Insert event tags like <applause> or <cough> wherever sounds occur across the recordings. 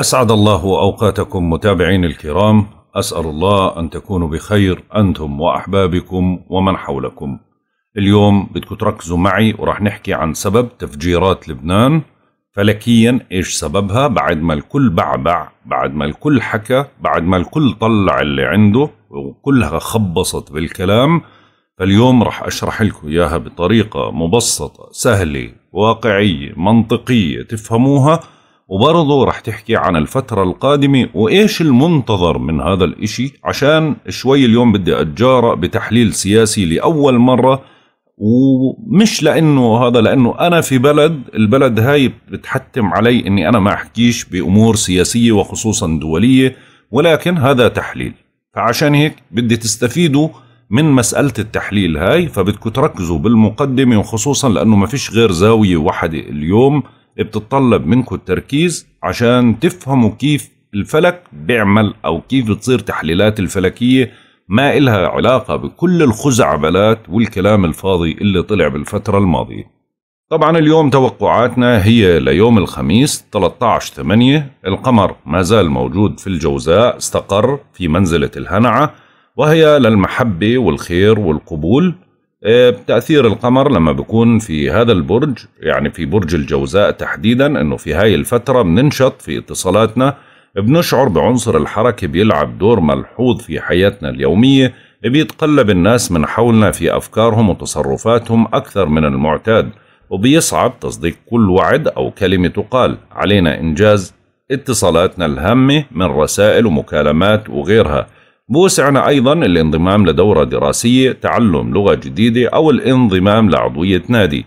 أسعد الله أوقاتكم متابعين الكرام أسأل الله أن تكونوا بخير أنتم وأحبابكم ومن حولكم اليوم بدكم تركزوا معي وراح نحكي عن سبب تفجيرات لبنان فلكيا إيش سببها بعد ما الكل بعبع بعد ما الكل حكى بعد ما الكل طلع اللي عنده وكلها خبصت بالكلام فاليوم راح أشرح لكم إياها بطريقة مبسطة سهلة واقعية منطقية تفهموها وبرضه رح تحكي عن الفترة القادمة وإيش المنتظر من هذا الإشي عشان شوي اليوم بدي أتجارأ بتحليل سياسي لأول مرة ومش لأنه هذا لأنه أنا في بلد البلد هاي بتحتم علي أني أنا ما أحكيش بأمور سياسية وخصوصا دولية ولكن هذا تحليل فعشان هيك بدي تستفيدوا من مسألة التحليل هاي فبدكم تركزوا بالمقدمة وخصوصا لأنه ما فيش غير زاوية واحدة اليوم بتتطلب منكم التركيز عشان تفهموا كيف الفلك بيعمل او كيف بتصير تحليلات الفلكيه ما إلها علاقة بكل الخزعبلات والكلام الفاضي اللي طلع بالفترة الماضية طبعا اليوم توقعاتنا هي ليوم الخميس 13 8 القمر ما زال موجود في الجوزاء استقر في منزلة الهنعة وهي للمحبة والخير والقبول آه، بتأثير القمر لما بيكون في هذا البرج يعني في برج الجوزاء تحديدا انه في هاي الفترة بننشط في اتصالاتنا بنشعر بعنصر الحركة بيلعب دور ملحوظ في حياتنا اليومية بيتقلب الناس من حولنا في أفكارهم وتصرفاتهم أكثر من المعتاد وبيصعب تصديق كل وعد أو كلمة تقال علينا إنجاز اتصالاتنا الهامة من رسائل ومكالمات وغيرها بوسعنا أيضا الانضمام لدورة دراسية تعلم لغة جديدة أو الانضمام لعضوية نادي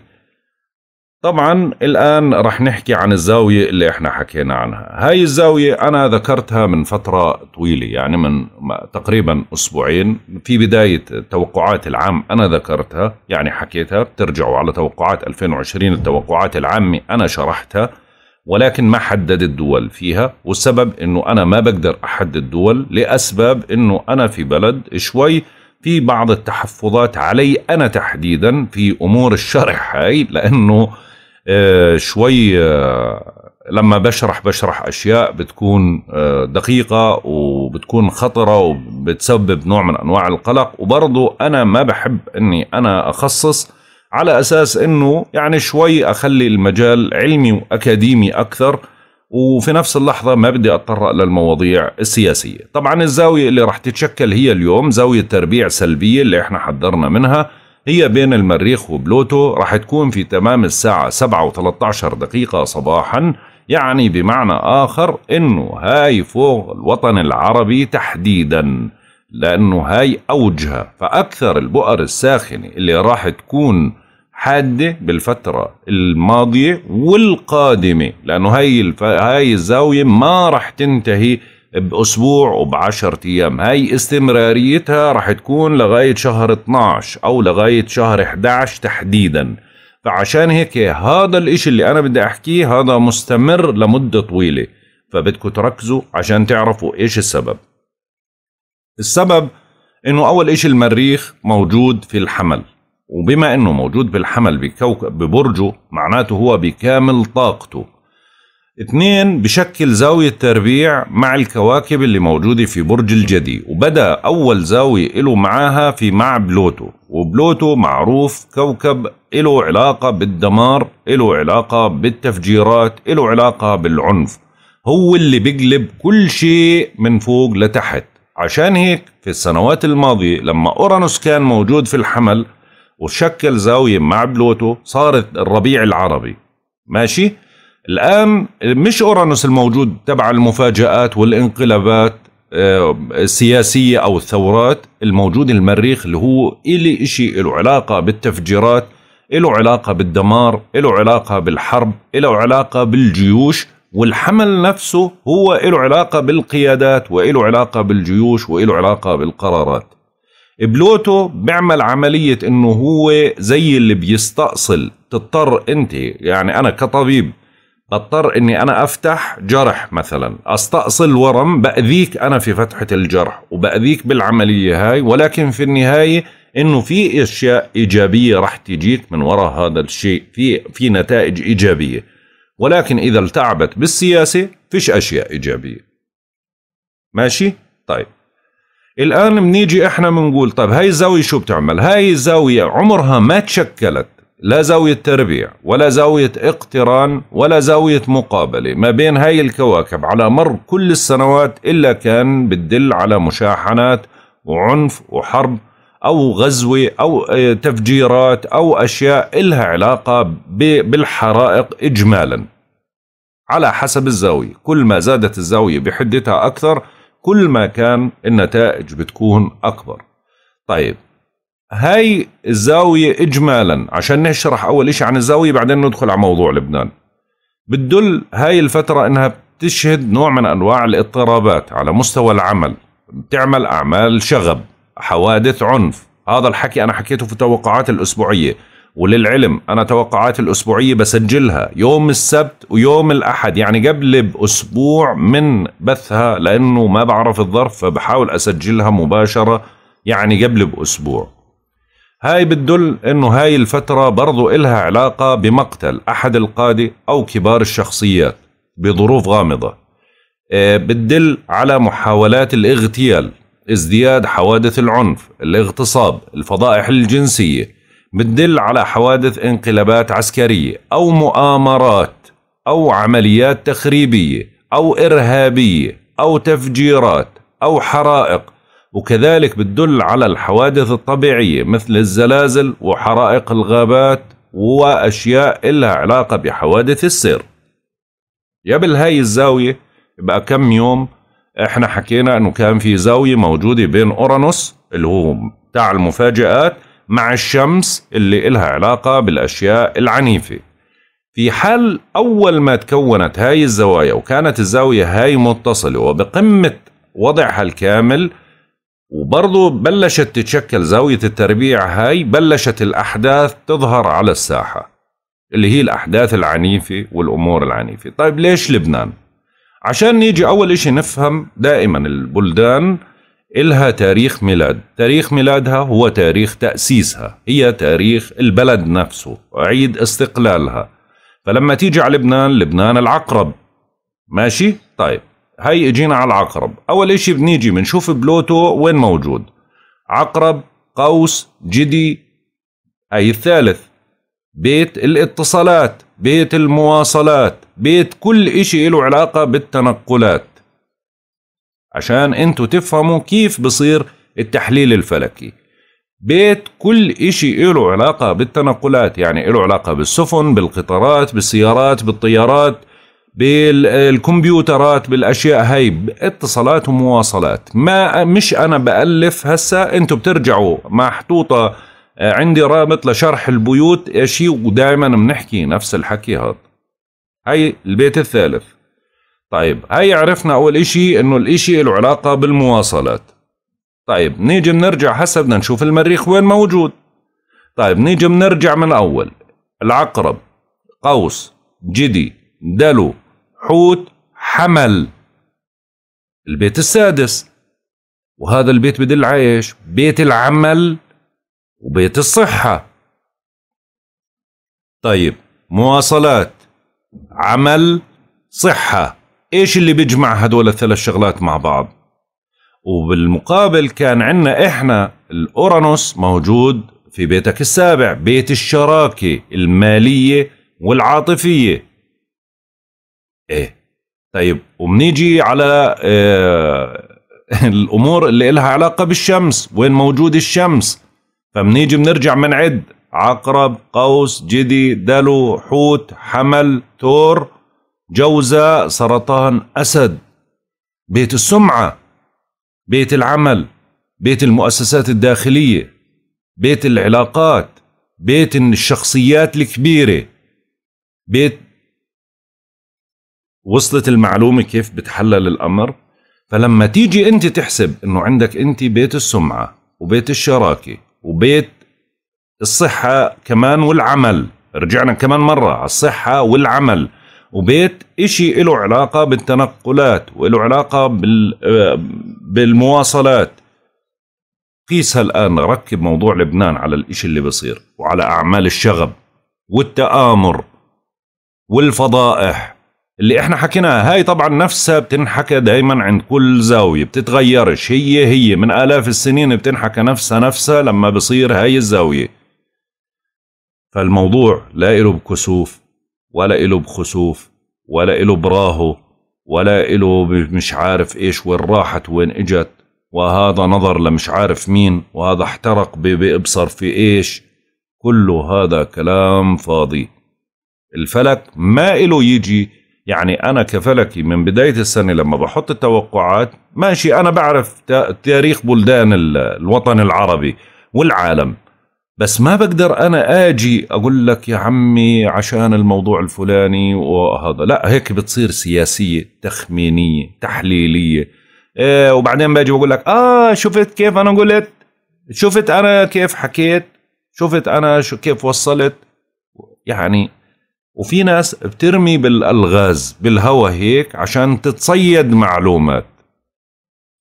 طبعا الآن رح نحكي عن الزاوية اللي احنا حكينا عنها هاي الزاوية أنا ذكرتها من فترة طويلة يعني من تقريبا أسبوعين في بداية توقعات العام أنا ذكرتها يعني حكيتها بترجعوا على توقعات 2020 التوقعات العامة أنا شرحتها ولكن ما حددت دول فيها والسبب انه انا ما بقدر احدد دول لاسباب انه انا في بلد شوي في بعض التحفظات علي انا تحديدا في امور الشرح هاي لانه آه، شوي آه، لما بشرح بشرح اشياء بتكون آه، دقيقه وبتكون خطره وبتسبب نوع من انواع القلق وبرضه انا ما بحب اني انا اخصص على اساس انه يعني شوي اخلي المجال علمي واكاديمي اكثر وفي نفس اللحظة ما بدي أتطرق للمواضيع السياسية طبعا الزاوية اللي رح تتشكل هي اليوم زاوية تربيع سلبية اللي احنا حذرنا منها هي بين المريخ وبلوتو رح تكون في تمام الساعة 7 و13 دقيقة صباحا يعني بمعنى آخر إنه هاي فوق الوطن العربي تحديدا لأنه هاي أوجها فأكثر البؤر الساخنة اللي راح تكون حاده بالفتره الماضيه والقادمه لانه هاي الف... هاي الزاويه ما راح تنتهي باسبوع وبعشرة ايام هاي استمراريتها راح تكون لغايه شهر 12 او لغايه شهر 11 تحديدا فعشان هيك هذا الاشي اللي انا بدي احكيه هذا مستمر لمده طويله فبدكم تركزوا عشان تعرفوا ايش السبب السبب انه اول اشي المريخ موجود في الحمل وبما انه موجود بالحمل بكوكب ببرجه معناته هو بكامل طاقته اثنين بشكل زاوية تربيع مع الكواكب اللي موجودة في برج الجدي وبدأ أول زاوية له معاها في مع بلوتو وبلوتو معروف كوكب له علاقة بالدمار له علاقة بالتفجيرات له علاقة بالعنف هو اللي بيقلب كل شيء من فوق لتحت عشان هيك في السنوات الماضية لما أورانوس كان موجود في الحمل وشكل زاوية مع بلوتو صارت الربيع العربي ماشي الآن مش أورانوس الموجود تبع المفاجآت والانقلابات آه، السياسية أو الثورات الموجود المريخ اللي هو إلي إشي له علاقة بالتفجيرات له علاقة بالدمار له علاقة بالحرب له علاقة بالجيوش والحمل نفسه هو له علاقة بالقيادات وله علاقة بالجيوش وله علاقة بالقرارات بلوتو بيعمل عملية انه هو زي اللي بيستأصل تضطر انت يعني انا كطبيب بضطر اني انا افتح جرح مثلا استأصل ورم بأذيك انا في فتحة الجرح وبأذيك بالعملية هاي ولكن في النهاية انه في اشياء ايجابية رح تجيك من وراء هذا الشيء في في نتائج ايجابية ولكن اذا التعبت بالسياسة فيش اشياء ايجابية ماشي طيب الآن بنيجي إحنا بنقول طب هاي الزاوية شو بتعمل هاي الزاوية عمرها ما تشكلت لا زاوية تربيع ولا زاوية اقتران ولا زاوية مقابلة ما بين هاي الكواكب على مر كل السنوات إلا كان بتدل على مشاحنات وعنف وحرب أو غزوة أو آه، تفجيرات أو أشياء إلها علاقة بالحرائق إجمالا على حسب الزاوية كل ما زادت الزاوية بحدتها أكثر كل ما كان النتائج بتكون أكبر طيب هاي الزاوية إجمالا عشان نشرح أول إشي عن الزاوية بعدين ندخل على موضوع لبنان بتدل هاي الفترة إنها بتشهد نوع من أنواع الاضطرابات على مستوى العمل بتعمل أعمال شغب حوادث عنف هذا الحكي أنا حكيته في توقعات الأسبوعية وللعلم أنا توقعاتي الأسبوعية بسجلها يوم السبت ويوم الأحد يعني قبل بأسبوع من بثها لأنه ما بعرف الظرف فبحاول أسجلها مباشرة يعني قبل بأسبوع هاي بتدل أنه هاي الفترة برضو إلها علاقة بمقتل أحد القادة أو كبار الشخصيات بظروف غامضة آه، بتدل على محاولات الاغتيال ازدياد حوادث العنف الاغتصاب الفضائح الجنسيه بتدل على حوادث انقلابات عسكرية أو مؤامرات أو عمليات تخريبية أو إرهابية أو تفجيرات أو حرائق وكذلك بتدل على الحوادث الطبيعية مثل الزلازل وحرائق الغابات وأشياء إلها علاقة بحوادث السير قبل هاي الزاوية بقى كم يوم احنا حكينا انه كان في زاوية موجودة بين اورانوس اللي هو بتاع المفاجآت مع الشمس اللي إلها علاقة بالأشياء العنيفة في حال أول ما تكونت هاي الزوايا وكانت الزاوية هاي متصلة وبقمة وضعها الكامل وبرضه بلشت تتشكل زاوية التربيع هاي بلشت الأحداث تظهر على الساحة اللي هي الأحداث العنيفة والأمور العنيفة طيب ليش لبنان؟ عشان نيجي أول إشي نفهم دائما البلدان إلها تاريخ ميلاد تاريخ ميلادها هو تاريخ تأسيسها هي تاريخ البلد نفسه عيد استقلالها فلما تيجي على لبنان لبنان العقرب ماشي طيب هاي اجينا على العقرب اول اشي بنيجي بنشوف بلوتو وين موجود عقرب قوس جدي اي الثالث بيت الاتصالات بيت المواصلات بيت كل اشي له علاقة بالتنقلات عشان انتوا تفهموا كيف بصير التحليل الفلكي بيت كل إشي له علاقة بالتنقلات يعني له علاقة بالسفن بالقطارات بالسيارات بالطيارات بالكمبيوترات بالاشياء هاي اتصالات ومواصلات ما مش انا بالف هسا انتوا بترجعوا محطوطه آه، عندي رابط لشرح البيوت اشي ودائما بنحكي نفس الحكي هذا هاي البيت الثالث طيب هاي عرفنا أول إشي إنه الإشي له علاقة بالمواصلات طيب نيجي بنرجع هسا بدنا نشوف المريخ وين موجود طيب نيجي بنرجع من الأول العقرب قوس جدي دلو حوت حمل البيت السادس وهذا البيت بدل عايش بيت العمل وبيت الصحة طيب مواصلات عمل صحة ايش اللي بيجمع هدول الثلاث شغلات مع بعض وبالمقابل كان عندنا احنا الاورانوس موجود في بيتك السابع بيت الشراكه الماليه والعاطفيه ايه طيب وبنيجي على إيه <laughs> الامور اللي لها علاقه بالشمس وين موجود الشمس فبنيجي بنرجع بنعد عقرب قوس جدي دلو حوت حمل تور جوزة سرطان أسد بيت السمعة بيت العمل بيت المؤسسات الداخلية بيت العلاقات بيت الشخصيات الكبيرة بيت وصلت المعلومة كيف بتحلل الأمر فلما تيجي أنت تحسب أنه عندك أنت بيت السمعة وبيت الشراكة وبيت الصحة كمان والعمل رجعنا كمان مرة على الصحة والعمل وبيت إشي له علاقة بالتنقلات وله علاقة بال بالمواصلات قيسها الآن ركب موضوع لبنان على الإشي اللي بصير وعلى أعمال الشغب والتآمر والفضائح اللي احنا حكيناها هاي طبعا نفسها بتنحكى دايما عند كل زاوية بتتغيرش هي هي من آلاف السنين بتنحكى نفسها نفسها لما بصير هاي الزاوية فالموضوع لا إله بكسوف ولا إله بخسوف ولا إله براهو ولا إله مش عارف إيش وين راحت وين إجت وهذا نظر لمش عارف مين وهذا احترق بإبصر في إيش كل هذا كلام فاضي الفلك ما إله يجي يعني أنا كفلكي من بداية السنة لما بحط التوقعات ماشي أنا بعرف تاريخ بلدان الوطن العربي والعالم بس ما بقدر انا اجي اقول لك يا عمي عشان الموضوع الفلاني وهذا لا هيك بتصير سياسيه تخمينيه تحليليه إيه وبعدين باجي بقول لك اه شفت كيف انا قلت شفت انا كيف حكيت شفت انا شو كيف وصلت يعني وفي ناس بترمي بالالغاز بالهوا هيك عشان تتصيد معلومات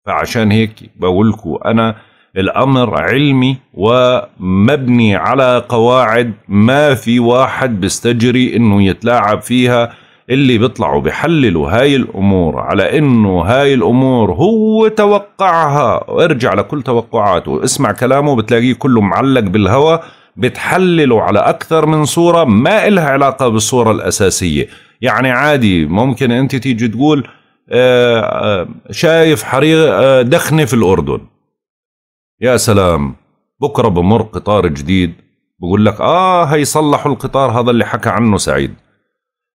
فعشان هيك بقول لكم انا الامر علمي ومبني على قواعد ما في واحد بيستجري انه يتلاعب فيها اللي بيطلعوا بيحللوا هاي الامور على انه هاي الامور هو توقعها وارجع لكل توقعاته واسمع كلامه بتلاقيه كله معلق بالهوى بتحلله على أكثر من صورة ما إلها علاقة بالصورة الأساسية يعني عادي ممكن أنت تيجي تقول آه، آه، شايف حريق آه، دخنة في الأردن يا سلام بكرة بمر قطار جديد بقول لك آه هيصلحوا القطار هذا اللي حكى عنه سعيد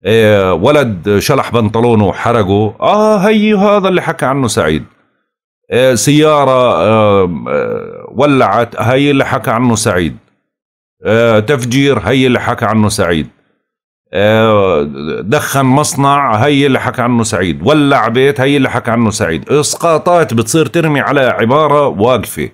إيه ولد شلح بنطلونه وحرقه آه هي هذا اللي حكى عنه سعيد إيه سيارة آه ولعت هي اللي حكى عنه سعيد إيه تفجير هي اللي حكى عنه سعيد إيه، دخن مصنع هي اللي حكى عنه سعيد ولع بيت هي اللي حكى عنه سعيد اسقاطات بتصير ترمي على عبارة واقفة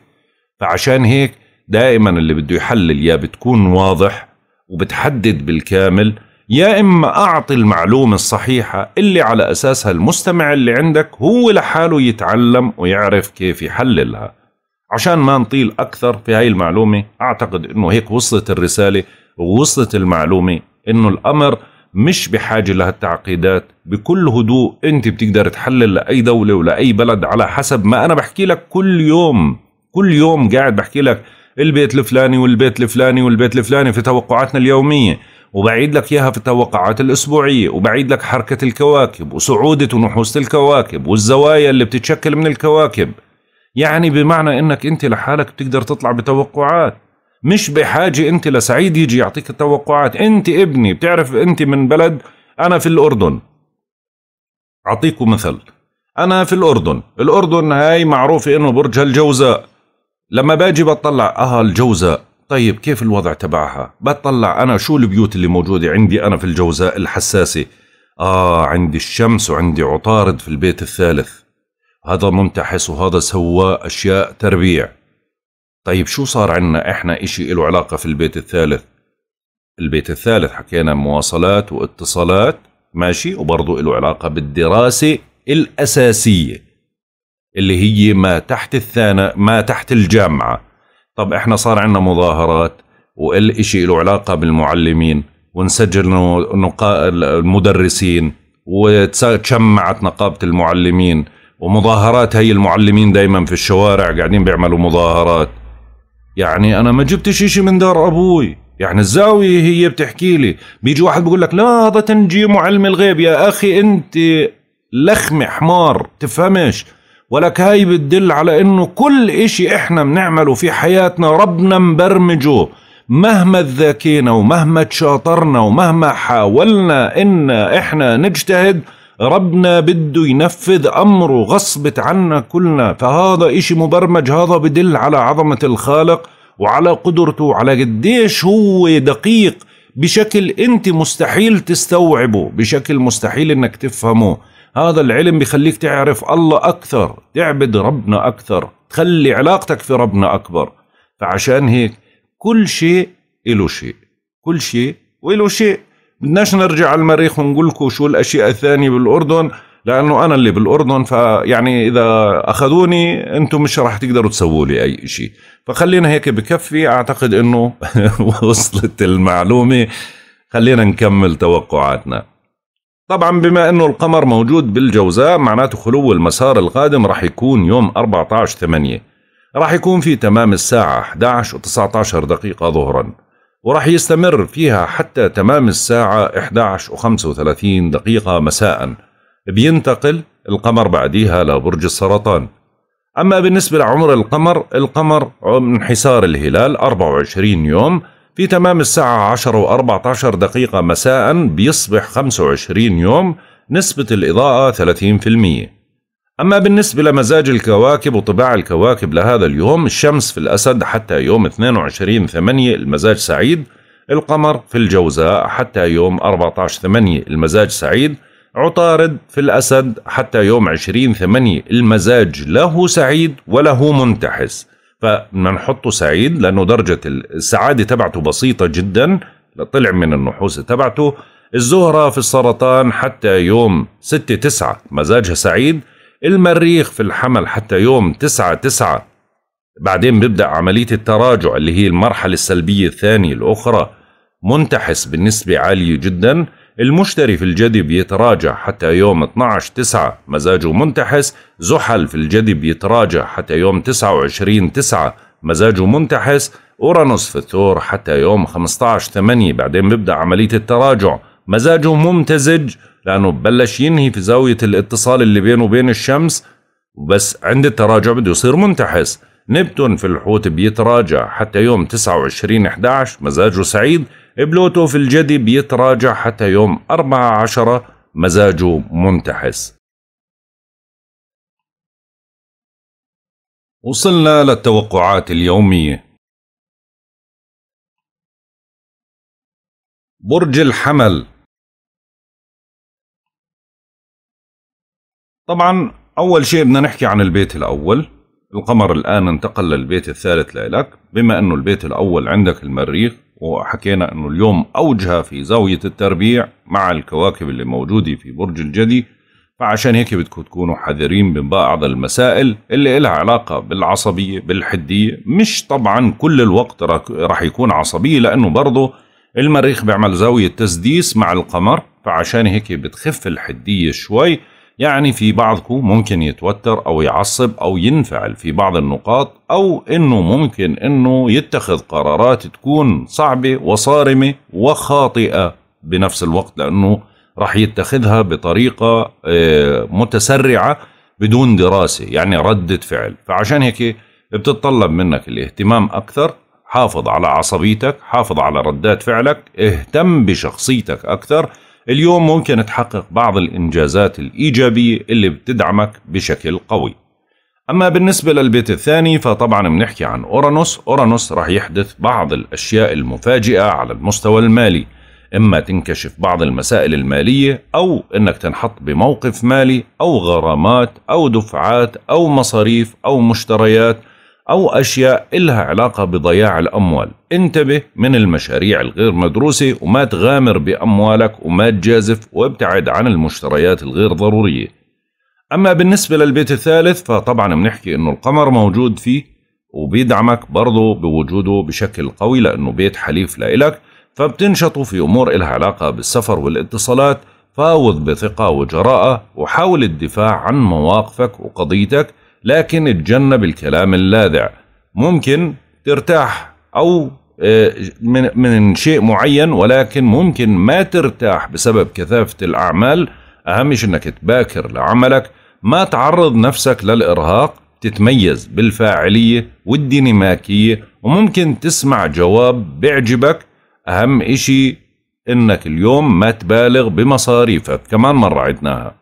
فعشان هيك دائما اللي بده يحلل يا بتكون واضح وبتحدد بالكامل يا إما أعطي المعلومة الصحيحة اللي على أساسها المستمع اللي عندك هو لحاله يتعلم ويعرف كيف يحللها عشان ما نطيل أكثر في هاي المعلومة أعتقد أنه هيك وصلت الرسالة ووصلت المعلومة أنه الأمر مش بحاجة لها التعقيدات بكل هدوء أنت بتقدر تحلل لأي دولة ولأي بلد على حسب ما أنا بحكي لك كل يوم كل يوم قاعد بحكي لك البيت الفلاني والبيت الفلاني والبيت الفلاني في توقعاتنا اليومية وبعيد لك إياها في التوقعات الأسبوعية وبعيد لك حركة الكواكب وصعودة ونحوسة الكواكب والزوايا اللي بتتشكل من الكواكب يعني بمعنى انك انت لحالك بتقدر تطلع بتوقعات مش بحاجة انت لسعيد يجي يعطيك التوقعات انت ابني بتعرف انت من بلد انا في الاردن اعطيكم مثل انا في الاردن الاردن هاي معروفة انه برجها الجوزاء لما باجي بطلع اها الجوزاء طيب كيف الوضع تبعها بطلع انا شو البيوت اللي موجوده عندي انا في الجوزاء الحساسه اه عندي الشمس وعندي عطارد في البيت الثالث هذا منتحس وهذا سوى اشياء تربيع طيب شو صار عنا احنا اشي له علاقه في البيت الثالث البيت الثالث حكينا مواصلات واتصالات ماشي وبرضه له علاقه بالدراسه الاساسيه اللي هي ما تحت الثانة ما تحت الجامعة طب احنا صار عندنا مظاهرات والإشي له علاقة بالمعلمين ونسجل نقاء المدرسين وتشمعت نقابة المعلمين ومظاهرات هي المعلمين دايما في الشوارع قاعدين بيعملوا مظاهرات يعني انا ما جبتش اشي من دار ابوي يعني الزاوية هي بتحكي لي بيجي واحد بيقول لك لا هذا تنجيم وعلم الغيب يا اخي انت لخمة حمار تفهمش ولك هاي بتدل على انه كل اشي احنا بنعمله في حياتنا ربنا مبرمجه مهما تذاكينا ومهما تشاطرنا ومهما حاولنا ان احنا نجتهد ربنا بده ينفذ امره غصبت عنا كلنا فهذا اشي مبرمج هذا بدل على عظمة الخالق وعلى قدرته وعلى قديش هو دقيق بشكل انت مستحيل تستوعبه بشكل مستحيل انك تفهمه هذا العلم بيخليك تعرف الله أكثر تعبد ربنا أكثر تخلي علاقتك في ربنا أكبر فعشان هيك كل شيء إله شيء كل شيء وإله شيء بدناش نرجع على المريخ ونقول لكم شو الأشياء الثانية بالأردن لأنه أنا اللي بالأردن فيعني إذا أخذوني أنتم مش راح تقدروا تسووا لي أي شيء فخلينا هيك بكفي أعتقد أنه <laughs> وصلت المعلومة خلينا نكمل توقعاتنا طبعا بما انه القمر موجود بالجوزاء معناته خلو المسار القادم راح يكون يوم 14 8 راح يكون في تمام الساعة 11 و 19 دقيقة ظهرا وراح يستمر فيها حتى تمام الساعة 11 و 35 دقيقة مساء بينتقل القمر بعديها لبرج السرطان أما بالنسبة لعمر القمر القمر انحسار الهلال 24 يوم في تمام الساعة 10 و 14 دقيقة مساء بيصبح 25 يوم نسبة الإضاءة 30% أما بالنسبة لمزاج الكواكب وطباع الكواكب لهذا اليوم الشمس في الأسد حتى يوم 22 8 المزاج سعيد القمر في الجوزاء حتى يوم 14 8 المزاج سعيد عطارد في الأسد حتى يوم 20 8 المزاج له سعيد وله منتحس نحطه سعيد لانه درجه السعاده تبعته بسيطه جدا طلع من النحوس تبعته الزهرة في السرطان حتى يوم 6 9 مزاجها سعيد المريخ في الحمل حتى يوم 9 9 بعدين بيبدأ عملية التراجع اللي هي المرحلة السلبية الثانية الأخرى منتحس بالنسبة عالية جدا المشتري في الجدي بيتراجع حتى يوم 12 9 مزاجه منتحس زحل في الجدي بيتراجع حتى يوم 29 9 مزاجه منتحس أورانوس في الثور حتى يوم 15 8 بعدين بيبدأ عملية التراجع مزاجه ممتزج لأنه بلش ينهي في زاوية الاتصال اللي بينه وبين الشمس وبس عند التراجع بده يصير منتحس نبتون في الحوت بيتراجع حتى يوم 29 11 مزاجه سعيد بلوتو في الجدي بيتراجع حتى يوم 14 مزاجه منتحس وصلنا للتوقعات اليومية برج الحمل طبعا أول شيء بدنا نحكي عن البيت الأول القمر الآن انتقل للبيت الثالث لإلك بما أنه البيت الأول عندك المريخ وحكينا أنه اليوم أوجها في زاوية التربيع مع الكواكب اللي موجودة في برج الجدي فعشان هيك بدكم تكونوا حذرين من بعض المسائل اللي لها علاقة بالعصبية بالحدية مش طبعا كل الوقت رح يكون عصبية لأنه برضه المريخ بيعمل زاوية تسديس مع القمر فعشان هيك بتخف الحدية شوي يعني في بعضكم ممكن يتوتر أو يعصب أو ينفعل في بعض النقاط أو إنه ممكن إنه يتخذ قرارات تكون صعبة وصارمة وخاطئة بنفس الوقت لأنه راح يتخذها بطريقة آه، متسرعة بدون دراسة يعني ردة فعل فعشان هيك بتتطلب منك الاهتمام أكثر حافظ على عصبيتك حافظ على ردات فعلك اهتم بشخصيتك أكثر اليوم ممكن تحقق بعض الإنجازات الإيجابية اللي بتدعمك بشكل قوي أما بالنسبة للبيت الثاني فطبعا بنحكي عن أورانوس أورانوس رح يحدث بعض الأشياء المفاجئة على المستوى المالي إما تنكشف بعض المسائل المالية أو أنك تنحط بموقف مالي أو غرامات أو دفعات أو مصاريف أو مشتريات أو أشياء إلها علاقة بضياع الأموال انتبه من المشاريع الغير مدروسة وما تغامر بأموالك وما تجازف وابتعد عن المشتريات الغير ضرورية أما بالنسبة للبيت الثالث فطبعا بنحكي أنه القمر موجود فيه وبيدعمك برضه بوجوده بشكل قوي لأنه بيت حليف لإلك فبتنشطوا في أمور إلها علاقة بالسفر والاتصالات فاوض بثقة وجراءة وحاول الدفاع عن مواقفك وقضيتك لكن اتجنب الكلام اللاذع ممكن ترتاح أو آه، من, من شيء معين ولكن ممكن ما ترتاح بسبب كثافة الأعمال أهم شيء أنك تباكر لعملك ما تعرض نفسك للإرهاق تتميز بالفاعلية والديناميكية وممكن تسمع جواب بيعجبك أهم شيء إنك اليوم ما تبالغ بمصاريفك كمان مرة عدناها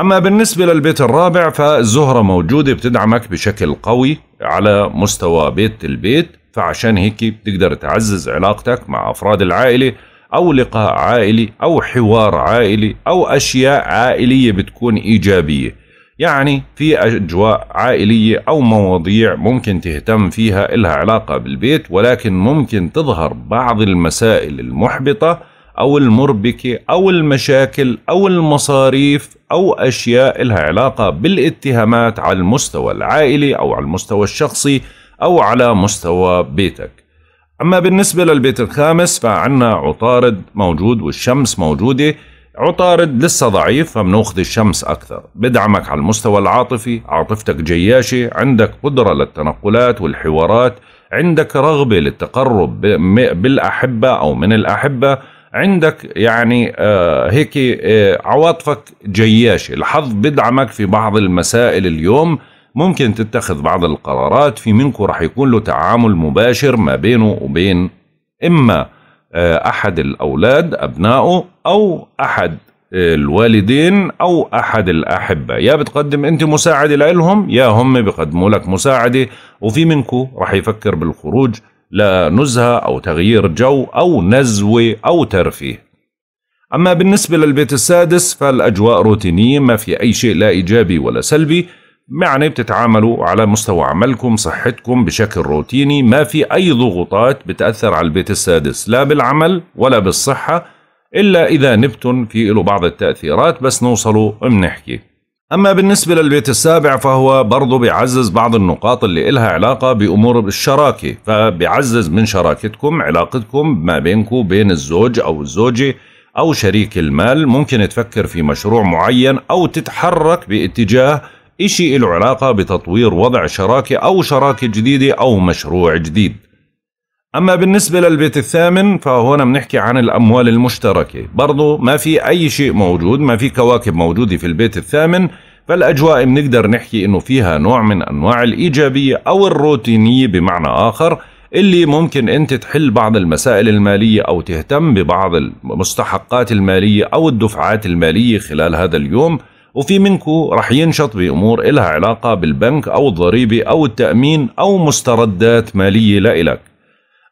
أما بالنسبة للبيت الرابع فالزهرة موجودة بتدعمك بشكل قوي على مستوى بيت البيت فعشان هيك بتقدر تعزز علاقتك مع أفراد العائلة أو لقاء عائلي أو حوار عائلي أو أشياء عائلية بتكون إيجابية يعني في أجواء عائلية أو مواضيع ممكن تهتم فيها إلها علاقة بالبيت ولكن ممكن تظهر بعض المسائل المحبطة أو المربكة أو المشاكل أو المصاريف أو أشياء لها علاقة بالاتهامات على المستوى العائلي أو على المستوى الشخصي أو على مستوى بيتك أما بالنسبة للبيت الخامس فعنا عطارد موجود والشمس موجودة عطارد لسه ضعيف فبناخذ الشمس أكثر بدعمك على المستوى العاطفي عاطفتك جياشة عندك قدرة للتنقلات والحوارات عندك رغبة للتقرب بالأحبة أو من الأحبة عندك يعني آه، هيك آه، عواطفك جياشة الحظ بدعمك في بعض المسائل اليوم ممكن تتخذ بعض القرارات في منكم رح يكون له تعامل مباشر ما بينه وبين إما آه، أحد الأولاد أبنائه أو أحد الوالدين أو أحد الأحبة يا بتقدم أنت مساعدة لهم يا هم بيقدموا لك مساعدة وفي منكم رح يفكر بالخروج لا نزهة أو تغيير جو أو نزوة أو ترفيه أما بالنسبة للبيت السادس فالأجواء روتينية ما في أي شيء لا إيجابي ولا سلبي يعني بتتعاملوا على مستوى عملكم صحتكم بشكل روتيني ما في أي ضغوطات بتأثر على البيت السادس لا بالعمل ولا بالصحة إلا إذا نبتن في له بعض التأثيرات بس نوصلوا بنحكي أما بالنسبة للبيت السابع فهو برضه بيعزز بعض النقاط اللي إلها علاقة بأمور الشراكة فبيعزز من شراكتكم علاقتكم ما بينكم وبين الزوج أو الزوجة أو شريك المال ممكن تفكر في مشروع معين أو تتحرك باتجاه إشي له علاقة بتطوير وضع شراكة أو شراكة جديدة أو مشروع جديد أما بالنسبة للبيت الثامن فهنا بنحكي عن الأموال المشتركة برضو ما في أي شيء موجود ما في كواكب موجودة في البيت الثامن فالأجواء بنقدر نحكي إنه فيها نوع من أنواع الإيجابية أو الروتينية بمعنى آخر اللي ممكن أنت تحل بعض المسائل المالية أو تهتم ببعض المستحقات المالية أو الدفعات المالية خلال هذا اليوم وفي منكو رح ينشط بأمور إلها علاقة بالبنك أو الضريبة أو التأمين أو مستردات مالية لإلك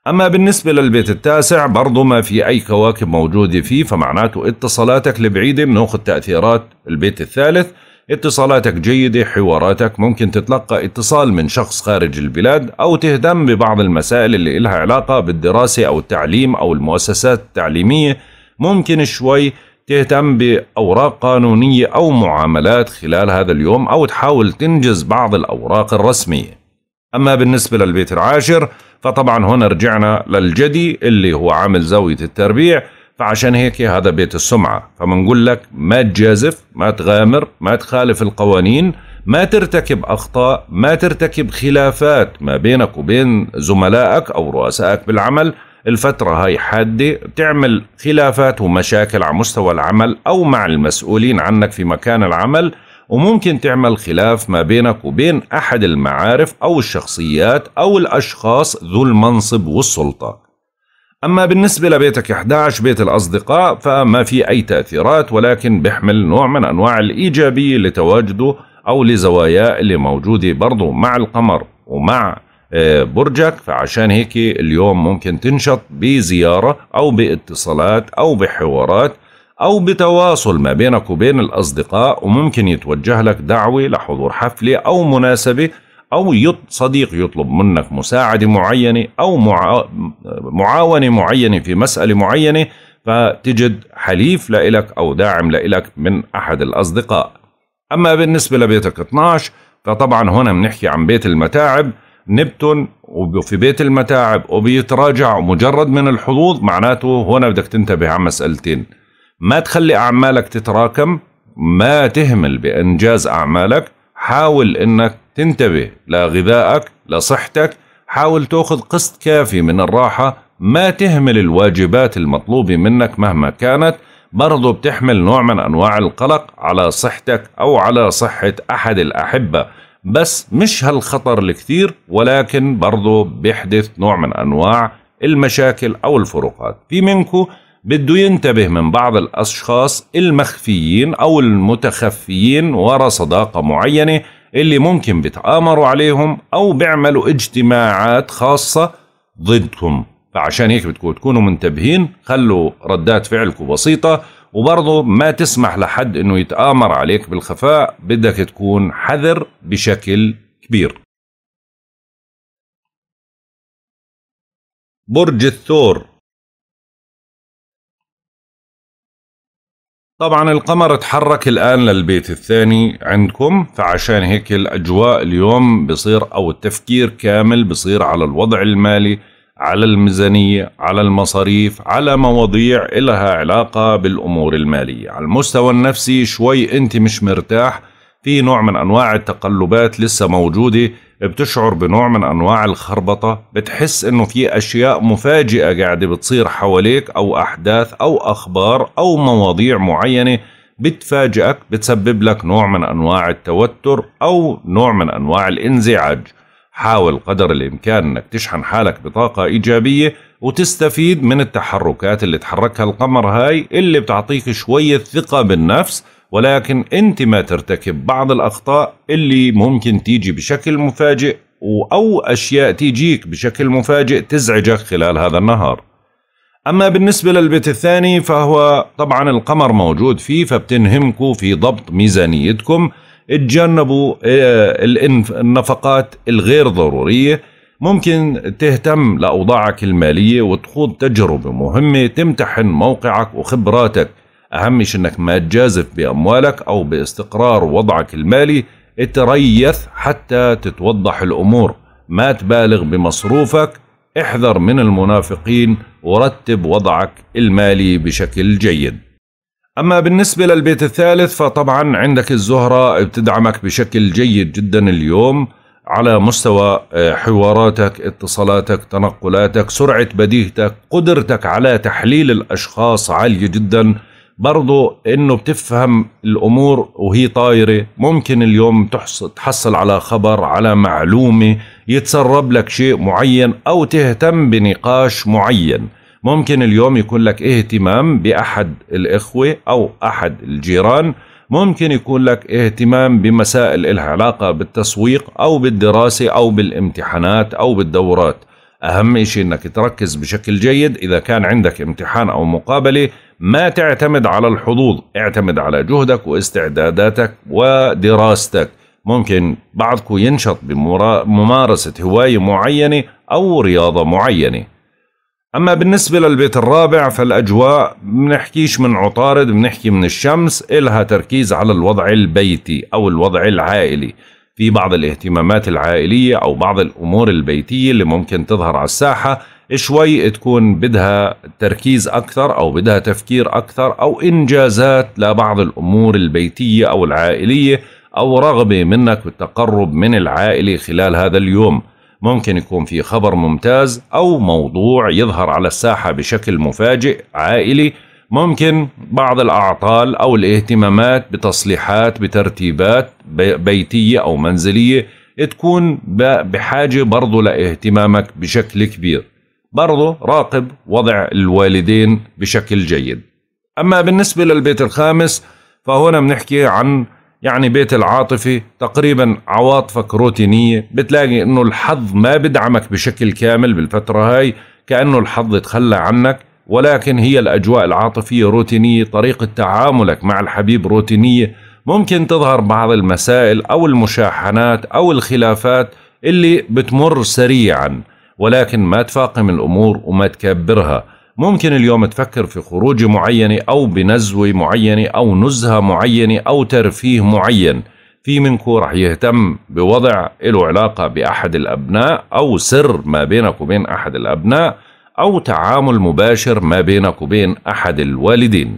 أما بالنسبة للبيت التاسع برضو ما في أي كواكب موجودة فيه فمعناته اتصالاتك البعيدة بناخد تأثيرات البيت الثالث اتصالاتك جيدة حواراتك ممكن تتلقى اتصال من شخص خارج البلاد أو تهتم ببعض المسائل اللي إلها علاقة بالدراسة أو التعليم أو المؤسسات التعليمية ممكن شوي تهتم بأوراق قانونية أو معاملات خلال هذا اليوم أو تحاول تنجز بعض الأوراق الرسمية أما بالنسبة للبيت العاشر فطبعا هنا رجعنا للجدي اللي هو عامل زاوية التربيع فعشان هيك هذا بيت السمعة فبنقول لك ما تجازف ما تغامر ما تخالف القوانين ما ترتكب أخطاء ما ترتكب خلافات ما بينك وبين زملائك أو رؤسائك بالعمل الفترة هاي حادة بتعمل خلافات ومشاكل على مستوى العمل أو مع المسؤولين عنك في مكان العمل وممكن تعمل خلاف ما بينك وبين أحد المعارف أو الشخصيات أو الأشخاص ذو المنصب والسلطة أما بالنسبة لبيتك 11 بيت الأصدقاء فما في أي تأثيرات ولكن بيحمل نوع من أنواع الإيجابية لتواجده أو لزواياه اللي موجودة برضه مع القمر ومع آه، برجك فعشان هيك اليوم ممكن تنشط بزيارة أو باتصالات أو بحوارات أو بتواصل ما بينك وبين الأصدقاء وممكن يتوجه لك دعوة لحضور حفلة أو مناسبة أو صديق يطلب منك مساعدة معينة أو معاونة معينة في مسألة معينة فتجد حليف لإلك أو داعم لإلك من أحد الأصدقاء أما بالنسبة لبيتك 12 فطبعا هنا بنحكي عن بيت المتاعب نبتون وفي بيت المتاعب وبيتراجع مجرد من الحظوظ معناته هنا بدك تنتبه على مسألتين ما تخلي أعمالك تتراكم ما تهمل بإنجاز أعمالك حاول أنك تنتبه لغذائك لصحتك حاول تأخذ قسط كافي من الراحة ما تهمل الواجبات المطلوبة منك مهما كانت برضو بتحمل نوع من أنواع القلق على صحتك أو على صحة أحد الأحبة بس مش هالخطر الكثير ولكن برضو بيحدث نوع من أنواع المشاكل أو الفروقات في منكو بده ينتبه من بعض الأشخاص المخفيين أو المتخفيين ورا صداقة معينة اللي ممكن بيتآمروا عليهم أو بيعملوا اجتماعات خاصة ضدكم فعشان هيك بدكم تكونوا منتبهين خلوا ردات فعلكم بسيطة وبرضه ما تسمح لحد انه يتآمر عليك بالخفاء بدك تكون حذر بشكل كبير برج الثور طبعا القمر اتحرك الآن للبيت الثاني عندكم فعشان هيك الأجواء اليوم بصير أو التفكير كامل بصير على الوضع المالي على الميزانية على المصاريف على مواضيع إلها علاقة بالأمور المالية على المستوى النفسي شوي أنت مش مرتاح في نوع من أنواع التقلبات لسه موجودة بتشعر بنوع من انواع الخربطه بتحس انه في اشياء مفاجئه قاعده بتصير حواليك او احداث او اخبار او مواضيع معينه بتفاجئك بتسبب لك نوع من انواع التوتر او نوع من انواع الانزعاج حاول قدر الامكان انك تشحن حالك بطاقه ايجابيه وتستفيد من التحركات اللي تحركها القمر هاي اللي بتعطيك شويه ثقه بالنفس ولكن انت ما ترتكب بعض الاخطاء اللي ممكن تيجي بشكل مفاجئ او اشياء تيجيك بشكل مفاجئ تزعجك خلال هذا النهار. اما بالنسبه للبيت الثاني فهو طبعا القمر موجود فيه فبتنهمكم في ضبط ميزانيتكم، اتجنبوا آه، النفقات الغير ضروريه، ممكن تهتم لاوضاعك الماليه وتخوض تجربه مهمه تمتحن موقعك وخبراتك أهم شيء أنك ما تجازف بأموالك أو باستقرار وضعك المالي اتريث حتى تتوضح الأمور ما تبالغ بمصروفك احذر من المنافقين ورتب وضعك المالي بشكل جيد أما بالنسبة للبيت الثالث فطبعا عندك الزهرة بتدعمك بشكل جيد جدا اليوم على مستوى آه، حواراتك اتصالاتك تنقلاتك سرعة بديهتك قدرتك على تحليل الأشخاص عالية جدا برضو انه بتفهم الامور وهي طايره ممكن اليوم تحصل على خبر على معلومه يتسرب لك شيء معين او تهتم بنقاش معين ممكن اليوم يكون لك اهتمام باحد الاخوه او احد الجيران ممكن يكون لك اهتمام بمسائل الها علاقه بالتسويق او بالدراسه او بالامتحانات او بالدورات اهم شيء انك تركز بشكل جيد اذا كان عندك امتحان او مقابله ما تعتمد على الحظوظ اعتمد على جهدك واستعداداتك ودراستك ممكن بعضكم ينشط بممارسة هواية معينة أو رياضة معينة أما بالنسبة للبيت الرابع فالأجواء بنحكيش من عطارد بنحكي من الشمس إلها تركيز على الوضع البيتي أو الوضع العائلي في بعض الاهتمامات العائلية أو بعض الأمور البيتية اللي ممكن تظهر على الساحة شوي تكون بدها تركيز أكثر أو بدها تفكير أكثر أو إنجازات لبعض الأمور البيتية أو العائلية أو رغبة منك بالتقرب من العائلة خلال هذا اليوم ممكن يكون في خبر ممتاز أو موضوع يظهر على الساحة بشكل مفاجئ عائلي ممكن بعض الأعطال أو الاهتمامات بتصليحات بترتيبات بيتية أو منزلية تكون بحاجة برضو لاهتمامك بشكل كبير برضه راقب وضع الوالدين بشكل جيد أما بالنسبة للبيت الخامس فهنا بنحكي عن يعني بيت العاطفة تقريبا عواطفك روتينية بتلاقي انه الحظ ما بدعمك بشكل كامل بالفترة هاي كأنه الحظ تخلى عنك ولكن هي الأجواء العاطفية روتينية طريقة تعاملك مع الحبيب روتينية ممكن تظهر بعض المسائل أو المشاحنات أو الخلافات اللي بتمر سريعاً ولكن ما تفاقم الأمور وما تكبرها ممكن اليوم تفكر في خروج معين أو بنزوة معينة أو نزهة معينة أو ترفيه معين في منكو رح يهتم بوضع له علاقة بأحد الأبناء أو سر ما بينك وبين أحد الأبناء أو تعامل مباشر ما بينك وبين أحد الوالدين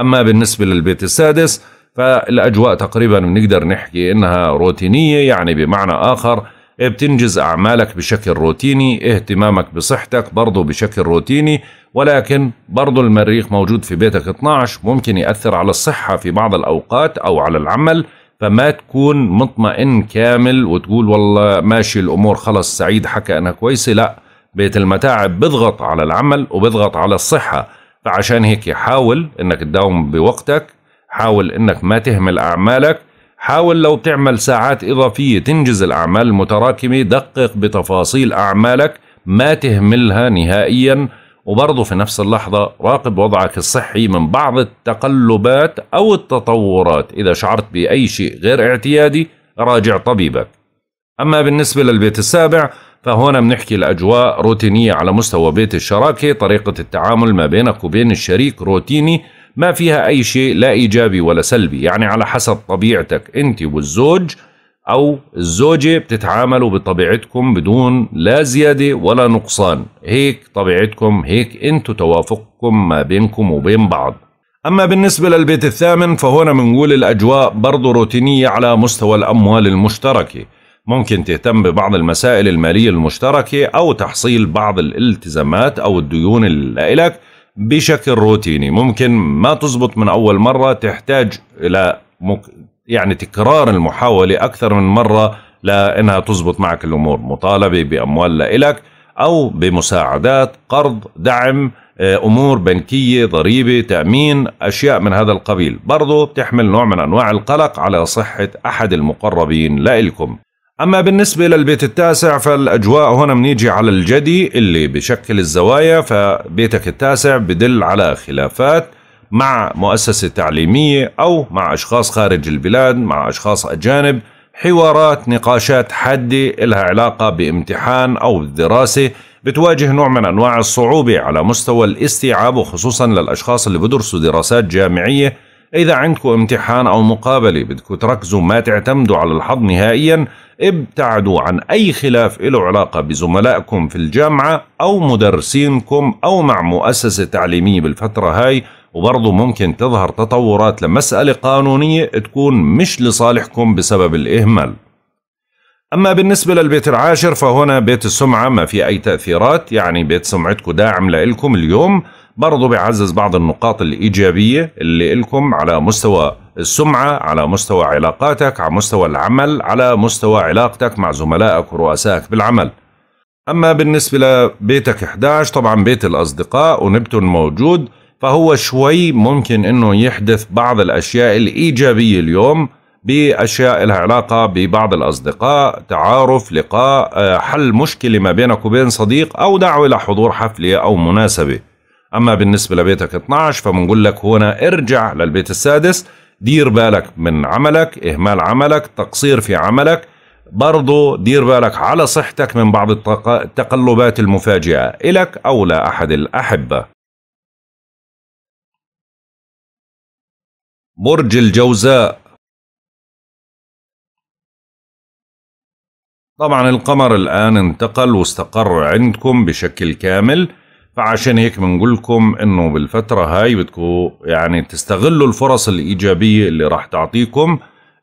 أما بالنسبة للبيت السادس فالأجواء تقريبا بنقدر نحكي إنها روتينية يعني بمعنى آخر بتنجز أعمالك بشكل روتيني اهتمامك بصحتك برضه بشكل روتيني ولكن برضه المريخ موجود في بيتك 12 ممكن يأثر على الصحة في بعض الأوقات أو على العمل فما تكون مطمئن كامل وتقول والله ماشي الأمور خلص سعيد حكى أنها كويسة لا بيت المتاعب بضغط على العمل وبضغط على الصحة فعشان هيك حاول أنك تداوم بوقتك حاول أنك ما تهمل أعمالك حاول لو تعمل ساعات إضافية تنجز الأعمال المتراكمة دقق بتفاصيل أعمالك ما تهملها نهائيا وبرضه في نفس اللحظة راقب وضعك الصحي من بعض التقلبات أو التطورات إذا شعرت بأي شيء غير اعتيادي راجع طبيبك أما بالنسبة للبيت السابع فهنا بنحكي الأجواء روتينية على مستوى بيت الشراكة طريقة التعامل ما بينك وبين الشريك روتيني ما فيها أي شيء لا إيجابي ولا سلبي يعني على حسب طبيعتك أنت والزوج أو الزوجة بتتعاملوا بطبيعتكم بدون لا زيادة ولا نقصان هيك طبيعتكم هيك أنتوا توافقكم ما بينكم وبين بعض أما بالنسبة للبيت الثامن فهنا بنقول الأجواء برضو روتينية على مستوى الأموال المشتركة ممكن تهتم ببعض المسائل المالية المشتركة أو تحصيل بعض الالتزامات أو الديون اللي لك بشكل روتيني ممكن ما تزبط من أول مرة تحتاج إلى مك... يعني تكرار المحاولة أكثر من مرة لأنها تزبط معك الأمور مطالبة بأموال لإلك أو بمساعدات قرض دعم آه، أمور بنكية ضريبة تأمين أشياء من هذا القبيل برضو بتحمل نوع من أنواع القلق على صحة أحد المقربين لإلكم أما بالنسبة للبيت التاسع فالأجواء هنا منيجي على الجدي اللي بشكل الزوايا فبيتك التاسع بدل على خلافات مع مؤسسة تعليمية أو مع أشخاص خارج البلاد مع أشخاص أجانب حوارات نقاشات حادة لها علاقة بامتحان أو الدراسة بتواجه نوع من أنواع الصعوبة على مستوى الاستيعاب وخصوصا للأشخاص اللي بدرسوا دراسات جامعية إذا عندكم امتحان أو مقابلة بدكم تركزوا ما تعتمدوا على الحظ نهائيا ابتعدوا عن أي خلاف له علاقة بزملائكم في الجامعة أو مدرسينكم أو مع مؤسسة تعليمية بالفترة هاي وبرضه ممكن تظهر تطورات لمسألة قانونية تكون مش لصالحكم بسبب الإهمال أما بالنسبة للبيت العاشر فهنا بيت السمعة ما في أي تأثيرات يعني بيت سمعتكم داعم لإلكم اليوم برضه بيعزز بعض النقاط الإيجابية اللي إلكم على مستوى السمعة على مستوى علاقاتك على مستوى العمل على مستوى علاقتك مع زملائك ورؤسائك بالعمل أما بالنسبة لبيتك 11 طبعا بيت الأصدقاء ونبتون موجود فهو شوي ممكن أنه يحدث بعض الأشياء الإيجابية اليوم بأشياء لها علاقة ببعض الأصدقاء تعارف لقاء آه، حل مشكلة ما بينك وبين صديق أو دعوة لحضور حفلة أو مناسبة أما بالنسبة لبيتك 12 فبنقول لك هنا ارجع للبيت السادس دير بالك من عملك إهمال عملك تقصير في عملك برضو دير بالك على صحتك من بعض التقلبات المفاجئة إلك أو لأحد الأحبة برج الجوزاء طبعا القمر الآن انتقل واستقر عندكم بشكل كامل فعشان هيك بنقول لكم انه بالفتره هاي بدكم يعني تستغلوا الفرص الايجابيه اللي راح تعطيكم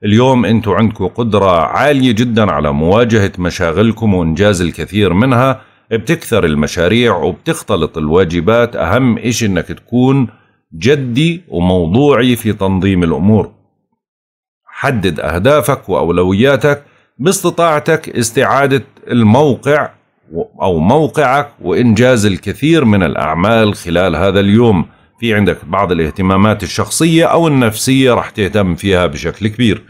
اليوم انتو عندكم قدره عاليه جدا على مواجهه مشاغلكم وانجاز الكثير منها بتكثر المشاريع وبتختلط الواجبات اهم اشي انك تكون جدي وموضوعي في تنظيم الامور حدد اهدافك واولوياتك باستطاعتك استعاده الموقع أو موقعك وإنجاز الكثير من الأعمال خلال هذا اليوم في عندك بعض الاهتمامات الشخصية أو النفسية رح تهتم فيها بشكل كبير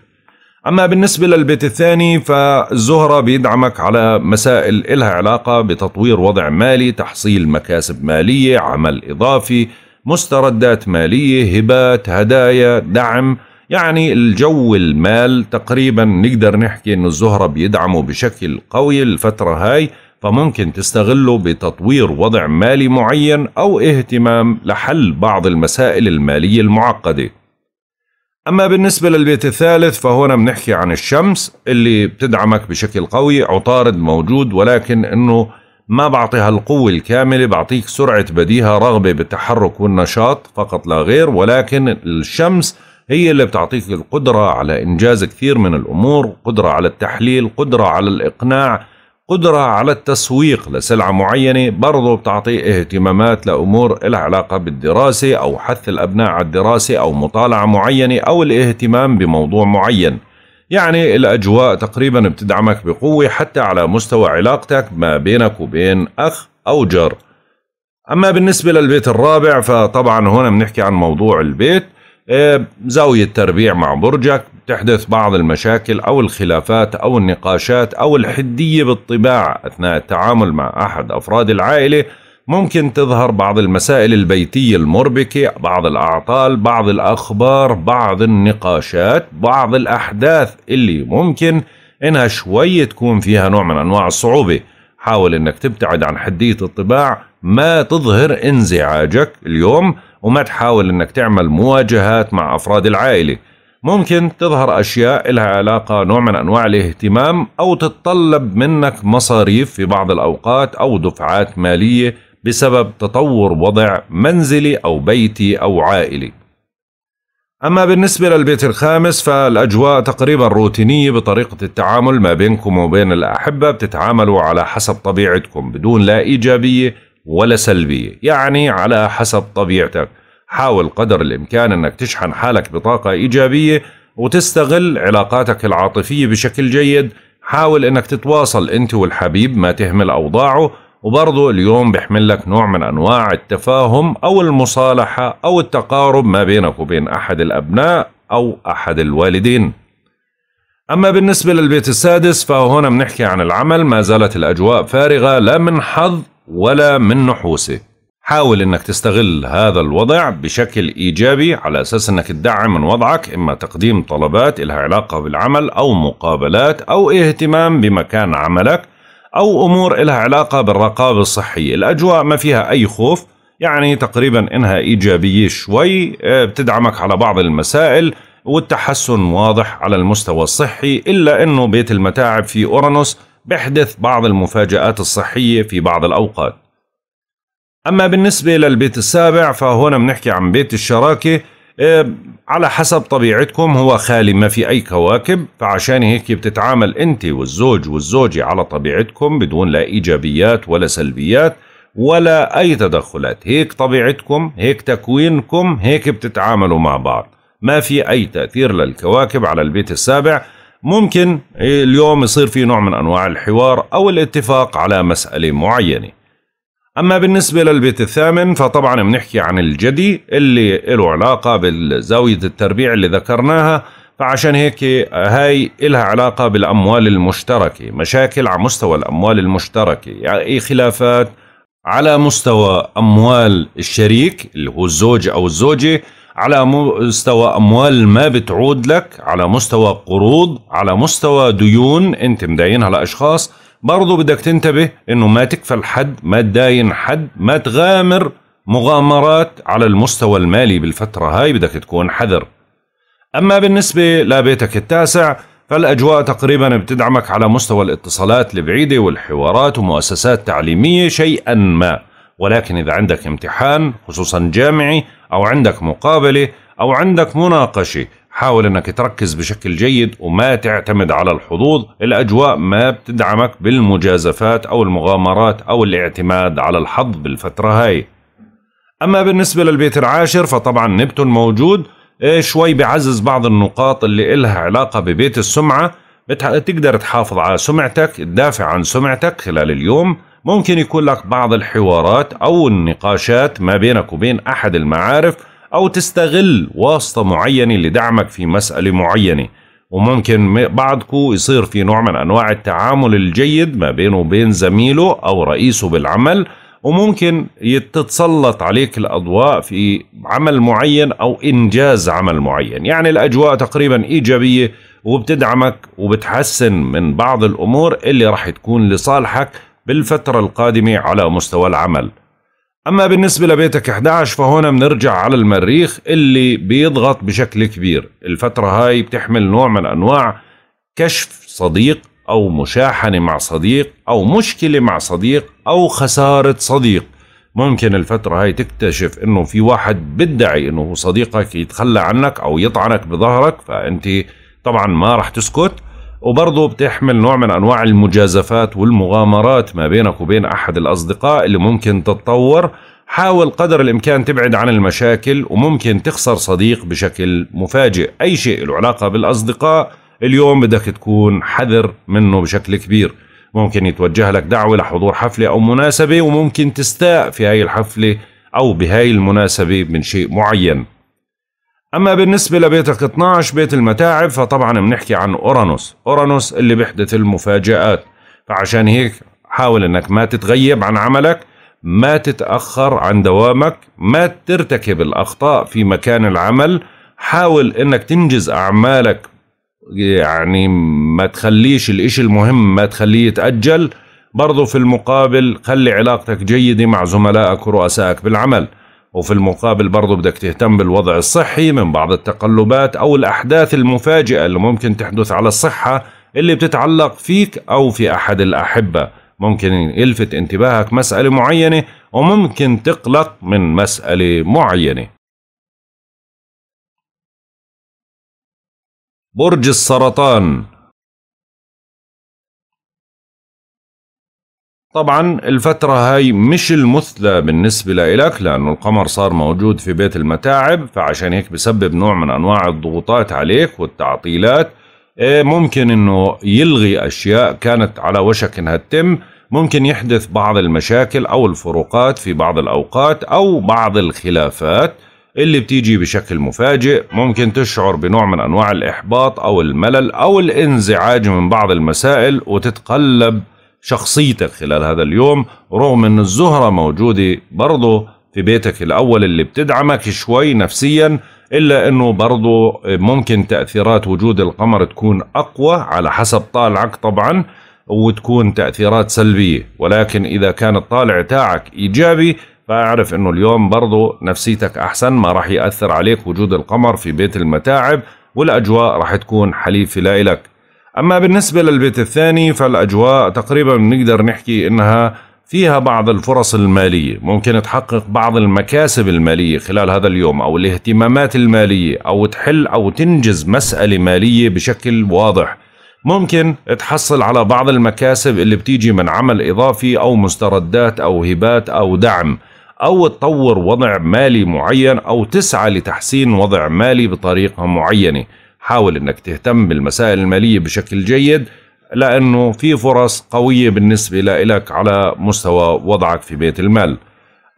أما بالنسبة للبيت الثاني فالزهرة بيدعمك على مسائل إلها علاقة بتطوير وضع مالي تحصيل مكاسب مالية عمل إضافي مستردات مالية هبات هدايا دعم يعني الجو المال تقريبا نقدر نحكي أن الزهرة بيدعمه بشكل قوي الفترة هاي فممكن تستغله بتطوير وضع مالي معين أو اهتمام لحل بعض المسائل المالية المعقدة أما بالنسبة للبيت الثالث فهنا بنحكي عن الشمس اللي بتدعمك بشكل قوي عطارد موجود ولكن أنه ما بعطيها القوة الكاملة بعطيك سرعة بديهة رغبة بالتحرك والنشاط فقط لا غير ولكن الشمس هي اللي بتعطيك القدرة على إنجاز كثير من الأمور قدرة على التحليل قدرة على الإقناع قدرة على التسويق لسلعة معينة برضو بتعطي اهتمامات لأمور لها علاقة بالدراسة أو حث الأبناء على الدراسة أو مطالعة معينة أو الاهتمام بموضوع معين يعني الأجواء تقريبا بتدعمك بقوة حتى على مستوى علاقتك ما بينك وبين أخ أو جار أما بالنسبة للبيت الرابع فطبعا هنا بنحكي عن موضوع البيت إيه، زاوية تربيع مع برجك تحدث بعض المشاكل أو الخلافات أو النقاشات أو الحدية بالطباع أثناء التعامل مع أحد أفراد العائلة ممكن تظهر بعض المسائل البيتية المربكة بعض الأعطال بعض الأخبار بعض النقاشات بعض الأحداث اللي ممكن إنها شوي تكون فيها نوع من أنواع الصعوبة حاول إنك تبتعد عن حدية الطباع ما تظهر انزعاجك اليوم وما تحاول انك تعمل مواجهات مع افراد العائله ممكن تظهر اشياء لها علاقه نوع من انواع الاهتمام او تتطلب منك مصاريف في بعض الاوقات او دفعات ماليه بسبب تطور وضع منزلي او بيتي او عائلي أما بالنسبة للبيت الخامس فالأجواء تقريبا روتينية بطريقة التعامل ما بينكم وبين الأحبة بتتعاملوا على حسب طبيعتكم بدون لا إيجابية ولا سلبية يعني على حسب طبيعتك حاول قدر الإمكان أنك تشحن حالك بطاقة إيجابية وتستغل علاقاتك العاطفية بشكل جيد حاول أنك تتواصل أنت والحبيب ما تهمل أوضاعه وبرضه اليوم بحمل لك نوع من أنواع التفاهم أو المصالحة أو التقارب ما بينك وبين أحد الأبناء أو أحد الوالدين أما بالنسبة للبيت السادس فهنا بنحكي عن العمل ما زالت الأجواء فارغة لا من حظ ولا من نحوسه حاول انك تستغل هذا الوضع بشكل ايجابي على اساس انك تدعم من وضعك اما تقديم طلبات لها علاقه بالعمل او مقابلات او اهتمام بمكان عملك او امور لها علاقه بالرقابه الصحيه، الاجواء ما فيها اي خوف يعني تقريبا انها ايجابيه شوي آه، بتدعمك على بعض المسائل والتحسن واضح على المستوى الصحي الا انه بيت المتاعب في اورانوس بيحدث بعض المفاجآت الصحية في بعض الأوقات أما بالنسبة للبيت السابع فهنا بنحكي عن بيت الشراكة على حسب طبيعتكم هو خالي ما في أي كواكب فعشان هيك بتتعامل أنت والزوج والزوجة على طبيعتكم بدون لا إيجابيات ولا سلبيات ولا أي تدخلات هيك طبيعتكم هيك تكوينكم هيك بتتعاملوا مع بعض ما في أي تأثير للكواكب على البيت السابع ممكن إيه، اليوم يصير في نوع من انواع الحوار او الاتفاق على مساله معينه. اما بالنسبه للبيت الثامن فطبعا بنحكي عن الجدي اللي له علاقه بالزاويه التربيع اللي ذكرناها فعشان هيك هاي إلها علاقة بالأموال المشتركة مشاكل على مستوى الأموال المشتركة يعني إيه خلافات على مستوى أموال الشريك اللي هو الزوج أو الزوجة على مستوى أموال ما بتعود لك على مستوى قروض على مستوى ديون أنت مداينها لأشخاص برضه بدك تنتبه أنه ما تكفل حد ما تداين حد ما تغامر مغامرات على المستوى المالي بالفترة هاي بدك تكون حذر أما بالنسبة لبيتك التاسع فالأجواء تقريبا بتدعمك على مستوى الاتصالات البعيدة والحوارات ومؤسسات تعليمية شيئا ما ولكن إذا عندك امتحان خصوصا جامعي أو عندك مقابلة أو عندك مناقشة حاول أنك تركز بشكل جيد وما تعتمد على الحظوظ الأجواء ما بتدعمك بالمجازفات أو المغامرات أو الاعتماد على الحظ بالفترة هاي أما بالنسبة للبيت العاشر فطبعا نبتون موجود إيه، شوي بعزز بعض النقاط اللي إلها علاقة ببيت السمعة بتقدر تحافظ على سمعتك تدافع عن سمعتك خلال اليوم ممكن يكون لك بعض الحوارات أو النقاشات ما بينك وبين أحد المعارف أو تستغل واسطة معينة لدعمك في مسألة معينة وممكن بعضكو يصير في نوع من أنواع التعامل الجيد ما بينه وبين زميله أو رئيسه بالعمل وممكن تتسلط عليك الأضواء في عمل معين أو إنجاز عمل معين يعني الأجواء تقريبا إيجابية وبتدعمك وبتحسن من بعض الأمور اللي راح تكون لصالحك بالفترة القادمة على مستوى العمل أما بالنسبة لبيتك 11 فهون بنرجع على المريخ اللي بيضغط بشكل كبير الفترة هاي بتحمل نوع من أنواع كشف صديق أو مشاحنة مع صديق أو مشكلة مع صديق أو خسارة صديق ممكن الفترة هاي تكتشف انه في واحد بدعي انه صديقك يتخلى عنك او يطعنك بظهرك فانت طبعا ما راح تسكت وبرضه بتحمل نوع من أنواع المجازفات والمغامرات ما بينك وبين أحد الأصدقاء اللي ممكن تتطور حاول قدر الإمكان تبعد عن المشاكل وممكن تخسر صديق بشكل مفاجئ أي شيء له علاقة بالأصدقاء اليوم بدك تكون حذر منه بشكل كبير ممكن يتوجه لك دعوة لحضور حفلة أو مناسبة وممكن تستاء في هاي الحفلة أو بهاي المناسبة من شيء معين أما بالنسبة لبيتك 12 بيت المتاعب فطبعا بنحكي عن أورانوس أورانوس اللي بيحدث المفاجآت فعشان هيك حاول أنك ما تتغيب عن عملك ما تتأخر عن دوامك ما ترتكب الأخطاء في مكان العمل حاول أنك تنجز أعمالك يعني ما تخليش الإشي المهم ما تخليه يتأجل برضو في المقابل خلي علاقتك جيدة مع زملائك ورؤسائك بالعمل وفي المقابل برضه بدك تهتم بالوضع الصحي من بعض التقلبات أو الأحداث المفاجئة اللي ممكن تحدث على الصحة اللي بتتعلق فيك أو في أحد الأحبة ممكن يلفت انتباهك مسألة معينة وممكن تقلق من مسألة معينة برج السرطان طبعا الفترة هاي مش المثلى بالنسبة لإلك لأنه القمر صار موجود في بيت المتاعب فعشان هيك بسبب نوع من أنواع الضغوطات عليك والتعطيلات إيه، ممكن أنه يلغي أشياء كانت على وشك أنها تتم ممكن يحدث بعض المشاكل أو الفروقات في بعض الأوقات أو بعض الخلافات اللي بتيجي بشكل مفاجئ ممكن تشعر بنوع من أنواع الإحباط أو الملل أو الانزعاج من بعض المسائل وتتقلب شخصيتك خلال هذا اليوم رغم ان الزهرة موجودة برضه في بيتك الاول اللي بتدعمك شوي نفسيا الا انه برضه ممكن تأثيرات وجود القمر تكون اقوى على حسب طالعك طبعا وتكون تأثيرات سلبية ولكن اذا كان الطالع تاعك ايجابي فاعرف انه اليوم برضه نفسيتك احسن ما راح يأثر عليك وجود القمر في بيت المتاعب والاجواء راح تكون حليفة لإلك أما بالنسبة للبيت الثاني فالأجواء تقريبا نقدر نحكي إنها فيها بعض الفرص المالية ممكن تحقق بعض المكاسب المالية خلال هذا اليوم أو الاهتمامات المالية أو تحل أو تنجز مسألة مالية بشكل واضح ممكن تحصل على بعض المكاسب اللي بتيجي من عمل إضافي أو مستردات أو هبات أو دعم أو تطور وضع مالي معين أو تسعى لتحسين وضع مالي بطريقة معينة حاول انك تهتم بالمسائل الماليه بشكل جيد لانه في فرص قويه بالنسبه لك على مستوى وضعك في بيت المال.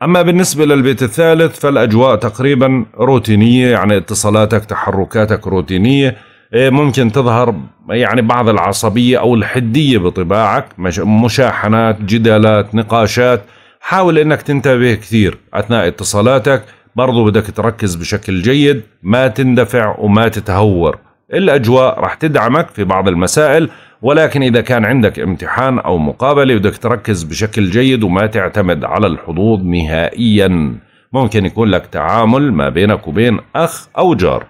اما بالنسبه للبيت الثالث فالاجواء تقريبا روتينيه يعني اتصالاتك تحركاتك روتينيه إيه، ممكن تظهر يعني بعض العصبيه او الحديه بطباعك مشاحنات جدالات نقاشات حاول انك تنتبه كثير اثناء اتصالاتك برضو بدك تركز بشكل جيد ما تندفع وما تتهور الأجواء رح تدعمك في بعض المسائل ولكن إذا كان عندك امتحان أو مقابلة بدك تركز بشكل جيد وما تعتمد على الحظوظ نهائيا ممكن يكون لك تعامل ما بينك وبين أخ أو جار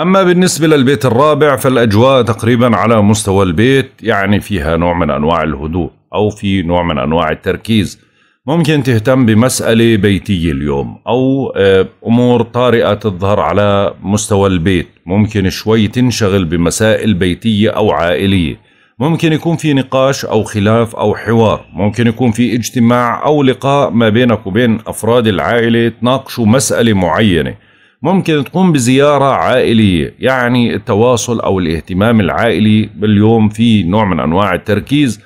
أما بالنسبة للبيت الرابع فالأجواء تقريبا على مستوى البيت يعني فيها نوع من أنواع الهدوء أو في نوع من أنواع التركيز ممكن تهتم بمسألة بيتية اليوم أو آه، أمور طارئة تظهر على مستوى البيت ممكن شوي تنشغل بمسائل بيتية أو عائلية ممكن يكون في نقاش أو خلاف أو حوار ممكن يكون في اجتماع أو لقاء ما بينك وبين أفراد العائلة تناقشوا مسألة معينة ممكن تقوم بزيارة عائلية يعني التواصل أو الاهتمام العائلي باليوم في نوع من أنواع التركيز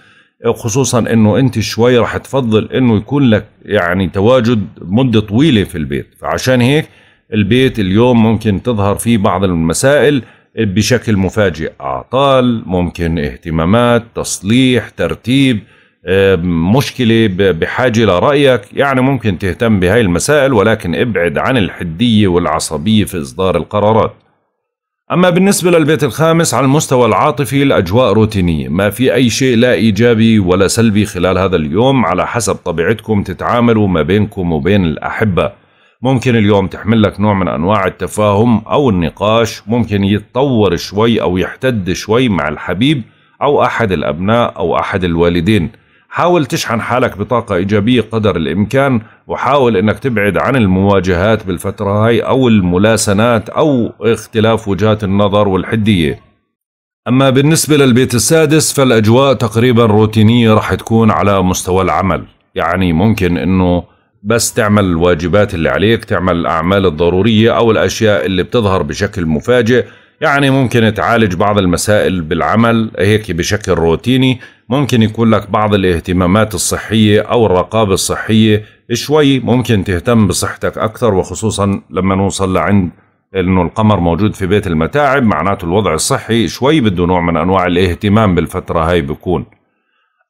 خصوصا انه انت شوي رح تفضل انه يكون لك يعني تواجد مده طويله في البيت فعشان هيك البيت اليوم ممكن تظهر فيه بعض المسائل بشكل مفاجئ اعطال ممكن اهتمامات تصليح ترتيب مشكله بحاجه لرايك يعني ممكن تهتم بهاي المسائل ولكن ابعد عن الحديه والعصبيه في اصدار القرارات أما بالنسبة للبيت الخامس على المستوى العاطفي الأجواء روتينية ما في أي شيء لا إيجابي ولا سلبي خلال هذا اليوم على حسب طبيعتكم تتعاملوا ما بينكم وبين الأحبة ممكن اليوم تحمل لك نوع من أنواع التفاهم أو النقاش ممكن يتطور شوي أو يحتد شوي مع الحبيب أو أحد الأبناء أو أحد الوالدين حاول تشحن حالك بطاقة إيجابية قدر الإمكان وحاول أنك تبعد عن المواجهات بالفترة هاي أو الملاسنات أو اختلاف وجهات النظر والحدية أما بالنسبة للبيت السادس فالأجواء تقريبا روتينية رح تكون على مستوى العمل يعني ممكن أنه بس تعمل الواجبات اللي عليك تعمل الأعمال الضرورية أو الأشياء اللي بتظهر بشكل مفاجئ يعني ممكن تعالج بعض المسائل بالعمل هيك بشكل روتيني ممكن يكون لك بعض الاهتمامات الصحية أو الرقابة الصحية شوي ممكن تهتم بصحتك أكثر وخصوصا لما نوصل لعند انه القمر موجود في بيت المتاعب معناته الوضع الصحي شوي بده نوع من انواع الاهتمام بالفتره هاي بكون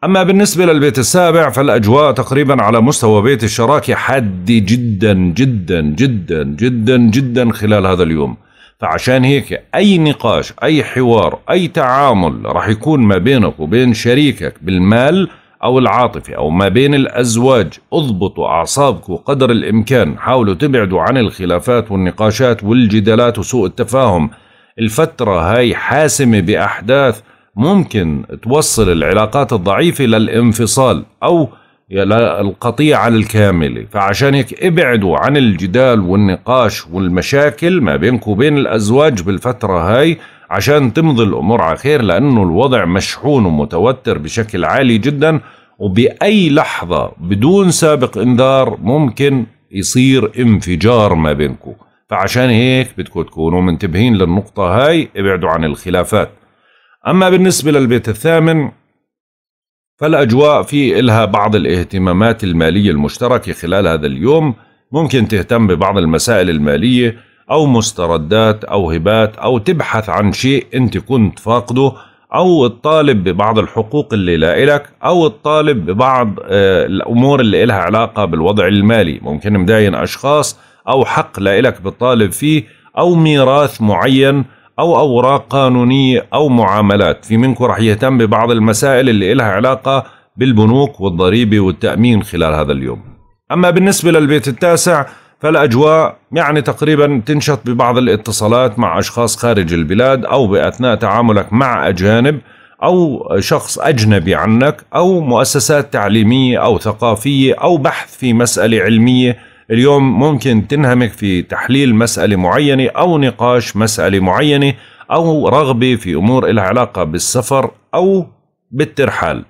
اما بالنسبه للبيت السابع فالاجواء تقريبا على مستوى بيت الشراكه حاده جدا جدا جدا جدا جدا خلال هذا اليوم فعشان هيك أي نقاش أي حوار أي تعامل راح يكون ما بينك وبين شريكك بالمال أو العاطفة أو ما بين الأزواج اضبطوا أعصابكم قدر الإمكان حاولوا تبعدوا عن الخلافات والنقاشات والجدالات وسوء التفاهم الفترة هاي حاسمة بأحداث ممكن توصل العلاقات الضعيفة للانفصال أو لا القطيع على الكامل فعشان هيك ابعدوا عن الجدال والنقاش والمشاكل ما بينكم وبين الأزواج بالفترة هاي عشان تمضي الأمور على خير لأنه الوضع مشحون ومتوتر بشكل عالي جدا وبأي لحظة بدون سابق إنذار ممكن يصير انفجار ما بينكم فعشان هيك بدكم تكونوا منتبهين للنقطة هاي ابعدوا عن الخلافات أما بالنسبة للبيت الثامن فالأجواء في إلها بعض الاهتمامات المالية المشتركة خلال هذا اليوم ممكن تهتم ببعض المسائل المالية أو مستردات أو هبات أو تبحث عن شيء أنت كنت فاقده أو تطالب ببعض الحقوق اللي لإلك أو تطالب ببعض آه، الأمور اللي إلها علاقة بالوضع المالي ممكن مداين أشخاص أو حق لإلك بتطالب فيه أو ميراث معين أو أوراق قانونية أو معاملات في منكم رح يهتم ببعض المسائل اللي إلها علاقة بالبنوك والضريبة والتأمين خلال هذا اليوم أما بالنسبة للبيت التاسع فالأجواء يعني تقريبا تنشط ببعض الاتصالات مع أشخاص خارج البلاد أو بأثناء تعاملك مع أجانب أو شخص أجنبي عنك أو مؤسسات تعليمية أو ثقافية أو بحث في مسألة علمية اليوم ممكن تنهمك في تحليل مسألة معينة أو نقاش مسألة معينة أو رغبة في أمور لها علاقة بالسفر أو بالترحال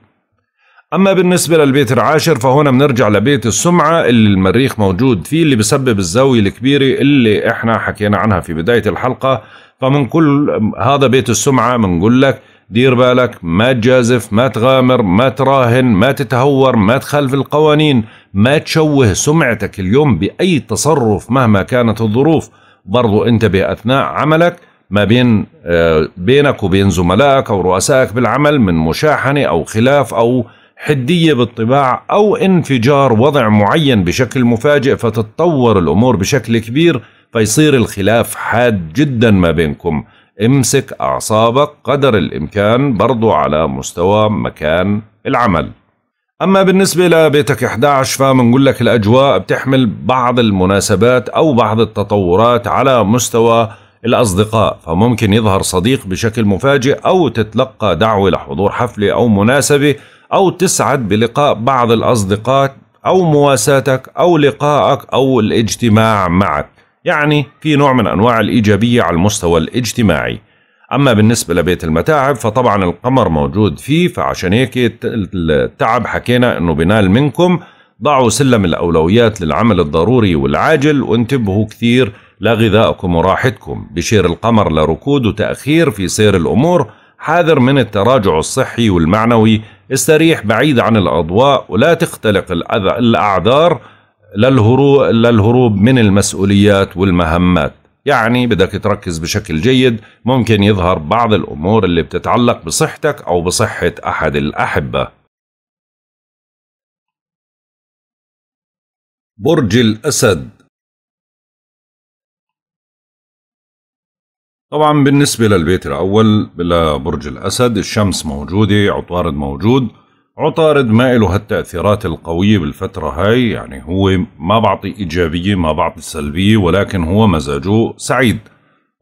أما بالنسبة للبيت العاشر فهنا بنرجع لبيت السمعة اللي المريخ موجود فيه اللي بسبب الزاوية الكبيرة اللي إحنا حكينا عنها في بداية الحلقة فمن كل هذا بيت السمعة بنقول لك دير بالك ما تجازف ما تغامر ما تراهن ما تتهور ما تخالف القوانين ما تشوه سمعتك اليوم بأي تصرف مهما كانت الظروف برضو انتبه أثناء عملك ما بين آه، بينك وبين زملائك أو رؤسائك بالعمل من مشاحنة أو خلاف أو حدية بالطباع أو انفجار وضع معين بشكل مفاجئ فتتطور الأمور بشكل كبير فيصير الخلاف حاد جدا ما بينكم امسك أعصابك قدر الإمكان برضو على مستوى مكان العمل أما بالنسبة لبيتك 11 فمنقول لك الأجواء بتحمل بعض المناسبات أو بعض التطورات على مستوى الأصدقاء فممكن يظهر صديق بشكل مفاجئ أو تتلقى دعوة لحضور حفلة أو مناسبة أو تسعد بلقاء بعض الأصدقاء أو مواساتك أو لقائك أو الاجتماع معك يعني في نوع من أنواع الإيجابية على المستوى الاجتماعي أما بالنسبة لبيت المتاعب فطبعا القمر موجود فيه فعشان هيك التعب حكينا أنه بنال منكم ضعوا سلم الأولويات للعمل الضروري والعاجل وانتبهوا كثير لغذائكم وراحتكم بشير القمر لركود وتأخير في سير الأمور حاذر من التراجع الصحي والمعنوي استريح بعيد عن الأضواء ولا تختلق الأعذار للهروب من المسؤوليات والمهمات يعني بدك تركز بشكل جيد ممكن يظهر بعض الأمور اللي بتتعلق بصحتك أو بصحة أحد الأحبة برج الأسد طبعا بالنسبة للبيت الأول لبرج الأسد الشمس موجودة عطارد موجود عطارد ما له هالتأثيرات القوية بالفترة هاي يعني هو ما بعطي إيجابية ما بعطي سلبية ولكن هو مزاجه سعيد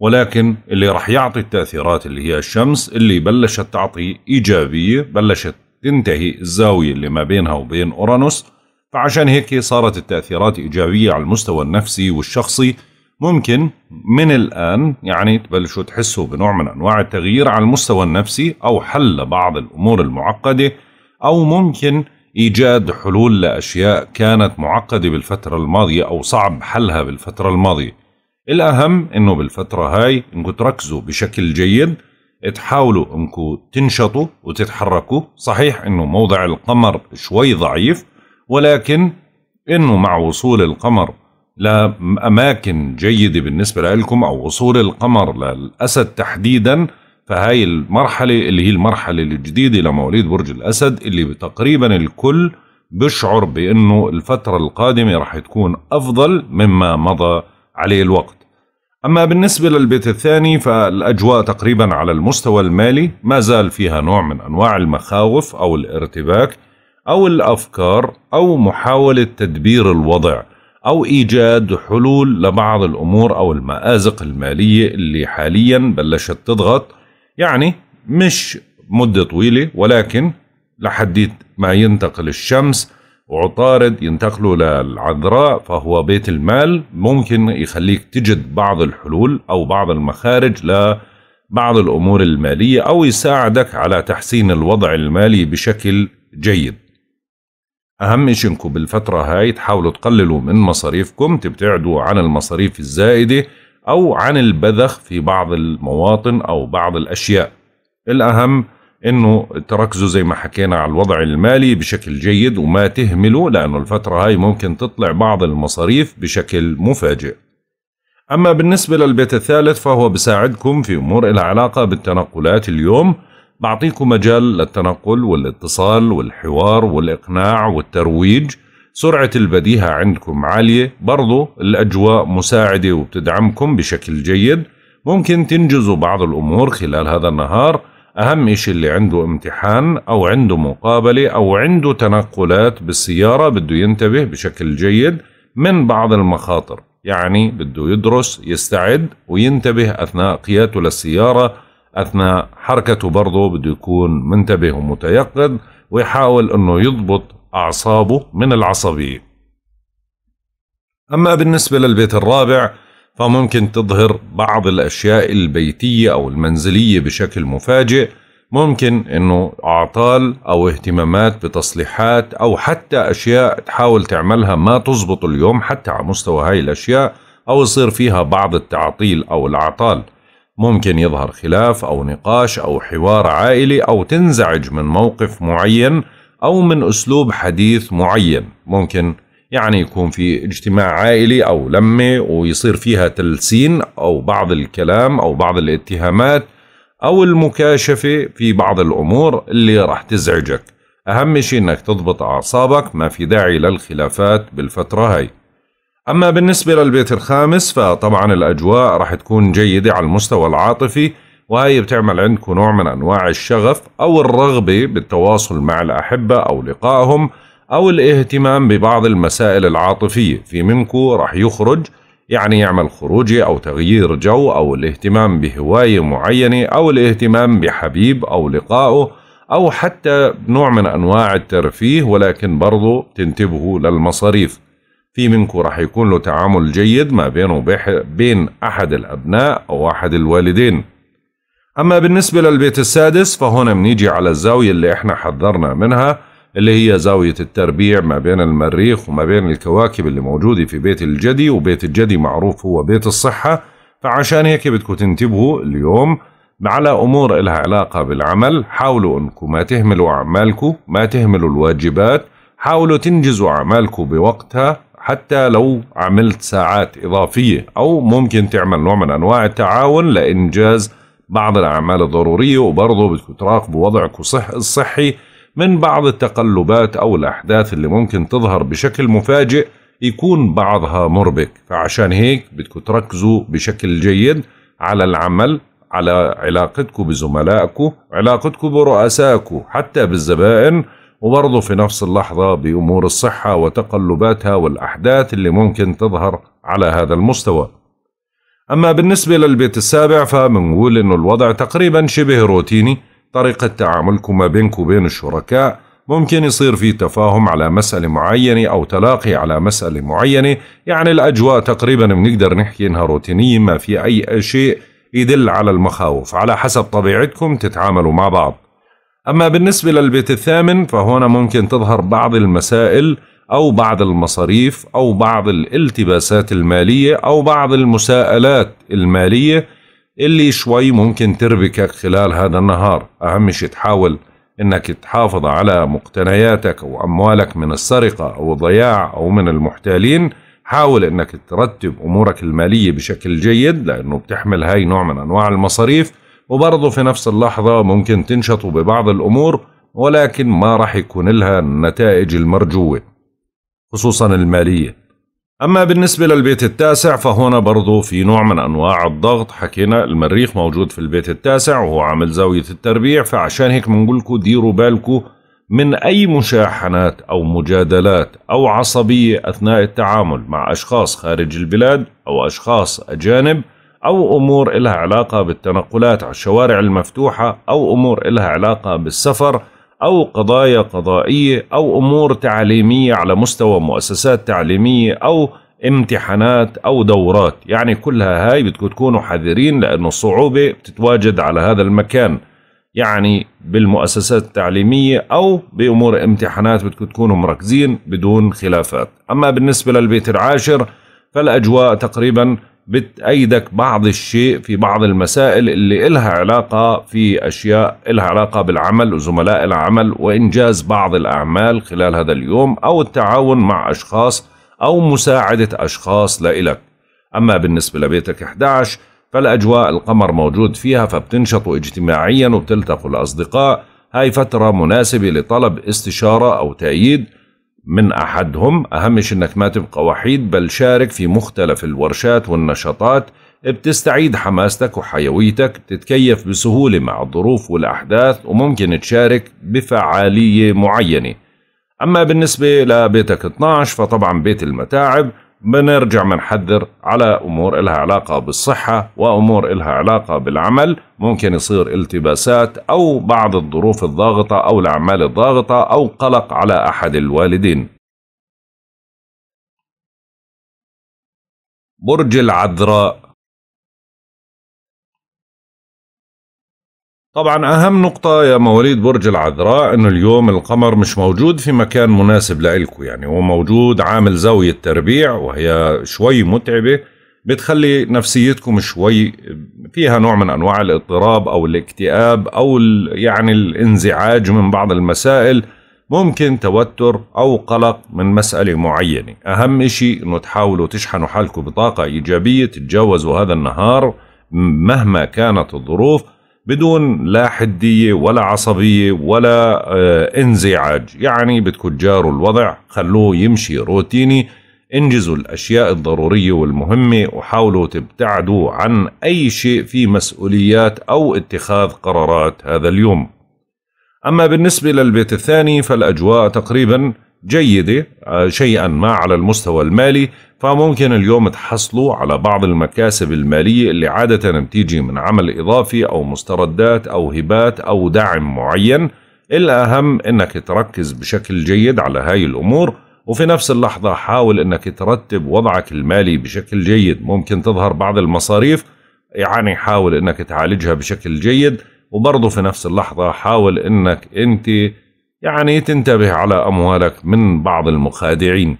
ولكن اللي رح يعطي التأثيرات اللي هي الشمس اللي بلشت تعطي إيجابية بلشت تنتهي الزاوية اللي ما بينها وبين أورانوس فعشان هيك صارت التأثيرات إيجابية على المستوى النفسي والشخصي ممكن من الآن يعني تبلشوا تحسوا بنوع من أنواع التغيير على المستوى النفسي أو حل بعض الأمور المعقدة أو ممكن إيجاد حلول لأشياء كانت معقدة بالفترة الماضية أو صعب حلها بالفترة الماضية الأهم إنه بالفترة هاي إنكم تركزوا بشكل جيد تحاولوا إنكم تنشطوا وتتحركوا صحيح إنه موضع القمر شوي ضعيف ولكن إنه مع وصول القمر لأماكن جيدة بالنسبة لكم أو وصول القمر للأسد تحديداً فهاي المرحلة اللي هي المرحلة الجديدة لمواليد برج الأسد اللي تقريبا الكل بشعر بأنه الفترة القادمة رح تكون أفضل مما مضى عليه الوقت أما بالنسبة للبيت الثاني فالأجواء تقريبا على المستوى المالي ما زال فيها نوع من أنواع المخاوف أو الارتباك أو الأفكار أو محاولة تدبير الوضع أو إيجاد حلول لبعض الأمور أو المآزق المالية اللي حاليا بلشت تضغط يعني مش مدة طويلة ولكن لحد ما ينتقل الشمس وعطارد ينتقلوا للعذراء فهو بيت المال ممكن يخليك تجد بعض الحلول أو بعض المخارج لبعض الأمور المالية أو يساعدك على تحسين الوضع المالي بشكل جيد أهم شيء إنكم بالفترة هاي تحاولوا تقللوا من مصاريفكم تبتعدوا عن المصاريف الزائدة أو عن البذخ في بعض المواطن أو بعض الأشياء الأهم انه تركزوا زي ما حكينا على الوضع المالي بشكل جيد وما تهملوا لانه الفترة هاي ممكن تطلع بعض المصاريف بشكل مفاجئ اما بالنسبة للبيت الثالث فهو بساعدكم في امور لها علاقة بالتنقلات اليوم بعطيكم مجال للتنقل والاتصال والحوار والاقناع والترويج سرعة البديهة عندكم عالية برضو الأجواء مساعدة وبتدعمكم بشكل جيد ممكن تنجزوا بعض الأمور خلال هذا النهار أهم إشي اللي عنده امتحان أو عنده مقابلة أو عنده تنقلات بالسيارة بده ينتبه بشكل جيد من بعض المخاطر يعني بده يدرس يستعد وينتبه أثناء قيادته للسيارة أثناء حركته برضه بده يكون منتبه ومتيقظ ويحاول أنه يضبط أعصابه من العصبية أما بالنسبة للبيت الرابع فممكن تظهر بعض الأشياء البيتية أو المنزلية بشكل مفاجئ ممكن أنه أعطال أو اهتمامات بتصليحات أو حتى أشياء تحاول تعملها ما تزبط اليوم حتى على مستوى هاي الأشياء أو يصير فيها بعض التعطيل أو الأعطال ممكن يظهر خلاف أو نقاش أو حوار عائلي أو تنزعج من موقف معين أو من أسلوب حديث معين ممكن يعني يكون في اجتماع عائلي أو لمة ويصير فيها تلسين أو بعض الكلام أو بعض الاتهامات أو المكاشفة في بعض الأمور اللي راح تزعجك أهم شيء أنك تضبط أعصابك ما في داعي للخلافات بالفترة هاي أما بالنسبة للبيت الخامس فطبعا الأجواء راح تكون جيدة على المستوى العاطفي وهي بتعمل عندكم نوع من أنواع الشغف أو الرغبة بالتواصل مع الأحبة أو لقائهم أو الاهتمام ببعض المسائل العاطفية في منكم رح يخرج يعني يعمل خروجي أو تغيير جو أو الاهتمام بهواية معينة أو الاهتمام بحبيب أو لقائه أو حتى نوع من أنواع الترفيه ولكن برضو تنتبهوا للمصاريف في منكو رح يكون له تعامل جيد ما بينه بين أحد الأبناء أو أحد الوالدين أما بالنسبة للبيت السادس فهون بنيجي على الزاوية اللي إحنا حذرنا منها اللي هي زاوية التربيع ما بين المريخ وما بين الكواكب اللي موجودة في بيت الجدي وبيت الجدي معروف هو بيت الصحة فعشان هيك بدكم تنتبهوا اليوم على أمور إلها علاقة بالعمل حاولوا أنكم ما تهملوا أعمالكم ما تهملوا الواجبات حاولوا تنجزوا أعمالكم بوقتها حتى لو عملت ساعات إضافية أو ممكن تعمل نوع من أنواع التعاون لإنجاز بعض الأعمال الضرورية وبرضه بدكم تراقبوا وضعكم صح الصحي من بعض التقلبات أو الأحداث اللي ممكن تظهر بشكل مفاجئ يكون بعضها مربك فعشان هيك بدكم تركزوا بشكل جيد على العمل على علاقتكم بزملائكم علاقتكم برؤسائكم حتى بالزبائن وبرضه في نفس اللحظة بأمور الصحة وتقلباتها والأحداث اللي ممكن تظهر على هذا المستوى أما بالنسبة للبيت السابع فمنقول إنه الوضع تقريبا شبه روتيني طريقة تعاملكم ما بينك وبين الشركاء ممكن يصير في تفاهم على مسألة معينة أو تلاقي على مسألة معينة يعني الأجواء تقريبا بنقدر نحكي إنها روتينية ما في أي شيء يدل على المخاوف على حسب طبيعتكم تتعاملوا مع بعض أما بالنسبة للبيت الثامن فهنا ممكن تظهر بعض المسائل أو بعض المصاريف أو بعض الالتباسات المالية أو بعض المساءلات المالية اللي شوي ممكن تربكك خلال هذا النهار أهم شيء تحاول انك تحافظ على مقتنياتك واموالك من السرقه او الضياع او من المحتالين حاول انك ترتب امورك الماليه بشكل جيد لانه بتحمل هاي نوع من انواع المصاريف وبرضه في نفس اللحظه ممكن تنشطوا ببعض الامور ولكن ما راح يكون لها النتائج المرجوه خصوصا المالية أما بالنسبة للبيت التاسع فهنا برضو في نوع من أنواع الضغط حكينا المريخ موجود في البيت التاسع وهو عامل زاوية التربيع فعشان هيك منقولكو ديروا بالكو من أي مشاحنات أو مجادلات أو عصبية أثناء التعامل مع أشخاص خارج البلاد أو أشخاص أجانب أو أمور إلها علاقة بالتنقلات على الشوارع المفتوحة أو أمور إلها علاقة بالسفر أو قضايا قضائية أو أمور تعليمية على مستوى مؤسسات تعليمية أو امتحانات أو دورات يعني كلها هاي بتكون تكونوا حذرين لأنه الصعوبة بتتواجد على هذا المكان يعني بالمؤسسات التعليمية أو بأمور امتحانات بتكون تكونوا مركزين بدون خلافات أما بالنسبة للبيت العاشر فالأجواء تقريبا بتأيدك بعض الشيء في بعض المسائل اللي إلها علاقة في أشياء إلها علاقة بالعمل وزملاء العمل وإنجاز بعض الأعمال خلال هذا اليوم أو التعاون مع أشخاص أو مساعدة أشخاص لإلك أما بالنسبة لبيتك 11 فالأجواء القمر موجود فيها فبتنشط اجتماعيا وبتلتقوا الأصدقاء هاي فترة مناسبة لطلب استشارة أو تأييد من أحدهم أهم أنك ما تبقى وحيد بل شارك في مختلف الورشات والنشاطات بتستعيد حماستك وحيويتك تتكيف بسهولة مع الظروف والأحداث وممكن تشارك بفعالية معينة أما بالنسبة لبيتك 12 فطبعا بيت المتاعب بنرجع بنحذر على أمور إلها علاقة بالصحة وأمور إلها علاقة بالعمل ممكن يصير التباسات أو بعض الظروف الضاغطة أو الأعمال الضاغطة أو قلق على أحد الوالدين برج العذراء طبعا أهم نقطة يا مواليد برج العذراء أنه اليوم القمر مش موجود في مكان مناسب لإلكم يعني هو موجود عامل زاوية تربيع وهي شوي متعبة بتخلي نفسيتكم شوي فيها نوع من أنواع الاضطراب أو الاكتئاب أو يعني الانزعاج من بعض المسائل ممكن توتر أو قلق من مسألة معينة أهم شيء أنه تحاولوا تشحنوا حالكم بطاقة إيجابية تتجاوزوا هذا النهار مهما كانت الظروف بدون لا حدية ولا عصبية ولا آه، انزعاج يعني بدكم تجاروا الوضع خلوه يمشي روتيني انجزوا الأشياء الضرورية والمهمة وحاولوا تبتعدوا عن أي شيء في مسؤوليات أو اتخاذ قرارات هذا اليوم أما بالنسبة للبيت الثاني فالأجواء تقريباً جيدة آه، شيئا ما على المستوى المالي فممكن اليوم تحصلوا على بعض المكاسب المالية اللي عادة بتيجي من عمل إضافي أو مستردات أو هبات أو دعم معين الأهم أنك تركز بشكل جيد على هاي الأمور وفي نفس اللحظة حاول أنك ترتب وضعك المالي بشكل جيد ممكن تظهر بعض المصاريف يعني حاول أنك تعالجها بشكل جيد وبرضه في نفس اللحظة حاول أنك أنت يعني تنتبه على أموالك من بعض المخادعين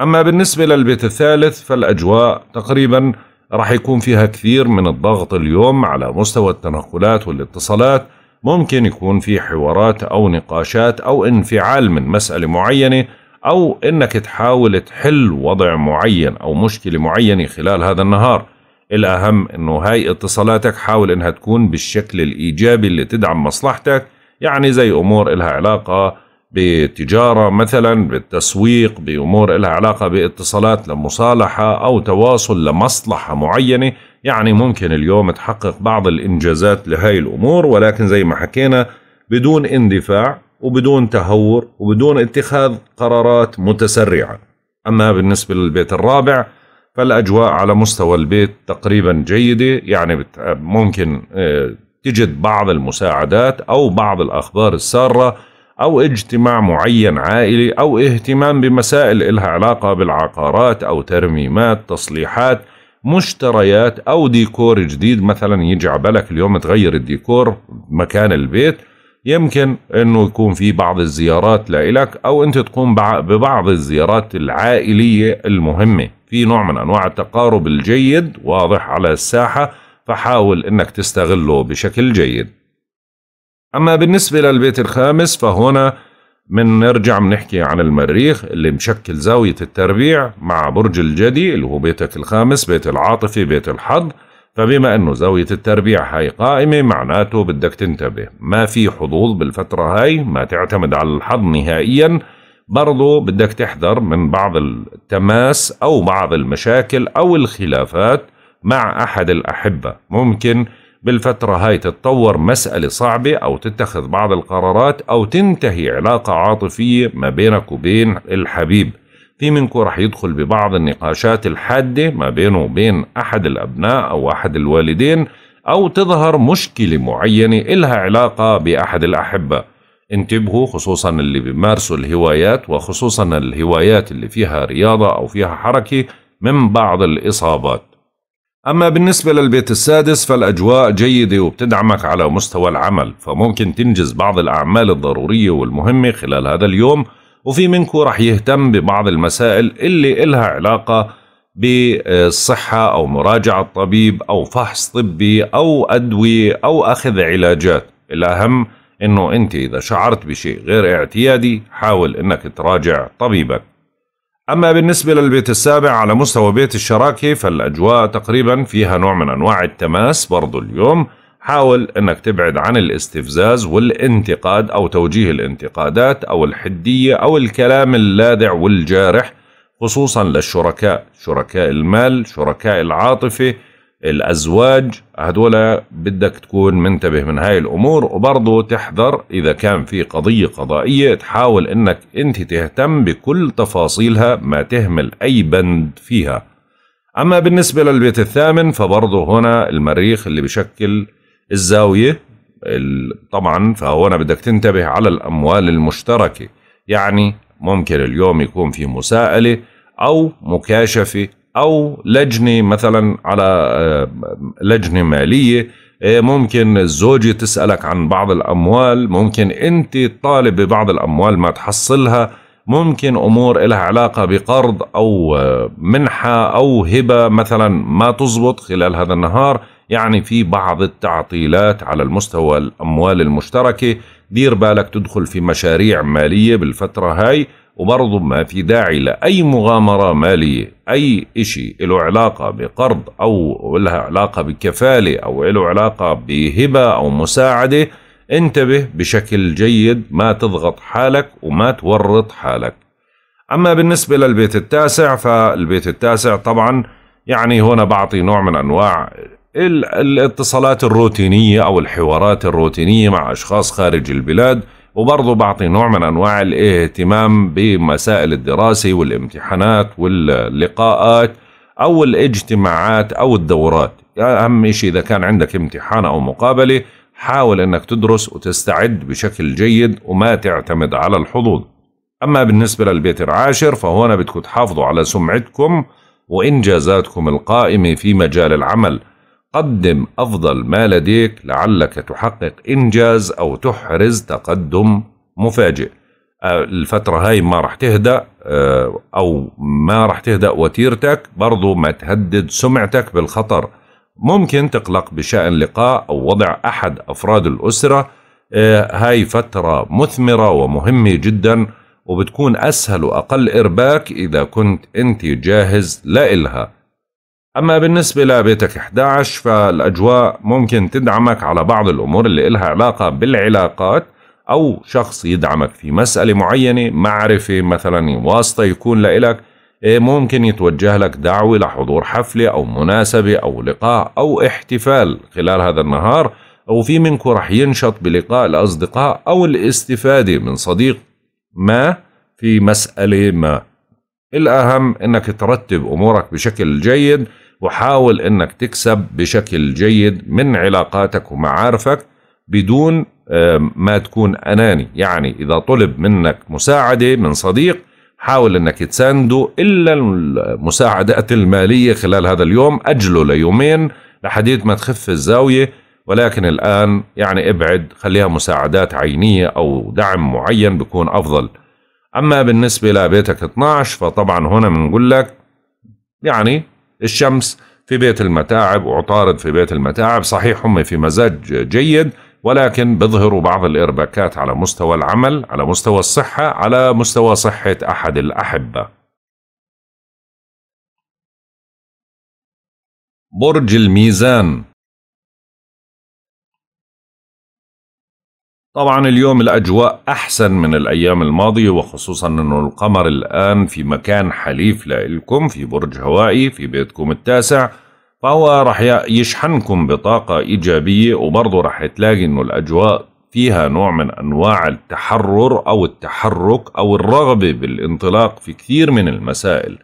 أما بالنسبة للبيت الثالث فالأجواء تقريبا راح يكون فيها كثير من الضغط اليوم على مستوى التنقلات والاتصالات ممكن يكون في حوارات أو نقاشات أو انفعال من مسألة معينة أو أنك تحاول تحل وضع معين أو مشكلة معينة خلال هذا النهار الأهم أنه هاي اتصالاتك حاول أنها تكون بالشكل الإيجابي اللي تدعم مصلحتك يعني زي أمور إلها علاقة بتجارة مثلا بالتسويق بأمور إلها علاقة باتصالات لمصالحة أو تواصل لمصلحة معينة يعني ممكن اليوم تحقق بعض الإنجازات لهاي الأمور ولكن زي ما حكينا بدون اندفاع وبدون تهور وبدون اتخاذ قرارات متسرعة أما بالنسبة للبيت الرابع فالأجواء على مستوى البيت تقريبا جيدة يعني ممكن آه، تجد بعض المساعدات أو بعض الأخبار السارة أو اجتماع معين عائلي أو اهتمام بمسائل إلها علاقة بالعقارات أو ترميمات تصليحات مشتريات أو ديكور جديد مثلا يجي على بالك اليوم تغير الديكور مكان البيت يمكن انه يكون في بعض الزيارات لإلك او انت تقوم ببعض الزيارات العائلية المهمة في نوع من انواع التقارب الجيد واضح على الساحة فحاول أنك تستغله بشكل جيد أما بالنسبة للبيت الخامس فهنا من نرجع بنحكي عن المريخ اللي مشكل زاوية التربيع مع برج الجدي اللي هو بيتك الخامس بيت العاطفة بيت الحظ فبما أنه زاوية التربيع هاي قائمة معناته بدك تنتبه ما في حظوظ بالفترة هاي ما تعتمد على الحظ نهائياً برضو بدك تحذر من بعض التماس أو بعض المشاكل أو الخلافات مع أحد الأحبة ممكن بالفترة هاي تتطور مسألة صعبة أو تتخذ بعض القرارات أو تنتهي علاقة عاطفية ما بينك وبين الحبيب في منكم رح يدخل ببعض النقاشات الحادة ما بينه وبين أحد الأبناء أو أحد الوالدين أو تظهر مشكلة معينة إلها علاقة بأحد الأحبة انتبهوا خصوصا اللي بيمارسوا الهوايات وخصوصا الهوايات اللي فيها رياضة أو فيها حركة من بعض الإصابات أما بالنسبة للبيت السادس فالأجواء جيدة وبتدعمك على مستوى العمل فممكن تنجز بعض الأعمال الضرورية والمهمة خلال هذا اليوم وفي منكم رح يهتم ببعض المسائل اللي إلها علاقة بالصحة أو مراجعة طبيب أو فحص طبي أو أدوية أو أخذ علاجات الأهم أنه أنت إذا شعرت بشيء غير اعتيادي حاول أنك تراجع طبيبك أما بالنسبة للبيت السابع على مستوى بيت الشراكة فالأجواء تقريبا فيها نوع من أنواع التماس برضو اليوم حاول أنك تبعد عن الاستفزاز والانتقاد أو توجيه الانتقادات أو الحدية أو الكلام اللاذع والجارح خصوصا للشركاء شركاء المال شركاء العاطفة الأزواج هدول بدك تكون منتبه من هاي الأمور وبرضه تحذر إذا كان في قضية قضائية تحاول إنك أنت تهتم بكل تفاصيلها ما تهمل أي بند فيها أما بالنسبة للبيت الثامن فبرضه هنا المريخ اللي بشكل الزاوية طبعا فهنا بدك تنتبه على الأموال المشتركة يعني ممكن اليوم يكون في مساءلة أو مكاشفة او لجنه مثلا على آه، لجنه ماليه إيه، ممكن الزوجه تسالك عن بعض الاموال ممكن انت تطالب ببعض الاموال ما تحصلها ممكن امور لها علاقه بقرض او آه، منحه او هبه مثلا ما تزبط خلال هذا النهار يعني في بعض التعطيلات على المستوى الاموال المشتركه دير بالك تدخل في مشاريع ماليه بالفتره هاي وبرضه ما في داعي لأي مغامرة مالية أي إشي له علاقة بقرض أو لها علاقة بكفالة أو له علاقة بهبة أو مساعدة انتبه بشكل جيد ما تضغط حالك وما تورط حالك أما بالنسبة للبيت التاسع فالبيت التاسع طبعا يعني هنا بعطي نوع من أنواع الاتصالات الروتينية أو الحوارات الروتينية مع أشخاص خارج البلاد وبرضه بعطي نوع من أنواع الاهتمام بمسائل الدراسة والامتحانات واللقاءات أو الاجتماعات أو الدورات أهم شيء إذا كان عندك امتحان أو مقابلة حاول أنك تدرس وتستعد بشكل جيد وما تعتمد على الحظوظ أما بالنسبة للبيت العاشر فهنا بدكم تحافظوا على سمعتكم وإنجازاتكم القائمة في مجال العمل قدم أفضل ما لديك لعلك تحقق إنجاز أو تحرز تقدم مفاجئ آه، الفترة هاي ما رح تهدأ آه، أو ما رح تهدأ وتيرتك برضو ما تهدد سمعتك بالخطر ممكن تقلق بشأن لقاء أو وضع أحد أفراد الأسرة آه، هاي فترة مثمرة ومهمة جدا وبتكون أسهل وأقل إرباك إذا كنت أنت جاهز لإلها أما بالنسبة لبيتك 11 فالأجواء ممكن تدعمك على بعض الأمور اللي إلها علاقة بالعلاقات أو شخص يدعمك في مسألة معينة معرفة مثلا واسطة يكون لإلك إيه، ممكن يتوجه لك دعوة لحضور حفلة أو مناسبة أو لقاء أو احتفال خلال هذا النهار أو في منكم رح ينشط بلقاء الأصدقاء أو الاستفادة من صديق ما في مسألة ما الأهم أنك ترتب أمورك بشكل جيد وحاول انك تكسب بشكل جيد من علاقاتك ومعارفك بدون آه، ما تكون اناني يعني اذا طلب منك مساعده من صديق حاول انك تسانده الا المساعدات الماليه خلال هذا اليوم اجله ليومين لحديث ما تخف الزاويه ولكن الان يعني ابعد خليها مساعدات عينيه او دعم معين بكون افضل اما بالنسبه لبيتك 12 فطبعا هنا بنقول لك يعني الشمس في بيت المتاعب وعطارد في بيت المتاعب صحيح هم في مزاج جيد ولكن بيظهروا بعض الإرباكات على مستوى العمل على مستوى الصحة على مستوى صحة أحد الأحبة برج الميزان طبعا اليوم الأجواء أحسن من الأيام الماضية وخصوصا أنه القمر الآن في مكان حليف لإلكم في برج هوائي في بيتكم التاسع فهو رح يشحنكم بطاقة إيجابية وبرضه رح تلاقي أنه الأجواء فيها نوع من أنواع التحرر أو التحرك أو الرغبة بالانطلاق في كثير من المسائل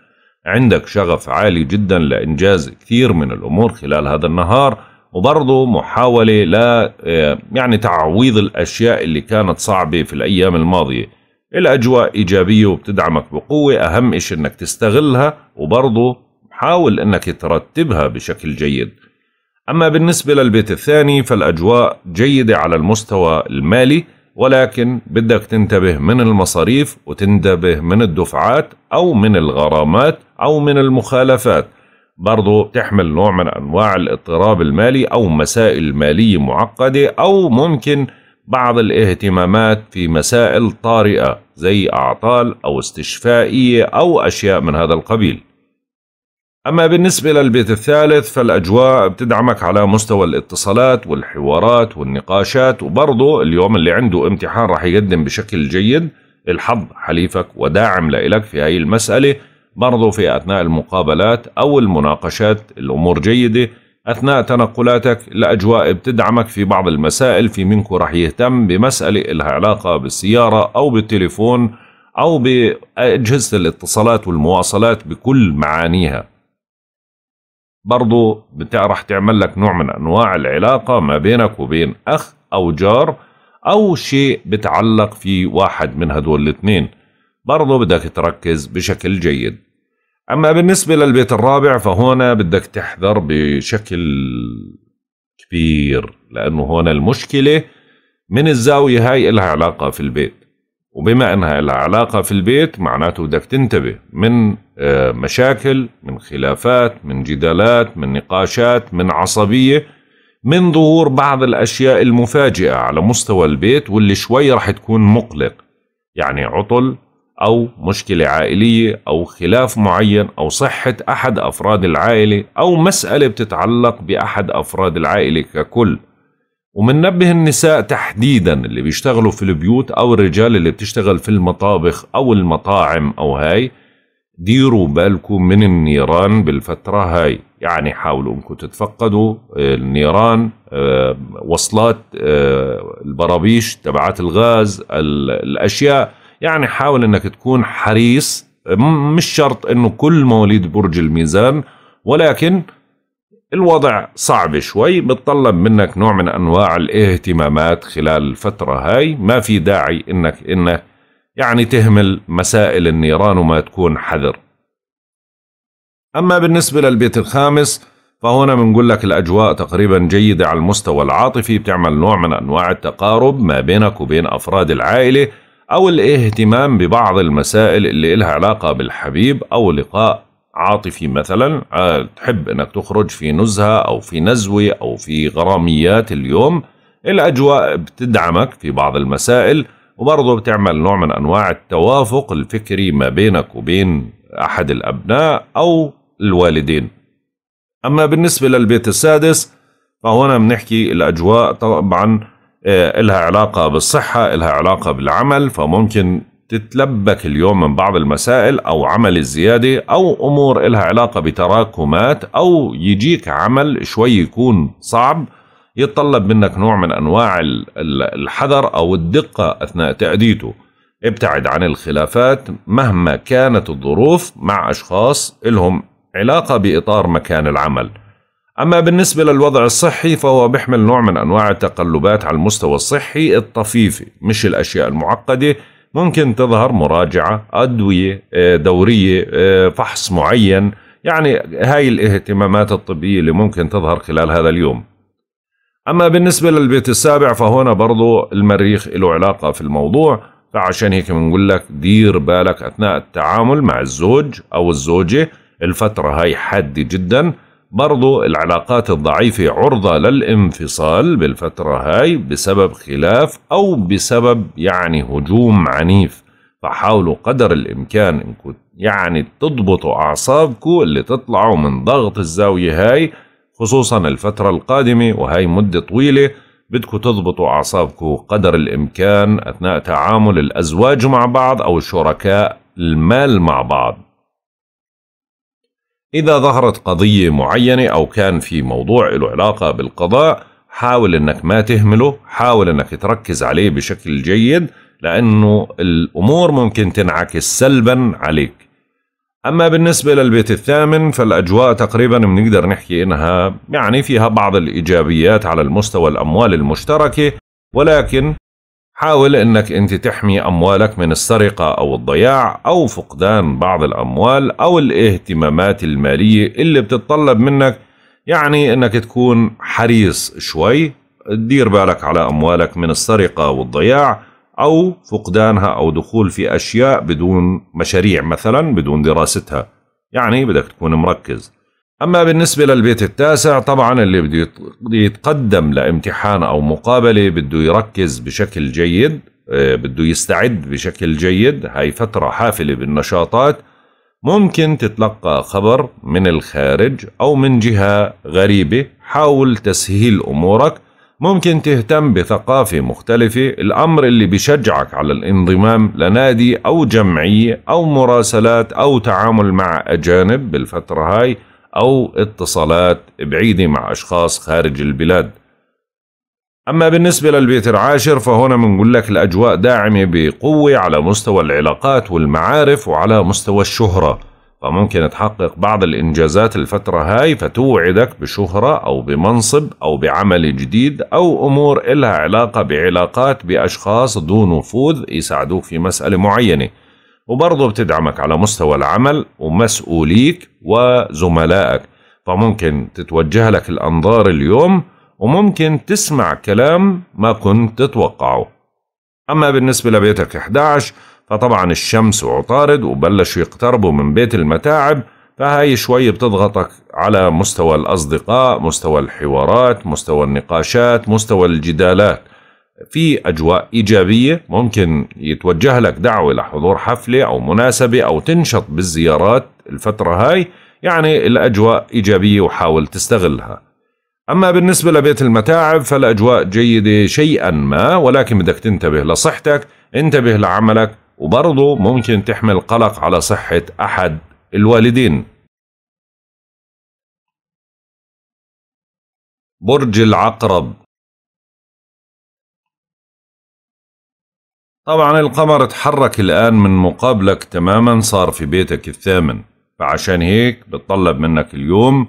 عندك شغف عالي جدا لإنجاز كثير من الأمور خلال هذا النهار وبرضه محاولة لا آه، يعني تعويض الأشياء اللي كانت صعبة في الأيام الماضية الأجواء إيجابية وبتدعمك بقوة أهم إشي أنك تستغلها وبرضه حاول أنك ترتبها بشكل جيد أما بالنسبة للبيت الثاني فالأجواء جيدة على المستوى المالي ولكن بدك تنتبه من المصاريف وتنتبه من الدفعات أو من الغرامات أو من المخالفات برضه تحمل نوع من أنواع الاضطراب المالي أو مسائل مالية معقدة أو ممكن بعض الاهتمامات في مسائل طارئة زي أعطال أو استشفائية أو أشياء من هذا القبيل أما بالنسبة للبيت الثالث فالأجواء بتدعمك على مستوى الاتصالات والحوارات والنقاشات وبرضه اليوم اللي عنده امتحان رح يقدم بشكل جيد الحظ حليفك وداعم لإلك في هاي المسألة برضو في أثناء المقابلات أو المناقشات الأمور جيدة أثناء تنقلاتك الأجواء بتدعمك في بعض المسائل في منكم رح يهتم بمسألة إلها علاقة بالسيارة أو بالتليفون أو بأجهزة الاتصالات والمواصلات بكل معانيها برضو رح تعمل لك نوع من أنواع العلاقة ما بينك وبين أخ أو جار أو شيء بتعلق في واحد من هدول الاثنين برضو بدك تركز بشكل جيد اما بالنسبه للبيت الرابع فهنا بدك تحذر بشكل كبير لانه هون المشكله من الزاويه هاي إلها علاقه في البيت وبما انها إلها علاقه في البيت معناته بدك تنتبه من آه، مشاكل من خلافات من جدالات من نقاشات من عصبيه من ظهور بعض الاشياء المفاجئه على مستوى البيت واللي شوي رح تكون مقلق يعني عطل أو مشكلة عائلية أو خلاف معين أو صحة أحد أفراد العائلة أو مسألة بتتعلق بأحد أفراد العائلة ككل ومننبه النساء تحديدا اللي بيشتغلوا في البيوت أو الرجال اللي بتشتغل في المطابخ أو المطاعم أو هاي ديروا بالكم من النيران بالفترة هاي يعني حاولوا انكم تتفقدوا آه، النيران آه، وصلات آه، البرابيش تبعات الغاز الأشياء يعني حاول انك تكون حريص مش شرط انه كل مواليد برج الميزان ولكن الوضع صعب شوي بتطلب منك نوع من انواع الاهتمامات خلال الفتره هاي ما في داعي انك انك يعني تهمل مسائل النيران وما تكون حذر اما بالنسبه للبيت الخامس فهنا بنقول لك الاجواء تقريبا جيده على المستوى العاطفي بتعمل نوع من انواع التقارب ما بينك وبين افراد العائله أو الاهتمام ببعض المسائل اللي إلها علاقة بالحبيب أو لقاء عاطفي مثلا آه، تحب أنك تخرج في نزهة أو في نزوة أو في غراميات اليوم الأجواء بتدعمك في بعض المسائل وبرضه بتعمل نوع من أنواع التوافق الفكري ما بينك وبين أحد الأبناء أو الوالدين أما بالنسبة للبيت السادس فهنا بنحكي الأجواء طبعا آه، لها علاقة بالصحة لها علاقة بالعمل فممكن تتلبك اليوم من بعض المسائل أو عمل الزيادة أو أمور لها علاقة بتراكمات أو يجيك عمل شوي يكون صعب يتطلب منك نوع من أنواع الحذر أو الدقة أثناء تأديته ابتعد عن الخلافات مهما كانت الظروف مع أشخاص لهم علاقة بإطار مكان العمل أما بالنسبة للوضع الصحي فهو بيحمل نوع من أنواع التقلبات على المستوى الصحي الطفيفة مش الأشياء المعقدة ممكن تظهر مراجعة أدوية آه، دورية آه، فحص معين يعني هاي الاهتمامات الطبية اللي ممكن تظهر خلال هذا اليوم أما بالنسبة للبيت السابع فهنا برضو المريخ له علاقة في الموضوع فعشان هيك بنقول لك دير بالك أثناء التعامل مع الزوج أو الزوجة الفترة هاي حادة جداً برضو العلاقات الضعيفة عرضة للانفصال بالفترة هاي بسبب خلاف أو بسبب يعني هجوم عنيف فحاولوا قدر الإمكان يعني تضبطوا أعصابكم اللي تطلعوا من ضغط الزاوية هاي خصوصا الفترة القادمة وهي مدة طويلة بدكوا تضبطوا أعصابكم قدر الإمكان أثناء تعامل الأزواج مع بعض أو الشركاء المال مع بعض إذا ظهرت قضية معينة أو كان في موضوع له علاقة بالقضاء حاول إنك ما تهمله حاول إنك تركز عليه بشكل جيد لأنه الأمور ممكن تنعكس سلبا عليك أما بالنسبة للبيت الثامن فالأجواء تقريبا بنقدر نحكي إنها يعني فيها بعض الإيجابيات على المستوى الأموال المشتركة ولكن حاول انك انت تحمي اموالك من السرقة او الضياع او فقدان بعض الاموال او الاهتمامات المالية اللي بتتطلب منك يعني انك تكون حريص شوي تدير بالك على اموالك من السرقة والضياع او فقدانها او دخول في اشياء بدون مشاريع مثلا بدون دراستها يعني بدك تكون مركز أما بالنسبة للبيت التاسع طبعا اللي بده يتقدم لامتحان أو مقابلة بده يركز بشكل جيد آه، بده يستعد بشكل جيد هاي فترة حافلة بالنشاطات ممكن تتلقى خبر من الخارج أو من جهة غريبة حاول تسهيل أمورك ممكن تهتم بثقافة مختلفة الأمر اللي بشجعك على الانضمام لنادي أو جمعية أو مراسلات أو تعامل مع أجانب بالفترة هاي أو اتصالات بعيدة مع أشخاص خارج البلاد أما بالنسبة للبيت العاشر فهنا بنقول لك الأجواء داعمة بقوة على مستوى العلاقات والمعارف وعلى مستوى الشهرة فممكن تحقق بعض الإنجازات الفترة هاي فتوعدك بشهرة أو بمنصب أو بعمل جديد أو أمور إلها علاقة بعلاقات بأشخاص ذو نفوذ يساعدوك في مسألة معينة وبرضه بتدعمك على مستوى العمل ومسؤوليك وزملائك فممكن تتوجه لك الأنظار اليوم وممكن تسمع كلام ما كنت تتوقعه أما بالنسبة لبيتك 11 فطبعا الشمس وعطارد وبلشوا يقتربوا من بيت المتاعب فهاي شوي بتضغطك على مستوى الأصدقاء مستوى الحوارات مستوى النقاشات مستوى الجدالات في أجواء إيجابية ممكن يتوجه لك دعوة لحضور حفلة أو مناسبة أو تنشط بالزيارات الفترة هاي يعني الأجواء إيجابية وحاول تستغلها أما بالنسبة لبيت المتاعب فالأجواء جيدة شيئا ما ولكن بدك تنتبه لصحتك انتبه لعملك وبرضه ممكن تحمل قلق على صحة أحد الوالدين برج العقرب طبعا القمر اتحرك الآن من مقابلك تماما صار في بيتك الثامن فعشان هيك بتطلب منك اليوم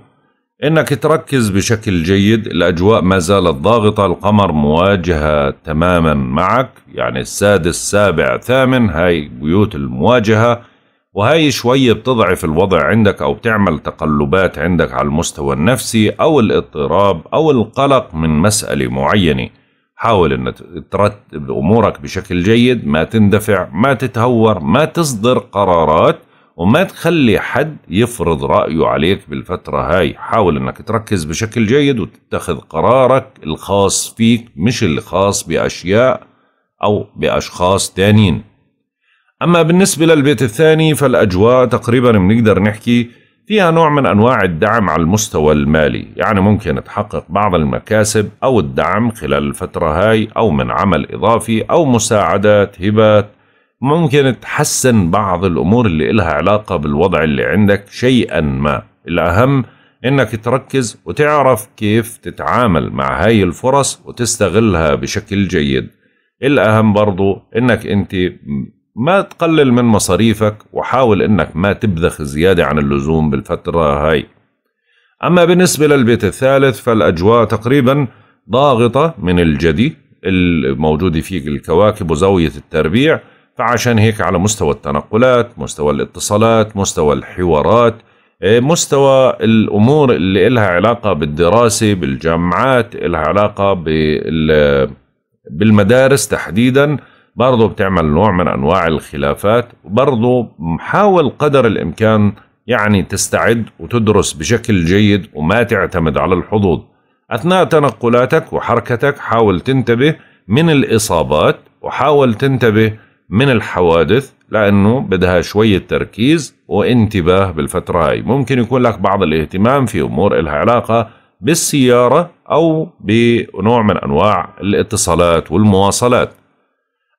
انك تركز بشكل جيد الاجواء ما زالت ضاغطة القمر مواجهة تماما معك يعني السادس سابع ثامن هاي بيوت المواجهة وهاي شوية بتضعف الوضع عندك او بتعمل تقلبات عندك على المستوى النفسي او الاضطراب او القلق من مسألة معينة حاول ان ترتب امورك بشكل جيد ما تندفع ما تتهور ما تصدر قرارات وما تخلي حد يفرض رأيه عليك بالفترة هاي حاول انك تركز بشكل جيد وتتخذ قرارك الخاص فيك مش الخاص بأشياء أو بأشخاص تانيين أما بالنسبة للبيت الثاني فالأجواء تقريبا بنقدر نحكي فيها نوع من أنواع الدعم على المستوى المالي يعني ممكن تحقق بعض المكاسب أو الدعم خلال الفترة هاي أو من عمل إضافي أو مساعدات هبات ممكن تحسن بعض الأمور اللي إلها علاقة بالوضع اللي عندك شيئا ما الأهم إنك تركز وتعرف كيف تتعامل مع هاي الفرص وتستغلها بشكل جيد الأهم برضو إنك أنت ما تقلل من مصاريفك وحاول انك ما تبذخ زيادة عن اللزوم بالفترة هاي أما بالنسبة للبيت الثالث فالأجواء تقريبا ضاغطة من الجدي الموجودة فيه الكواكب وزاوية التربيع فعشان هيك على مستوى التنقلات مستوى الاتصالات مستوى الحوارات إيه، مستوى الأمور اللي إلها علاقة بالدراسة بالجامعات إلها علاقة بالمدارس تحديداً برضه بتعمل نوع من انواع الخلافات وبرضه حاول قدر الامكان يعني تستعد وتدرس بشكل جيد وما تعتمد على الحظوظ اثناء تنقلاتك وحركتك حاول تنتبه من الاصابات وحاول تنتبه من الحوادث لانه بدها شويه تركيز وانتباه بالفتره هاي ممكن يكون لك بعض الاهتمام في امور لها علاقه بالسياره او بنوع من انواع الاتصالات والمواصلات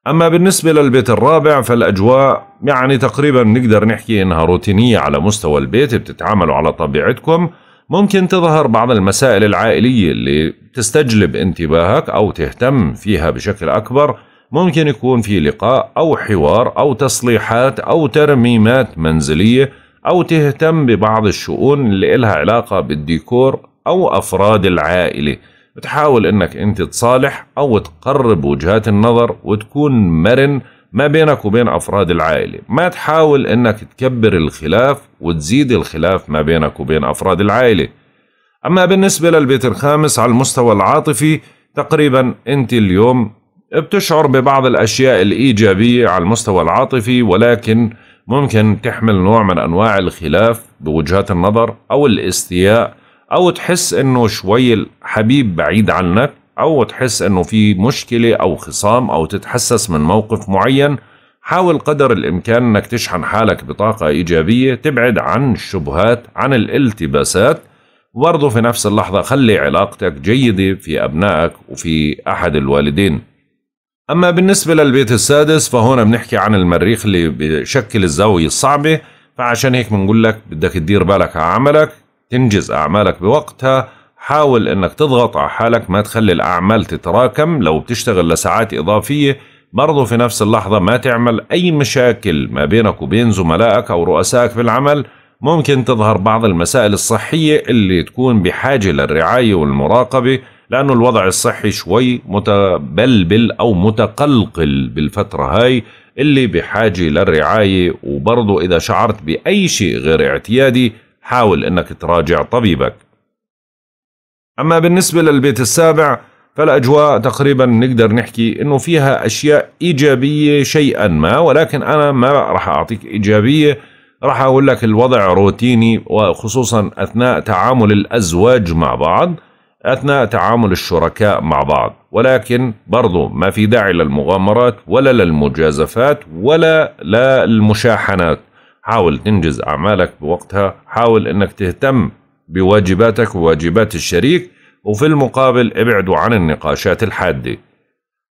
أما بالنسبة للبيت الرابع فالأجواء يعني تقريبا نقدر نحكي إنها روتينية على مستوى البيت بتتعاملوا على طبيعتكم ممكن تظهر بعض المسائل العائلية اللي تستجلب انتباهك أو تهتم فيها بشكل أكبر ممكن يكون في لقاء أو حوار أو تصليحات أو ترميمات منزلية أو تهتم ببعض الشؤون اللي إلها علاقة بالديكور أو أفراد العائلة بتحاول انك انت تصالح او تقرب وجهات النظر وتكون مرن ما بينك وبين افراد العائله، ما تحاول انك تكبر الخلاف وتزيد الخلاف ما بينك وبين افراد العائله. اما بالنسبه للبيت الخامس على المستوى العاطفي تقريبا انت اليوم بتشعر ببعض الاشياء الايجابيه على المستوى العاطفي ولكن ممكن تحمل نوع من انواع الخلاف بوجهات النظر او الاستياء او تحس انه شوي الحبيب بعيد عنك او تحس انه في مشكله او خصام او تتحسس من موقف معين حاول قدر الامكان انك تشحن حالك بطاقه ايجابيه تبعد عن الشبهات عن الالتباسات برضه في نفس اللحظه خلي علاقتك جيده في ابنائك وفي احد الوالدين اما بالنسبه للبيت السادس فهون بنحكي عن المريخ اللي بشكل الزاويه الصعبه فعشان هيك بنقول لك بدك تدير بالك على عملك تنجز أعمالك بوقتها حاول انك تضغط على حالك ما تخلي الاعمال تتراكم لو بتشتغل لساعات اضافيه برضه في نفس اللحظه ما تعمل اي مشاكل ما بينك وبين زملائك او رؤسائك في العمل ممكن تظهر بعض المسائل الصحيه اللي تكون بحاجه للرعايه والمراقبه لانه الوضع الصحي شوي متبلبل او متقلقل بالفتره هاي اللي بحاجه للرعايه وبرضه اذا شعرت باي شيء غير اعتيادي حاول أنك تراجع طبيبك أما بالنسبة للبيت السابع فالأجواء تقريبا نقدر نحكي أنه فيها أشياء إيجابية شيئا ما ولكن أنا ما راح أعطيك إيجابية راح أقول لك الوضع روتيني وخصوصا أثناء تعامل الأزواج مع بعض أثناء تعامل الشركاء مع بعض ولكن برضو ما في داعي للمغامرات ولا للمجازفات ولا للمشاحنات حاول تنجز اعمالك بوقتها حاول انك تهتم بواجباتك وواجبات الشريك وفي المقابل ابعدوا عن النقاشات الحاده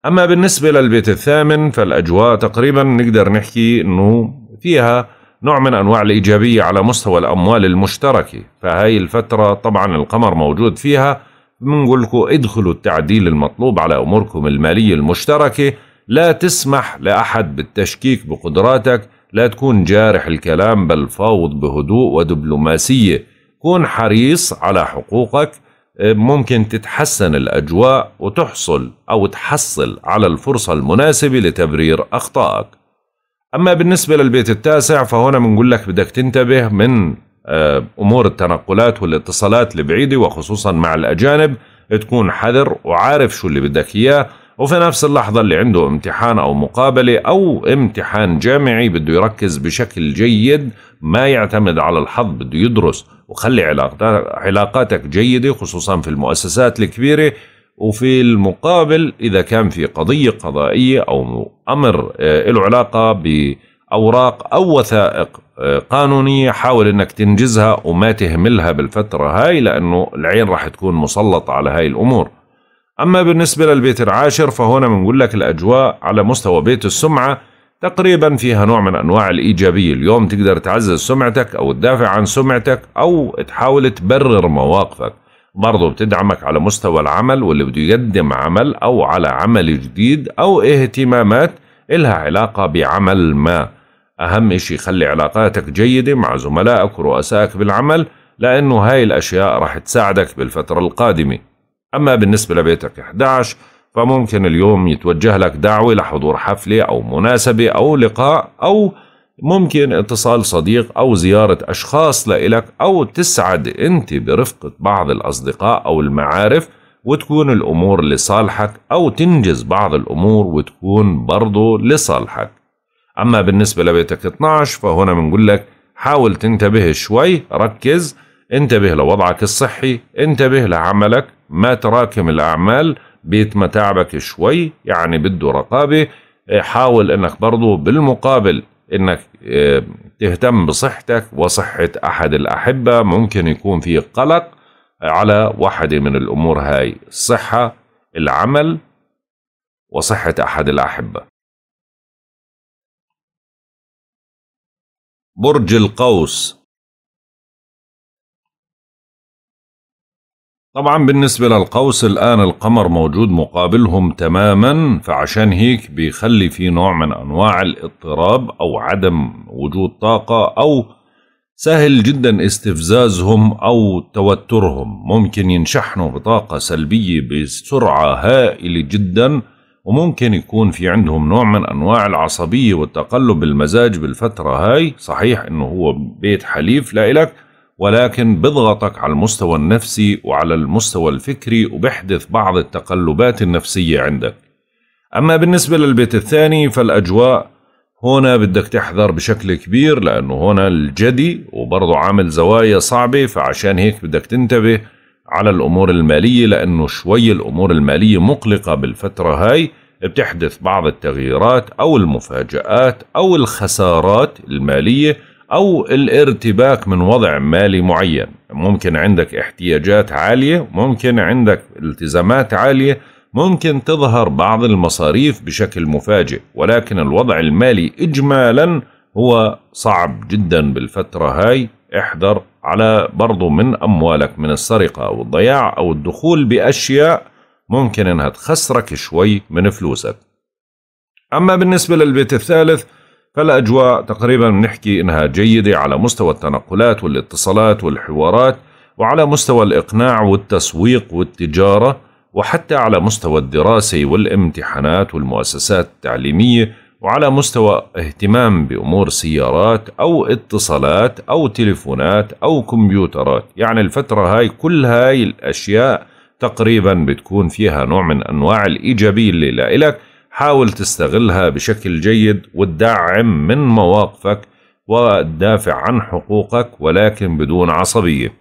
اما بالنسبه للبيت الثامن فالاجواء تقريبا نقدر نحكي انه فيها نوع من انواع الايجابيه على مستوى الاموال المشتركه فهاي الفتره طبعا القمر موجود فيها بنقول لكم ادخلوا التعديل المطلوب على اموركم الماليه المشتركه لا تسمح لاحد بالتشكيك بقدراتك لا تكون جارح الكلام بل فاوض بهدوء ودبلوماسية كون حريص على حقوقك آه، ممكن تتحسن الأجواء وتحصل أو تحصل على الفرصة المناسبة لتبرير أخطائك أما بالنسبة للبيت التاسع فهنا بنقول لك بدك تنتبه من آه، أمور التنقلات والاتصالات البعيدة وخصوصا مع الأجانب تكون حذر وعارف شو اللي بدك إياه وفي نفس اللحظة اللي عنده امتحان أو مقابلة أو امتحان جامعي بده يركز بشكل جيد ما يعتمد على الحظ بده يدرس وخلي علاقاتك جيدة خصوصا في المؤسسات الكبيرة وفي المقابل إذا كان في قضية قضائية أو أمر آه، له علاقة بأوراق أو وثائق آه، قانونية حاول أنك تنجزها وما تهملها بالفترة هاي لأنه العين راح تكون مسلطة على هاي الأمور أما بالنسبة للبيت العاشر فهنا بنقول لك الأجواء على مستوى بيت السمعة تقريبا فيها نوع من أنواع الإيجابية اليوم تقدر تعزز سمعتك أو تدافع عن سمعتك أو تحاول تبرر مواقفك برضو بتدعمك على مستوى العمل واللي بده يقدم عمل أو على عمل جديد أو اهتمامات إلها علاقة بعمل ما أهم شيء خلي علاقاتك جيدة مع زملائك ورؤسائك بالعمل لأنه هاي الأشياء راح تساعدك بالفترة القادمة أما بالنسبة لبيتك 11 فممكن اليوم يتوجه لك دعوة لحضور حفلة أو مناسبة أو لقاء أو ممكن اتصال صديق أو زيارة أشخاص لإلك أو تسعد أنت برفقة بعض الأصدقاء أو المعارف وتكون الأمور لصالحك أو تنجز بعض الأمور وتكون برضو لصالحك أما بالنسبة لبيتك 12 فهنا بنقول لك حاول تنتبه شوي ركز انتبه لوضعك الصحي انتبه لعملك ما تراكم الأعمال بيت متعبك شوي يعني بده رقابة آه، حاول انك برضو بالمقابل انك آه، تهتم بصحتك وصحة احد الاحبة ممكن يكون في قلق على واحدة من الامور هاي الصحة العمل وصحة احد الاحبة برج القوس طبعا بالنسبة للقوس الآن القمر موجود مقابلهم تماما فعشان هيك بيخلي في نوع من أنواع الاضطراب أو عدم وجود طاقة أو سهل جدا استفزازهم أو توترهم ممكن ينشحنوا بطاقة سلبية بسرعة هائلة جدا وممكن يكون في عندهم نوع من أنواع العصبية والتقلب المزاج بالفترة هاي صحيح أنه هو بيت حليف لإلك ولكن بضغطك على المستوى النفسي وعلى المستوى الفكري وبحدث بعض التقلبات النفسية عندك أما بالنسبة للبيت الثاني فالأجواء هنا بدك تحذر بشكل كبير لأنه هنا الجدي وبرضه عامل زوايا صعبة فعشان هيك بدك تنتبه على الأمور المالية لأنه شوي الأمور المالية مقلقة بالفترة هاي بتحدث بعض التغييرات أو المفاجآت أو الخسارات المالية أو الارتباك من وضع مالي معين ممكن عندك احتياجات عالية ممكن عندك التزامات عالية ممكن تظهر بعض المصاريف بشكل مفاجئ ولكن الوضع المالي إجمالا هو صعب جدا بالفترة هاي احذر على برضو من أموالك من السرقة أو الضياع أو الدخول بأشياء ممكن أنها تخسرك شوي من فلوسك أما بالنسبة للبيت الثالث فالأجواء تقريبا بنحكي إنها جيدة على مستوى التنقلات والاتصالات والحوارات وعلى مستوى الإقناع والتسويق والتجارة وحتى على مستوى الدراسة والامتحانات والمؤسسات التعليمية وعلى مستوى اهتمام بأمور سيارات أو اتصالات أو تليفونات أو كمبيوترات يعني الفترة هاي كل هاي الأشياء تقريبا بتكون فيها نوع من أنواع الإيجابية اللي لإلك حاول تستغلها بشكل جيد وتدعم من مواقفك وتدافع عن حقوقك ولكن بدون عصبية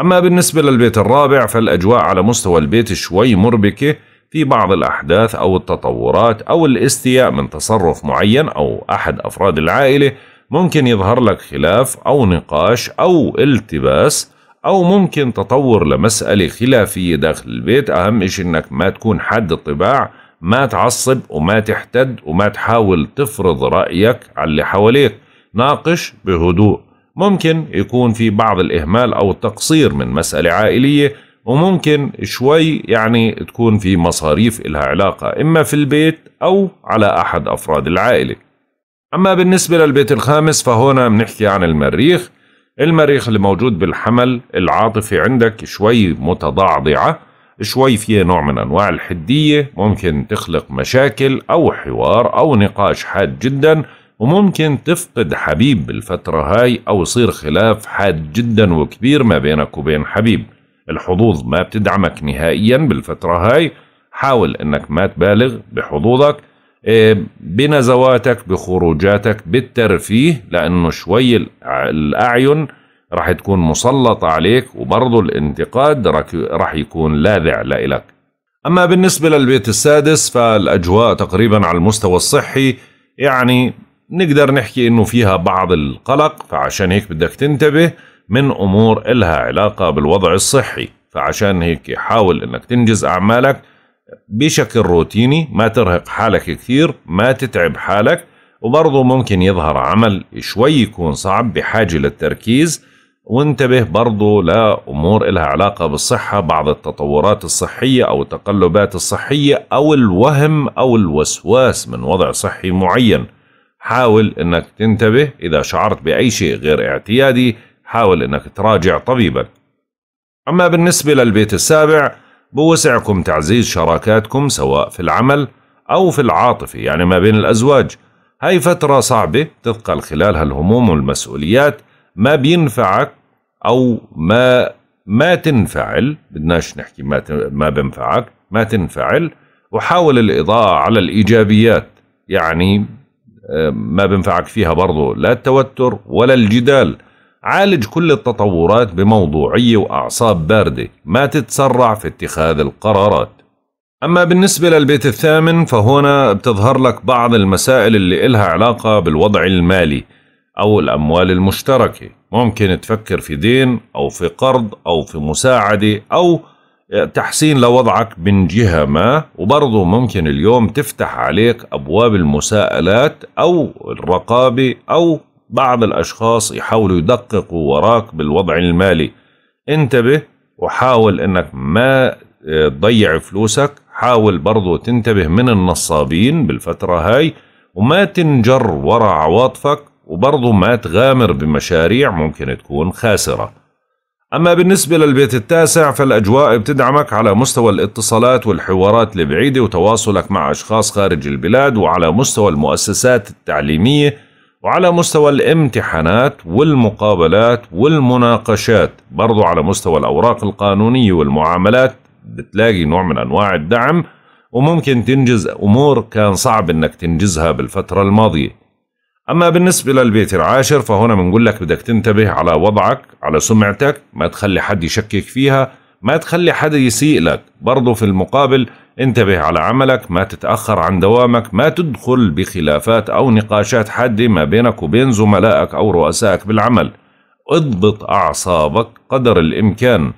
أما بالنسبة للبيت الرابع فالأجواء على مستوى البيت شوي مربكة في بعض الأحداث أو التطورات أو الاستياء من تصرف معين أو أحد أفراد العائلة ممكن يظهر لك خلاف أو نقاش أو التباس أو ممكن تطور لمسألة خلافية داخل البيت أهم إشي أنك ما تكون حد الطباع ما تعصب وما تحتد وما تحاول تفرض رأيك على اللي حواليك ناقش بهدوء ممكن يكون في بعض الإهمال أو التقصير من مسألة عائلية وممكن شوي يعني تكون في مصاريف إلها علاقة إما في البيت أو على أحد أفراد العائلة أما بالنسبة للبيت الخامس فهنا بنحكي عن المريخ المريخ اللي موجود بالحمل العاطفي عندك شوي متضعضعة شوي في نوع من أنواع الحدية ممكن تخلق مشاكل أو حوار أو نقاش حاد جدا وممكن تفقد حبيب بالفترة هاي أو يصير خلاف حاد جدا وكبير ما بينك وبين حبيب الحظوظ ما بتدعمك نهائيا بالفترة هاي حاول أنك ما تبالغ بحظوظك إيه، بنزواتك بخروجاتك بالترفيه لأنه شوي الأعين راح تكون مسلطة عليك وبرضه الانتقاد راح يكون لاذع لإلك أما بالنسبة للبيت السادس فالأجواء تقريبا على المستوى الصحي يعني نقدر نحكي إنه فيها بعض القلق فعشان هيك بدك تنتبه من أمور إلها علاقة بالوضع الصحي فعشان هيك حاول إنك تنجز أعمالك بشكل روتيني ما ترهق حالك كثير ما تتعب حالك وبرضه ممكن يظهر عمل شوي يكون صعب بحاجة للتركيز وانتبه برضو لأمور لها علاقة بالصحة بعض التطورات الصحية أو التقلبات الصحية أو الوهم أو الوسواس من وضع صحي معين حاول أنك تنتبه إذا شعرت بأي شيء غير اعتيادي حاول أنك تراجع طبيبك أما بالنسبة للبيت السابع بوسعكم تعزيز شراكاتكم سواء في العمل أو في العاطفة يعني ما بين الأزواج هاي فترة صعبة تثقل خلالها الهموم والمسؤوليات ما بينفعك او ما ما تنفعل بدناش نحكي ما ما بنفعك ما تنفعل وحاول الاضاءه على الايجابيات يعني آه، ما بنفعك فيها برضه لا التوتر ولا الجدال عالج كل التطورات بموضوعيه واعصاب بارده ما تتسرع في اتخاذ القرارات أما بالنسبة للبيت الثامن فهنا بتظهر لك بعض المسائل اللي إلها علاقة بالوضع المالي أو الأموال المشتركة ممكن تفكر في دين أو في قرض أو في مساعدة أو تحسين لوضعك من جهة ما وبرضه ممكن اليوم تفتح عليك أبواب المساءلات أو الرقابة أو بعض الأشخاص يحاولوا يدققوا وراك بالوضع المالي انتبه وحاول انك ما آه، تضيع فلوسك حاول برضه تنتبه من النصابين بالفترة هاي وما تنجر ورا عواطفك وبرضه ما تغامر بمشاريع ممكن تكون خاسرة أما بالنسبة للبيت التاسع فالأجواء بتدعمك على مستوى الاتصالات والحوارات البعيدة وتواصلك مع أشخاص خارج البلاد وعلى مستوى المؤسسات التعليمية وعلى مستوى الامتحانات والمقابلات والمناقشات برضو على مستوى الأوراق القانونية والمعاملات بتلاقي نوع من أنواع الدعم وممكن تنجز أمور كان صعب أنك تنجزها بالفترة الماضية أما بالنسبة للبيت العاشر فهنا بنقول لك بدك تنتبه على وضعك على سمعتك ما تخلي حد يشكك فيها ما تخلي حدا يسيء لك برضو في المقابل انتبه على عملك ما تتأخر عن دوامك ما تدخل بخلافات أو نقاشات حادة ما بينك وبين زملائك أو رؤسائك بالعمل اضبط أعصابك قدر الإمكان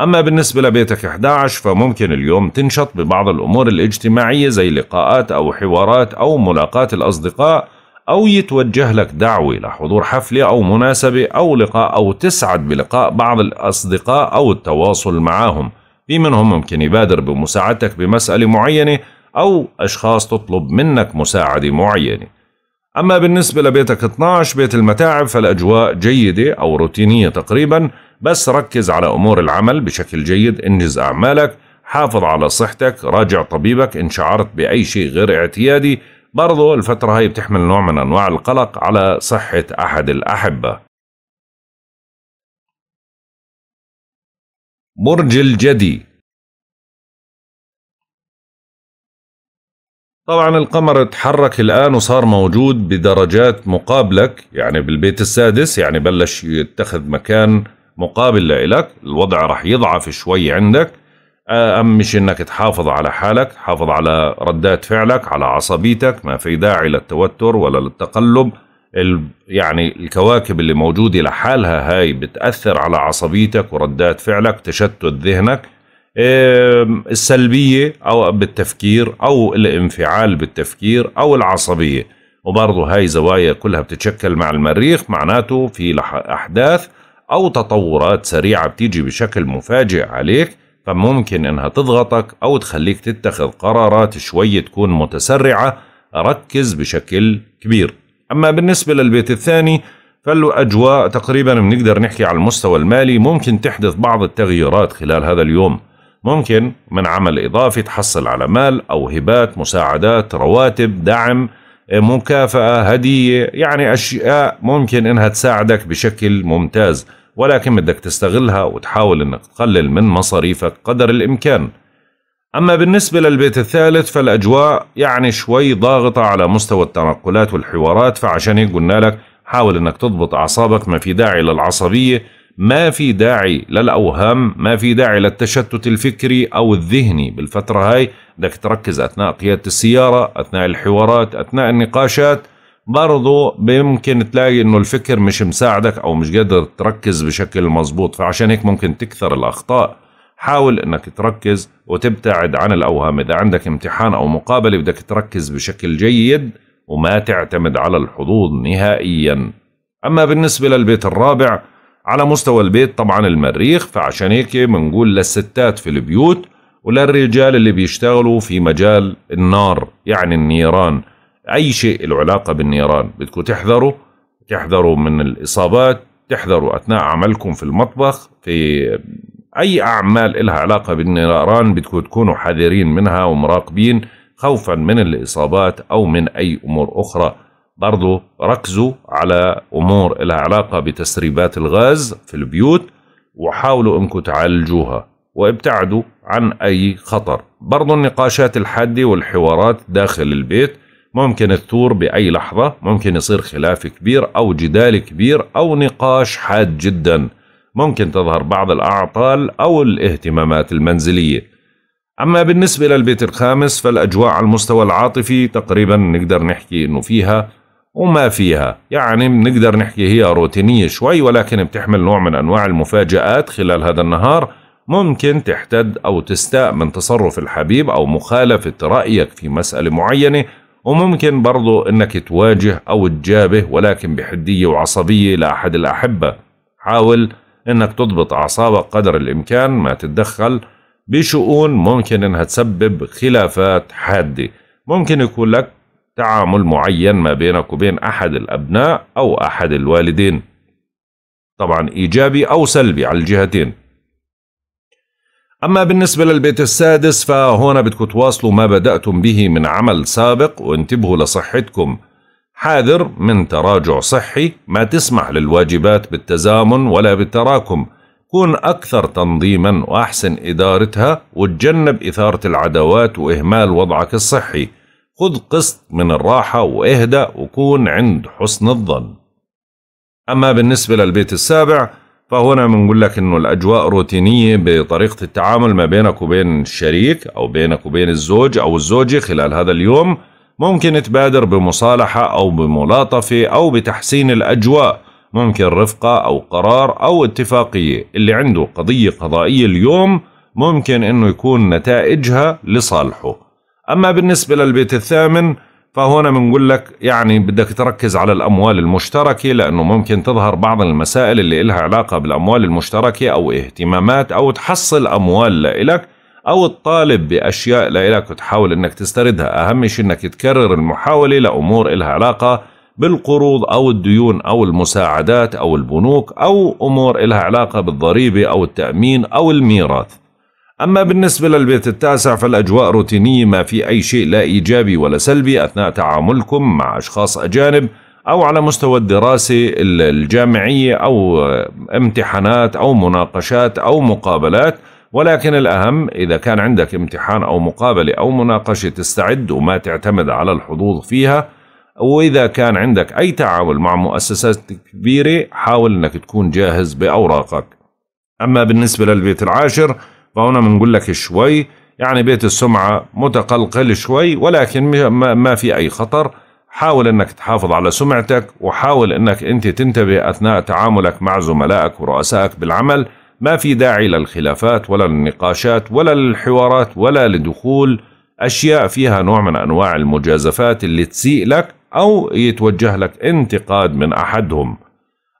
أما بالنسبة لبيتك 11 فممكن اليوم تنشط ببعض الأمور الاجتماعية زي لقاءات أو حوارات أو ملاقات الأصدقاء أو يتوجه لك دعوة لحضور حفلة أو مناسبة أو لقاء أو تسعد بلقاء بعض الأصدقاء أو التواصل معهم في منهم ممكن يبادر بمساعدتك بمسألة معينة أو أشخاص تطلب منك مساعدة معينة أما بالنسبة لبيتك 12 بيت المتاعب فالأجواء جيدة أو روتينية تقريبا بس ركز على أمور العمل بشكل جيد انجز أعمالك حافظ على صحتك راجع طبيبك إن شعرت بأي شيء غير اعتيادي برضو الفترة هاي بتحمل نوع من أنواع القلق على صحة أحد الأحبة برج الجدي طبعا القمر اتحرك الآن وصار موجود بدرجات مقابلك يعني بالبيت السادس يعني بلش يتخذ مكان مقابل لإلك الوضع رح يضعف شوي عندك اهم مش انك تحافظ على حالك تحافظ على ردات فعلك على عصبيتك ما في داعي للتوتر ولا للتقلب يعني الكواكب اللي موجودة لحالها هاي بتأثر على عصبيتك وردات فعلك تشتت ذهنك السلبية أو بالتفكير أو الانفعال بالتفكير أو العصبية وبرضه هاي زوايا كلها بتتشكل مع المريخ معناته في أحداث أو تطورات سريعة بتيجي بشكل مفاجئ عليك فممكن إنها تضغطك أو تخليك تتخذ قرارات شوي تكون متسرعة ركز بشكل كبير أما بالنسبة للبيت الثاني فالاجواء تقريبا بنقدر نحكي على المستوى المالي ممكن تحدث بعض التغييرات خلال هذا اليوم ممكن من عمل إضافي تحصل على مال أو هبات مساعدات رواتب دعم مكافأة هدية يعني أشياء ممكن إنها تساعدك بشكل ممتاز ولكن بدك تستغلها وتحاول انك تقلل من مصاريفك قدر الامكان أما بالنسبة للبيت الثالث فالأجواء يعني شوي ضاغطة على مستوى التنقلات والحوارات فعشان هيك قلنا لك حاول أنك تضبط أعصابك ما في داعي للعصبية ما في داعي للأوهام ما في داعي للتشتت الفكري أو الذهني بالفترة هاي بدك تركز أثناء قيادة السيارة أثناء الحوارات أثناء النقاشات برضه ممكن تلاقي انه الفكر مش مساعدك او مش قادر تركز بشكل مظبوط فعشان هيك ممكن تكثر الاخطاء حاول انك تركز وتبتعد عن الاوهام اذا عندك امتحان او مقابله بدك تركز بشكل جيد وما تعتمد على الحظوظ نهائيا اما بالنسبه للبيت الرابع على مستوى البيت طبعا المريخ فعشان هيك بنقول للستات في البيوت وللرجال اللي بيشتغلوا في مجال النار يعني النيران اي شيء له علاقه بالنيران بدكم تحذروا تحذروا من الاصابات تحذروا اثناء عملكم في المطبخ في اي اعمال لها علاقه بالنيران بدكم تكونوا حذرين منها ومراقبين خوفا من الاصابات او من اي امور اخرى برضو ركزوا على امور لها علاقه بتسريبات الغاز في البيوت وحاولوا انكم تعالجوها وابتعدوا عن اي خطر برضو النقاشات الحاده والحوارات داخل البيت ممكن تثور بأي لحظة ممكن يصير خلاف كبير أو جدال كبير أو نقاش حاد جدا ممكن تظهر بعض الأعطال أو الاهتمامات المنزلية أما بالنسبة للبيت الخامس فالأجواء على المستوى العاطفي تقريبا نقدر نحكي إنه فيها وما فيها يعني بنقدر نحكي هي روتينية شوي ولكن بتحمل نوع من أنواع المفاجآت خلال هذا النهار ممكن تحتد أو تستاء من تصرف الحبيب أو مخالفة رأيك في مسألة معينة وممكن برضو انك تواجه او تجابه ولكن بحدية وعصبية لأحد الأحبة حاول انك تضبط أعصابك قدر الإمكان ما تتدخل بشؤون ممكن انها تسبب خلافات حادة ممكن يكون لك تعامل معين ما بينك وبين أحد الأبناء أو أحد الوالدين طبعا إيجابي أو سلبي على الجهتين أما بالنسبة للبيت السادس فهنا بدكم تواصلوا ما بدأتم به من عمل سابق وانتبهوا لصحتكم حاذر من تراجع صحي ما تسمح للواجبات بالتزامن ولا بالتراكم كن أكثر تنظيما وأحسن إدارتها وتجنب إثارة العداوات وإهمال وضعك الصحي خذ قسط من الراحة واهدأ وكون عند حسن الظن أما بالنسبة للبيت السابع فهنا بنقول لك انه الاجواء روتينيه بطريقه التعامل ما بينك وبين الشريك او بينك وبين الزوج او الزوجه خلال هذا اليوم ممكن تبادر بمصالحه او بملاطفه او بتحسين الاجواء ممكن رفقه او قرار او اتفاقيه اللي عنده قضيه قضائيه اليوم ممكن انه يكون نتائجها لصالحه اما بالنسبه للبيت الثامن فهنا بنقول لك يعني بدك تركز على الأموال المشتركة لأنه ممكن تظهر بعض المسائل اللي إلها علاقة بالأموال المشتركة أو اهتمامات أو تحصل أموال لإلك أو تطالب بأشياء لإلك وتحاول إنك تستردها أهم شيء إنك تكرر المحاولة لأمور إلها علاقة بالقروض أو الديون أو المساعدات أو البنوك أو أمور إلها علاقة بالضريبة أو التأمين أو الميراث أما بالنسبة للبيت التاسع فالأجواء روتينية ما في أي شيء لا إيجابي ولا سلبي أثناء تعاملكم مع أشخاص أجانب أو على مستوى الدراسة الجامعية أو امتحانات أو مناقشات أو مقابلات ولكن الأهم إذا كان عندك امتحان أو مقابلة أو مناقشة تستعد وما تعتمد على الحظوظ فيها وإذا كان عندك أي تعامل مع مؤسسات كبيرة حاول أنك تكون جاهز بأوراقك أما بالنسبة للبيت العاشر فهنا بنقول لك شوي يعني بيت السمعة متقلقل شوي ولكن ما في أي خطر حاول أنك تحافظ على سمعتك وحاول أنك أنت تنتبه أثناء تعاملك مع زملائك ورؤسائك بالعمل ما في داعي للخلافات ولا للنقاشات ولا للحوارات ولا لدخول أشياء فيها نوع من أنواع المجازفات اللي تسيء لك أو يتوجه لك انتقاد من أحدهم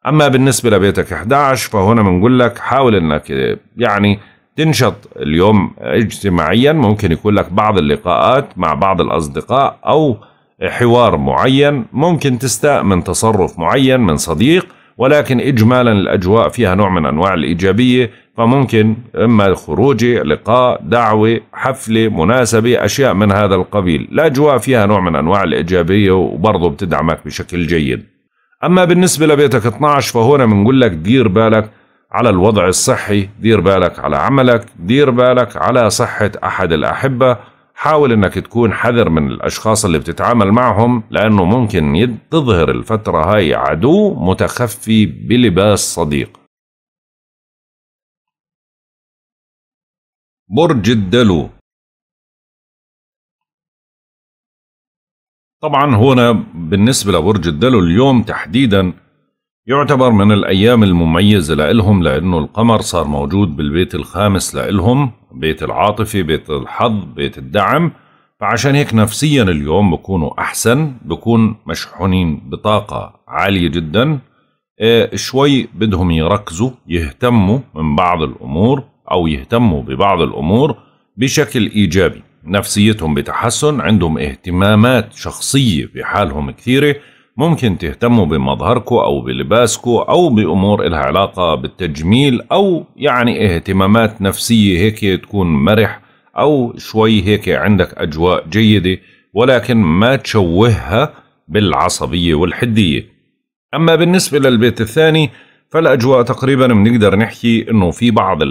أما بالنسبة لبيتك 11 فهنا بنقول لك حاول أنك يعني تنشط اليوم اجتماعيا ممكن يكون لك بعض اللقاءات مع بعض الأصدقاء أو حوار معين ممكن تستاء من تصرف معين من صديق ولكن إجمالا الأجواء فيها نوع من أنواع الإيجابية فممكن إما خروجي لقاء دعوة حفلة مناسبة أشياء من هذا القبيل الأجواء فيها نوع من أنواع الإيجابية وبرضه بتدعمك بشكل جيد أما بالنسبة لبيتك 12 فهنا بنقول لك دير بالك على الوضع الصحي دير بالك على عملك دير بالك على صحة أحد الأحبة حاول أنك تكون حذر من الأشخاص اللي بتتعامل معهم لأنه ممكن تظهر الفترة هاي عدو متخفي بلباس صديق برج الدلو طبعا هنا بالنسبة لبرج الدلو اليوم تحديدا يعتبر من الأيام المميزة لإلهم لأنه القمر صار موجود بالبيت الخامس لإلهم بيت العاطفة بيت الحظ بيت الدعم فعشان هيك نفسيا اليوم بكونوا أحسن بكون مشحونين بطاقة عالية جدا إيه، شوي بدهم يركزوا يهتموا من بعض الأمور أو يهتموا ببعض الأمور بشكل إيجابي نفسيتهم بتحسن عندهم اهتمامات شخصية بحالهم كثيرة ممكن تهتموا بمظهركم أو بلباسكم أو بأمور إلها علاقة بالتجميل أو يعني اهتمامات نفسية هيك تكون مرح أو شوي هيك عندك أجواء جيدة ولكن ما تشوهها بالعصبية والحدية أما بالنسبة للبيت الثاني فالأجواء تقريبا بنقدر نحكي أنه في بعض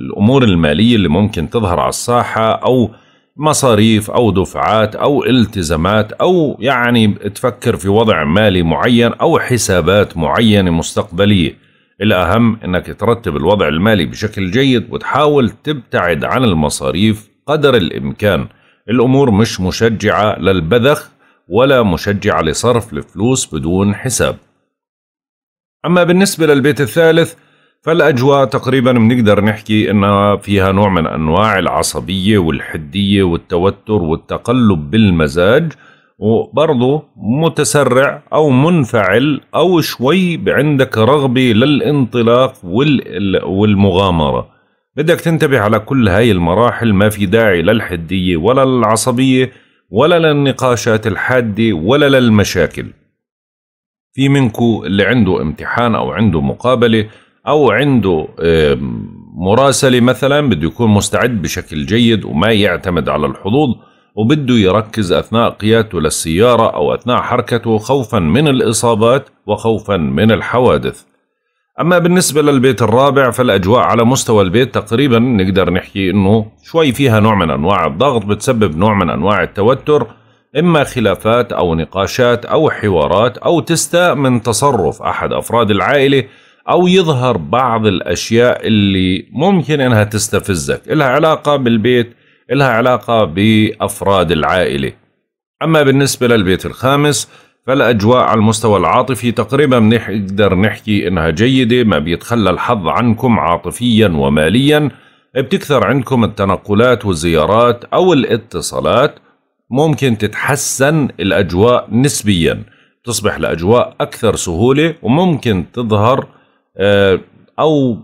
الأمور المالية اللي ممكن تظهر على الساحة أو مصاريف او دفعات او التزامات او يعني تفكر في وضع مالي معين او حسابات معينه مستقبليه الاهم انك ترتب الوضع المالي بشكل جيد وتحاول تبتعد عن المصاريف قدر الامكان الامور مش مشجعه للبذخ ولا مشجعه لصرف الفلوس بدون حساب اما بالنسبه للبيت الثالث فالاجواء تقريبا بنقدر نحكي انها فيها نوع من انواع العصبيه والحديه والتوتر والتقلب بالمزاج وبرضه متسرع او منفعل او شوي عندك رغبه للانطلاق والمغامره بدك تنتبه على كل هاي المراحل ما في داعي للحديه ولا للعصبيه ولا للنقاشات الحاده ولا للمشاكل في منكو اللي عنده امتحان او عنده مقابله او عنده مراسله مثلا بده يكون مستعد بشكل جيد وما يعتمد على الحظوظ وبده يركز اثناء قيادته للسياره او اثناء حركته خوفا من الاصابات وخوفا من الحوادث. اما بالنسبه للبيت الرابع فالاجواء على مستوى البيت تقريبا نقدر نحكي انه شوي فيها نوع من انواع الضغط بتسبب نوع من انواع التوتر اما خلافات او نقاشات او حوارات او تستاء من تصرف احد افراد العائله او يظهر بعض الاشياء اللي ممكن انها تستفزك لها علاقه بالبيت لها علاقه بافراد العائله اما بالنسبه للبيت الخامس فالاجواء على المستوى العاطفي تقريبا بنقدر نحكي انها جيده ما بيتخلى الحظ عنكم عاطفيا وماليا بتكثر عندكم التنقلات والزيارات او الاتصالات ممكن تتحسن الاجواء نسبيا تصبح الاجواء اكثر سهوله وممكن تظهر آه، او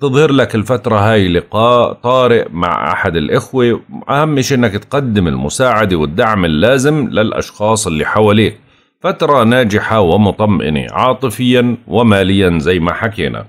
تظهر لك الفتره هاي لقاء طارئ مع احد الاخوه اهم شيء انك تقدم المساعده والدعم اللازم للاشخاص اللي حواليك فتره ناجحه ومطمئنه عاطفيا وماليا زي ما حكينا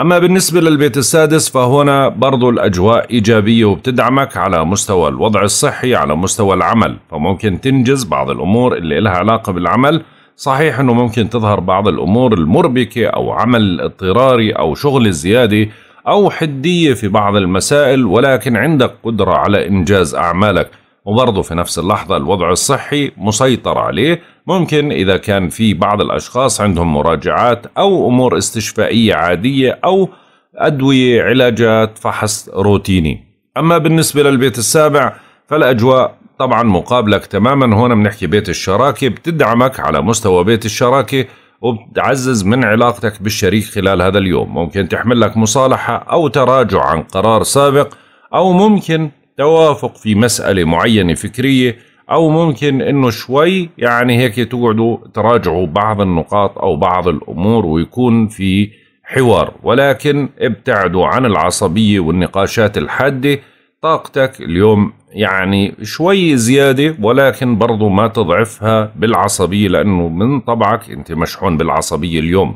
أما بالنسبة للبيت السادس فهنا برضو الأجواء إيجابية وبتدعمك على مستوى الوضع الصحي على مستوى العمل فممكن تنجز بعض الأمور اللي لها علاقة بالعمل صحيح أنه ممكن تظهر بعض الأمور المربكة أو عمل اضطراري أو شغل زيادة أو حدية في بعض المسائل ولكن عندك قدرة على إنجاز أعمالك وبرضه في نفس اللحظة الوضع الصحي مسيطر عليه ممكن إذا كان في بعض الأشخاص عندهم مراجعات أو أمور استشفائية عادية أو أدوية علاجات فحص روتيني أما بالنسبة للبيت السابع فالأجواء طبعا مقابلك تماما هنا بنحكي بيت الشراكة بتدعمك على مستوى بيت الشراكة وبتعزز من علاقتك بالشريك خلال هذا اليوم ممكن تحمل لك مصالحة أو تراجع عن قرار سابق أو ممكن توافق في مسألة معينة فكرية أو ممكن أنه شوي يعني هيك تقعدوا تراجعوا بعض النقاط أو بعض الأمور ويكون في حوار ولكن ابتعدوا عن العصبية والنقاشات الحادة طاقتك اليوم يعني شوي زيادة ولكن برضو ما تضعفها بالعصبية لأنه من طبعك أنت مشحون بالعصبية اليوم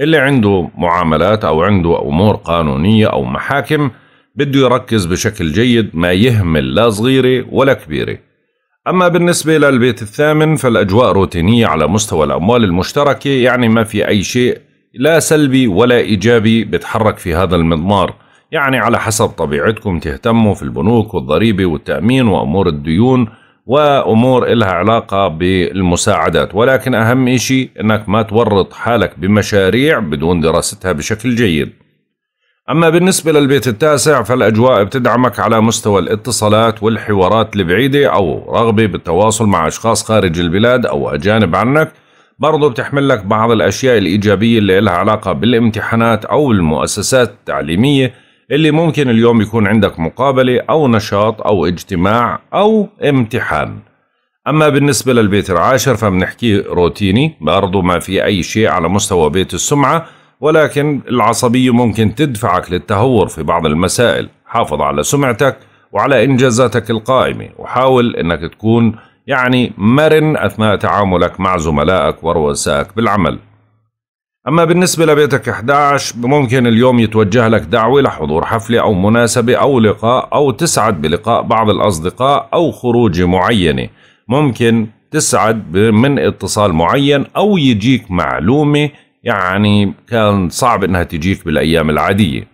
اللي عنده معاملات أو عنده أمور قانونية أو محاكم بده يركز بشكل جيد ما يهمل لا صغيرة ولا كبيرة أما بالنسبة للبيت الثامن فالأجواء روتينية على مستوى الأموال المشتركة يعني ما في أي شيء لا سلبي ولا إيجابي بتحرك في هذا المضمار يعني على حسب طبيعتكم تهتموا في البنوك والضريبة والتأمين وأمور الديون وأمور إلها علاقة بالمساعدات ولكن أهم إشي أنك ما تورط حالك بمشاريع بدون دراستها بشكل جيد أما بالنسبة للبيت التاسع فالأجواء بتدعمك على مستوى الاتصالات والحوارات البعيدة أو رغبة بالتواصل مع أشخاص خارج البلاد أو أجانب عنك برضو بتحمل لك بعض الأشياء الإيجابية اللي لها علاقة بالامتحانات أو المؤسسات التعليمية اللي ممكن اليوم يكون عندك مقابلة أو نشاط أو اجتماع أو امتحان أما بالنسبة للبيت العاشر فبنحكيه روتيني برضو ما في أي شيء على مستوى بيت السمعة ولكن العصبية ممكن تدفعك للتهور في بعض المسائل حافظ على سمعتك وعلى إنجازاتك القائمة وحاول أنك تكون يعني مرن أثناء تعاملك مع زملائك ورؤسائك بالعمل أما بالنسبة لبيتك 11 ممكن اليوم يتوجه لك دعوة لحضور حفلة أو مناسبة أو لقاء أو تسعد بلقاء بعض الأصدقاء أو خروج معينة ممكن تسعد من اتصال معين أو يجيك معلومة يعني كان صعب إنها تجيك بالأيام العادية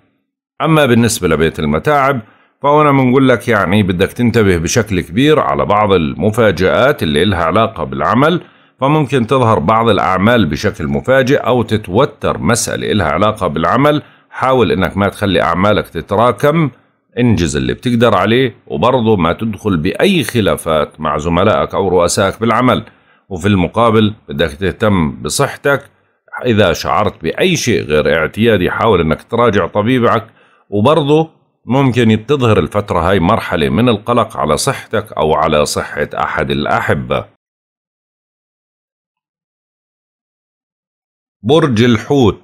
أما بالنسبة لبيت المتاعب فهنا بنقول لك يعني بدك تنتبه بشكل كبير على بعض المفاجآت اللي إلها علاقة بالعمل فممكن تظهر بعض الأعمال بشكل مفاجئ أو تتوتر مسألة إلها علاقة بالعمل حاول إنك ما تخلي أعمالك تتراكم انجز اللي بتقدر عليه وبرضه ما تدخل بأي خلافات مع زملائك أو رؤسائك بالعمل وفي المقابل بدك تهتم بصحتك إذا شعرت بأي شيء غير اعتيادي حاول إنك تراجع طبيبك وبرضه ممكن تظهر الفترة هاي مرحلة من القلق على صحتك أو على صحة أحد الأحبة برج الحوت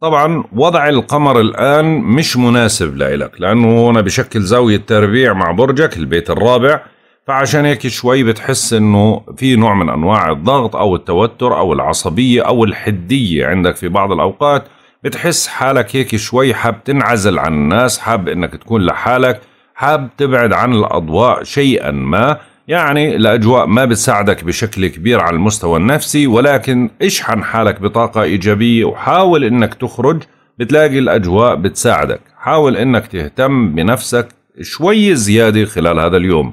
طبعا وضع القمر الآن مش مناسب لإلك لأنه هنا بشكل زاوية تربيع مع برجك البيت الرابع فعشان هيك شوي بتحس انه في نوع من انواع الضغط او التوتر او العصبيه او الحديه عندك في بعض الاوقات بتحس حالك هيك شوي حاب تنعزل عن الناس حاب انك تكون لحالك حاب تبعد عن الاضواء شيئا ما يعني الأجواء ما بتساعدك بشكل كبير على المستوى النفسي ولكن اشحن حالك بطاقة إيجابية وحاول إنك تخرج بتلاقي الأجواء بتساعدك حاول إنك تهتم بنفسك شوي زيادة خلال هذا اليوم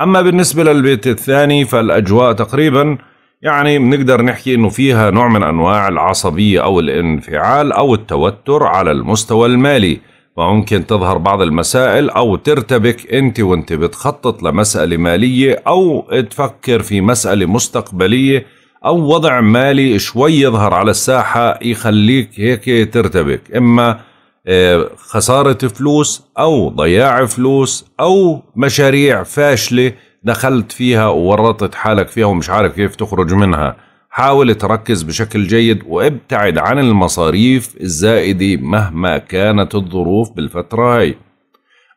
أما بالنسبة للبيت الثاني فالأجواء تقريبا يعني بنقدر نحكي إنه فيها نوع من أنواع العصبية أو الانفعال أو التوتر على المستوى المالي وممكن تظهر بعض المسائل أو ترتبك أنت وأنت بتخطط لمسألة مالية أو تفكر في مسألة مستقبلية أو وضع مالي شوي يظهر على الساحة يخليك هيك ترتبك إما آه، خسارة فلوس أو ضياع فلوس أو مشاريع فاشلة دخلت فيها وورطت حالك فيها ومش عارف كيف تخرج منها حاول تركز بشكل جيد وابتعد عن المصاريف الزائدة مهما كانت الظروف بالفترة هاي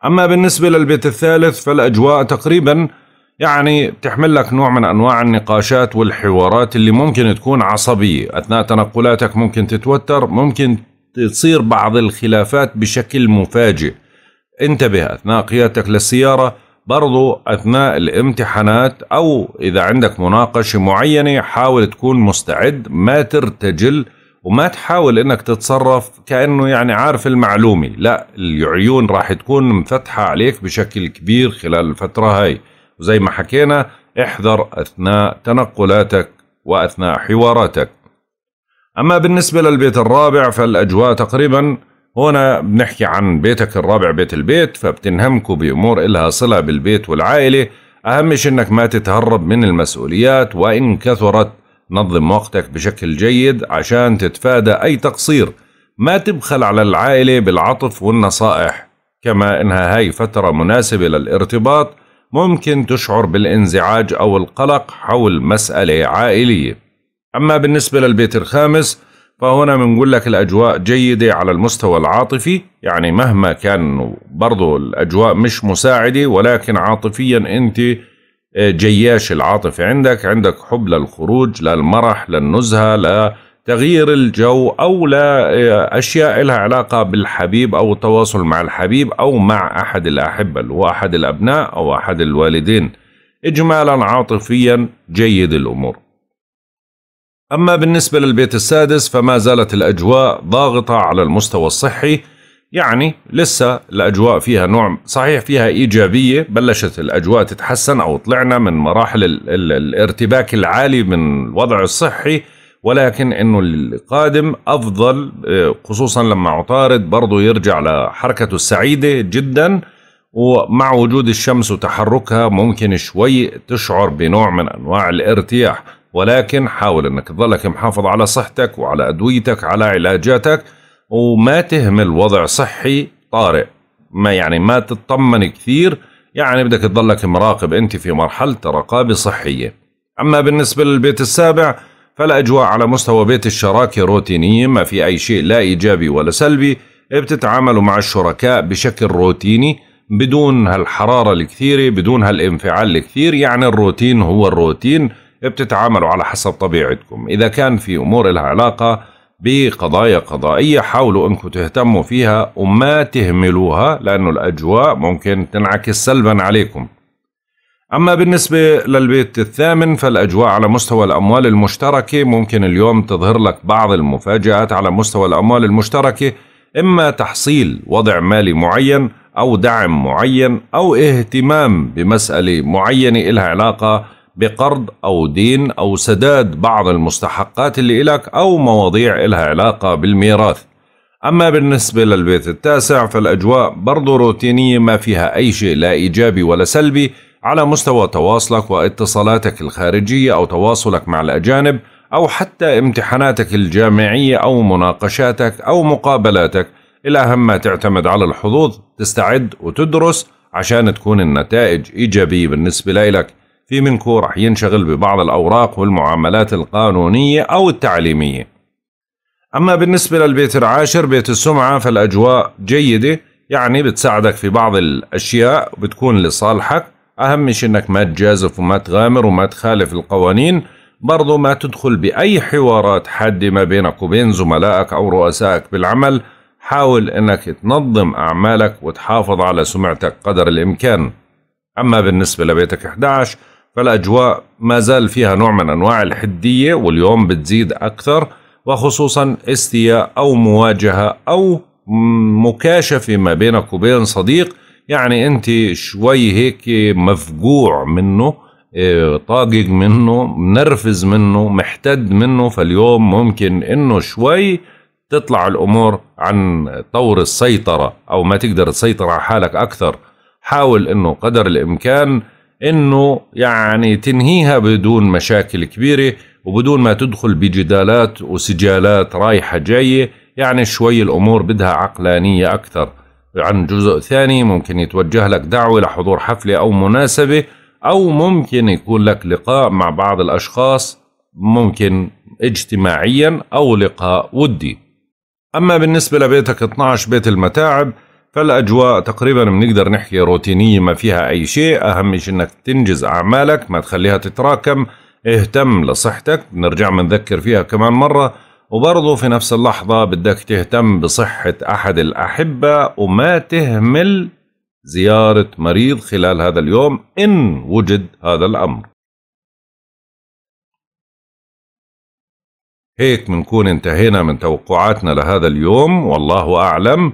أما بالنسبة للبيت الثالث فالأجواء تقريبا يعني بتحمل لك نوع من أنواع النقاشات والحوارات اللي ممكن تكون عصبية أثناء تنقلاتك ممكن تتوتر ممكن تصير بعض الخلافات بشكل مفاجئ انتبه أثناء قيادتك للسيارة برضو أثناء الامتحانات أو إذا عندك مناقشة معينة حاول تكون مستعد ما ترتجل وما تحاول انك تتصرف كانه يعني عارف المعلومه لا العيون راح تكون مفتحه عليك بشكل كبير خلال الفتره هاي وزي ما حكينا احذر اثناء تنقلاتك واثناء حواراتك اما بالنسبه للبيت الرابع فالاجواء تقريبا هنا بنحكي عن بيتك الرابع بيت البيت فبتنهمكوا بأمور إلها صلة بالبيت والعائلة أهم شيء أنك ما تتهرب من المسؤوليات وإن كثرت نظم وقتك بشكل جيد عشان تتفادى أي تقصير ما تبخل على العائلة بالعطف والنصائح كما إنها هاي فترة مناسبة للارتباط ممكن تشعر بالانزعاج أو القلق حول مسألة عائلية أما بالنسبة للبيت الخامس فهنا بنقول لك الأجواء جيدة على المستوى العاطفي يعني مهما كان برضو الأجواء مش مساعدة ولكن عاطفيا أنت آه، جياش العاطفة عندك عندك حب للخروج للمرح للنزهة لتغيير الجو أو لأشياء آه، لها علاقة بالحبيب أو التواصل مع الحبيب أو مع أحد الأحبة اللي هو أحد الأبناء أو أحد الوالدين إجمالا عاطفيا جيد الأمور أما بالنسبة للبيت السادس فما زالت الأجواء ضاغطة على المستوى الصحي يعني لسه الأجواء فيها نوع صحيح فيها إيجابية بلشت الأجواء تتحسن أو طلعنا من مراحل الـ الـ الارتباك العالي من الوضع الصحي ولكن انه القادم افضل آه، خصوصا لما عطارد برضه يرجع لحركته السعيده جدا ومع وجود الشمس وتحركها ممكن شوي تشعر بنوع من انواع الارتياح ولكن حاول انك تظلك محافظ على صحتك وعلى ادويتك على علاجاتك وما تهمل وضع صحي طارئ ما يعني ما تطمن كثير يعني بدك تظلك مراقب انت في مرحله رقابه صحيه اما بالنسبه للبيت السابع فالاجواء على مستوى بيت الشراكه روتينيه ما في اي شيء لا ايجابي ولا سلبي بتتعاملوا مع الشركاء بشكل روتيني بدون هالحراره الكثيره بدون هالانفعال الكثير يعني الروتين هو الروتين بتتعاملوا على حسب طبيعتكم إذا كان في أمور لها علاقة بقضايا قضائية حاولوا أنكم تهتموا فيها وما تهملوها لأنه الأجواء ممكن تنعكس سلبا عليكم أما بالنسبة للبيت الثامن فالأجواء على مستوى الأموال المشتركة ممكن اليوم تظهر لك بعض المفاجآت على مستوى الأموال المشتركة إما تحصيل وضع مالي معين أو دعم معين أو اهتمام بمسألة معينة إلها علاقة بقرض أو دين أو سداد بعض المستحقات اللي إلك أو مواضيع إلها علاقة بالميراث أما بالنسبة للبيت التاسع فالأجواء برضو روتينية ما فيها أي شيء لا إيجابي ولا سلبي على مستوى تواصلك واتصالاتك الخارجية أو تواصلك مع الأجانب أو حتى امتحاناتك الجامعية أو مناقشاتك أو مقابلاتك إلى أهم ما تعتمد على الحظوظ تستعد وتدرس عشان تكون النتائج إيجابية بالنسبة لك في منكو راح ينشغل ببعض الأوراق والمعاملات القانونية أو التعليمية أما بالنسبة للبيت العاشر بيت السمعة فالأجواء جيدة يعني بتساعدك في بعض الأشياء بتكون لصالحك أهم شيء أنك ما تجازف وما تغامر وما تخالف القوانين برضو ما تدخل بأي حوارات حادة ما بينك وبين زملائك أو رؤسائك بالعمل حاول أنك تنظم أعمالك وتحافظ على سمعتك قدر الإمكان أما بالنسبة لبيتك 11 فالأجواء ما زال فيها نوع من أنواع الحدية واليوم بتزيد أكثر وخصوصا استياء أو مواجهة أو مكاشفة ما بينك وبين صديق يعني أنت شوي هيك مفجوع منه إيه، طاقق منه منرفز منه محتد منه فاليوم ممكن انه شوي تطلع الامور عن طور السيطره او ما تقدر تسيطر على حالك اكثر حاول انه قدر الامكان انه يعني تنهيها بدون مشاكل كبيره وبدون ما تدخل بجدالات وسجالات رايحه جايه يعني شوي الامور بدها عقلانيه اكثر عن جزء ثاني ممكن يتوجه لك دعوه لحضور حفله او مناسبه او ممكن يكون لك لقاء مع بعض الاشخاص ممكن اجتماعيا او لقاء ودي اما بالنسبه لبيتك 12 بيت المتاعب فالاجواء تقريبا بنقدر نحكي روتينيه ما فيها اي شيء اهم شيء انك تنجز اعمالك ما تخليها تتراكم اهتم لصحتك بنرجع بنذكر فيها كمان مره وبرضه في نفس اللحظه بدك تهتم بصحه احد الاحبه وما تهمل زياره مريض خلال هذا اليوم ان وجد هذا الامر هيك بنكون انتهينا من توقعاتنا لهذا اليوم والله اعلم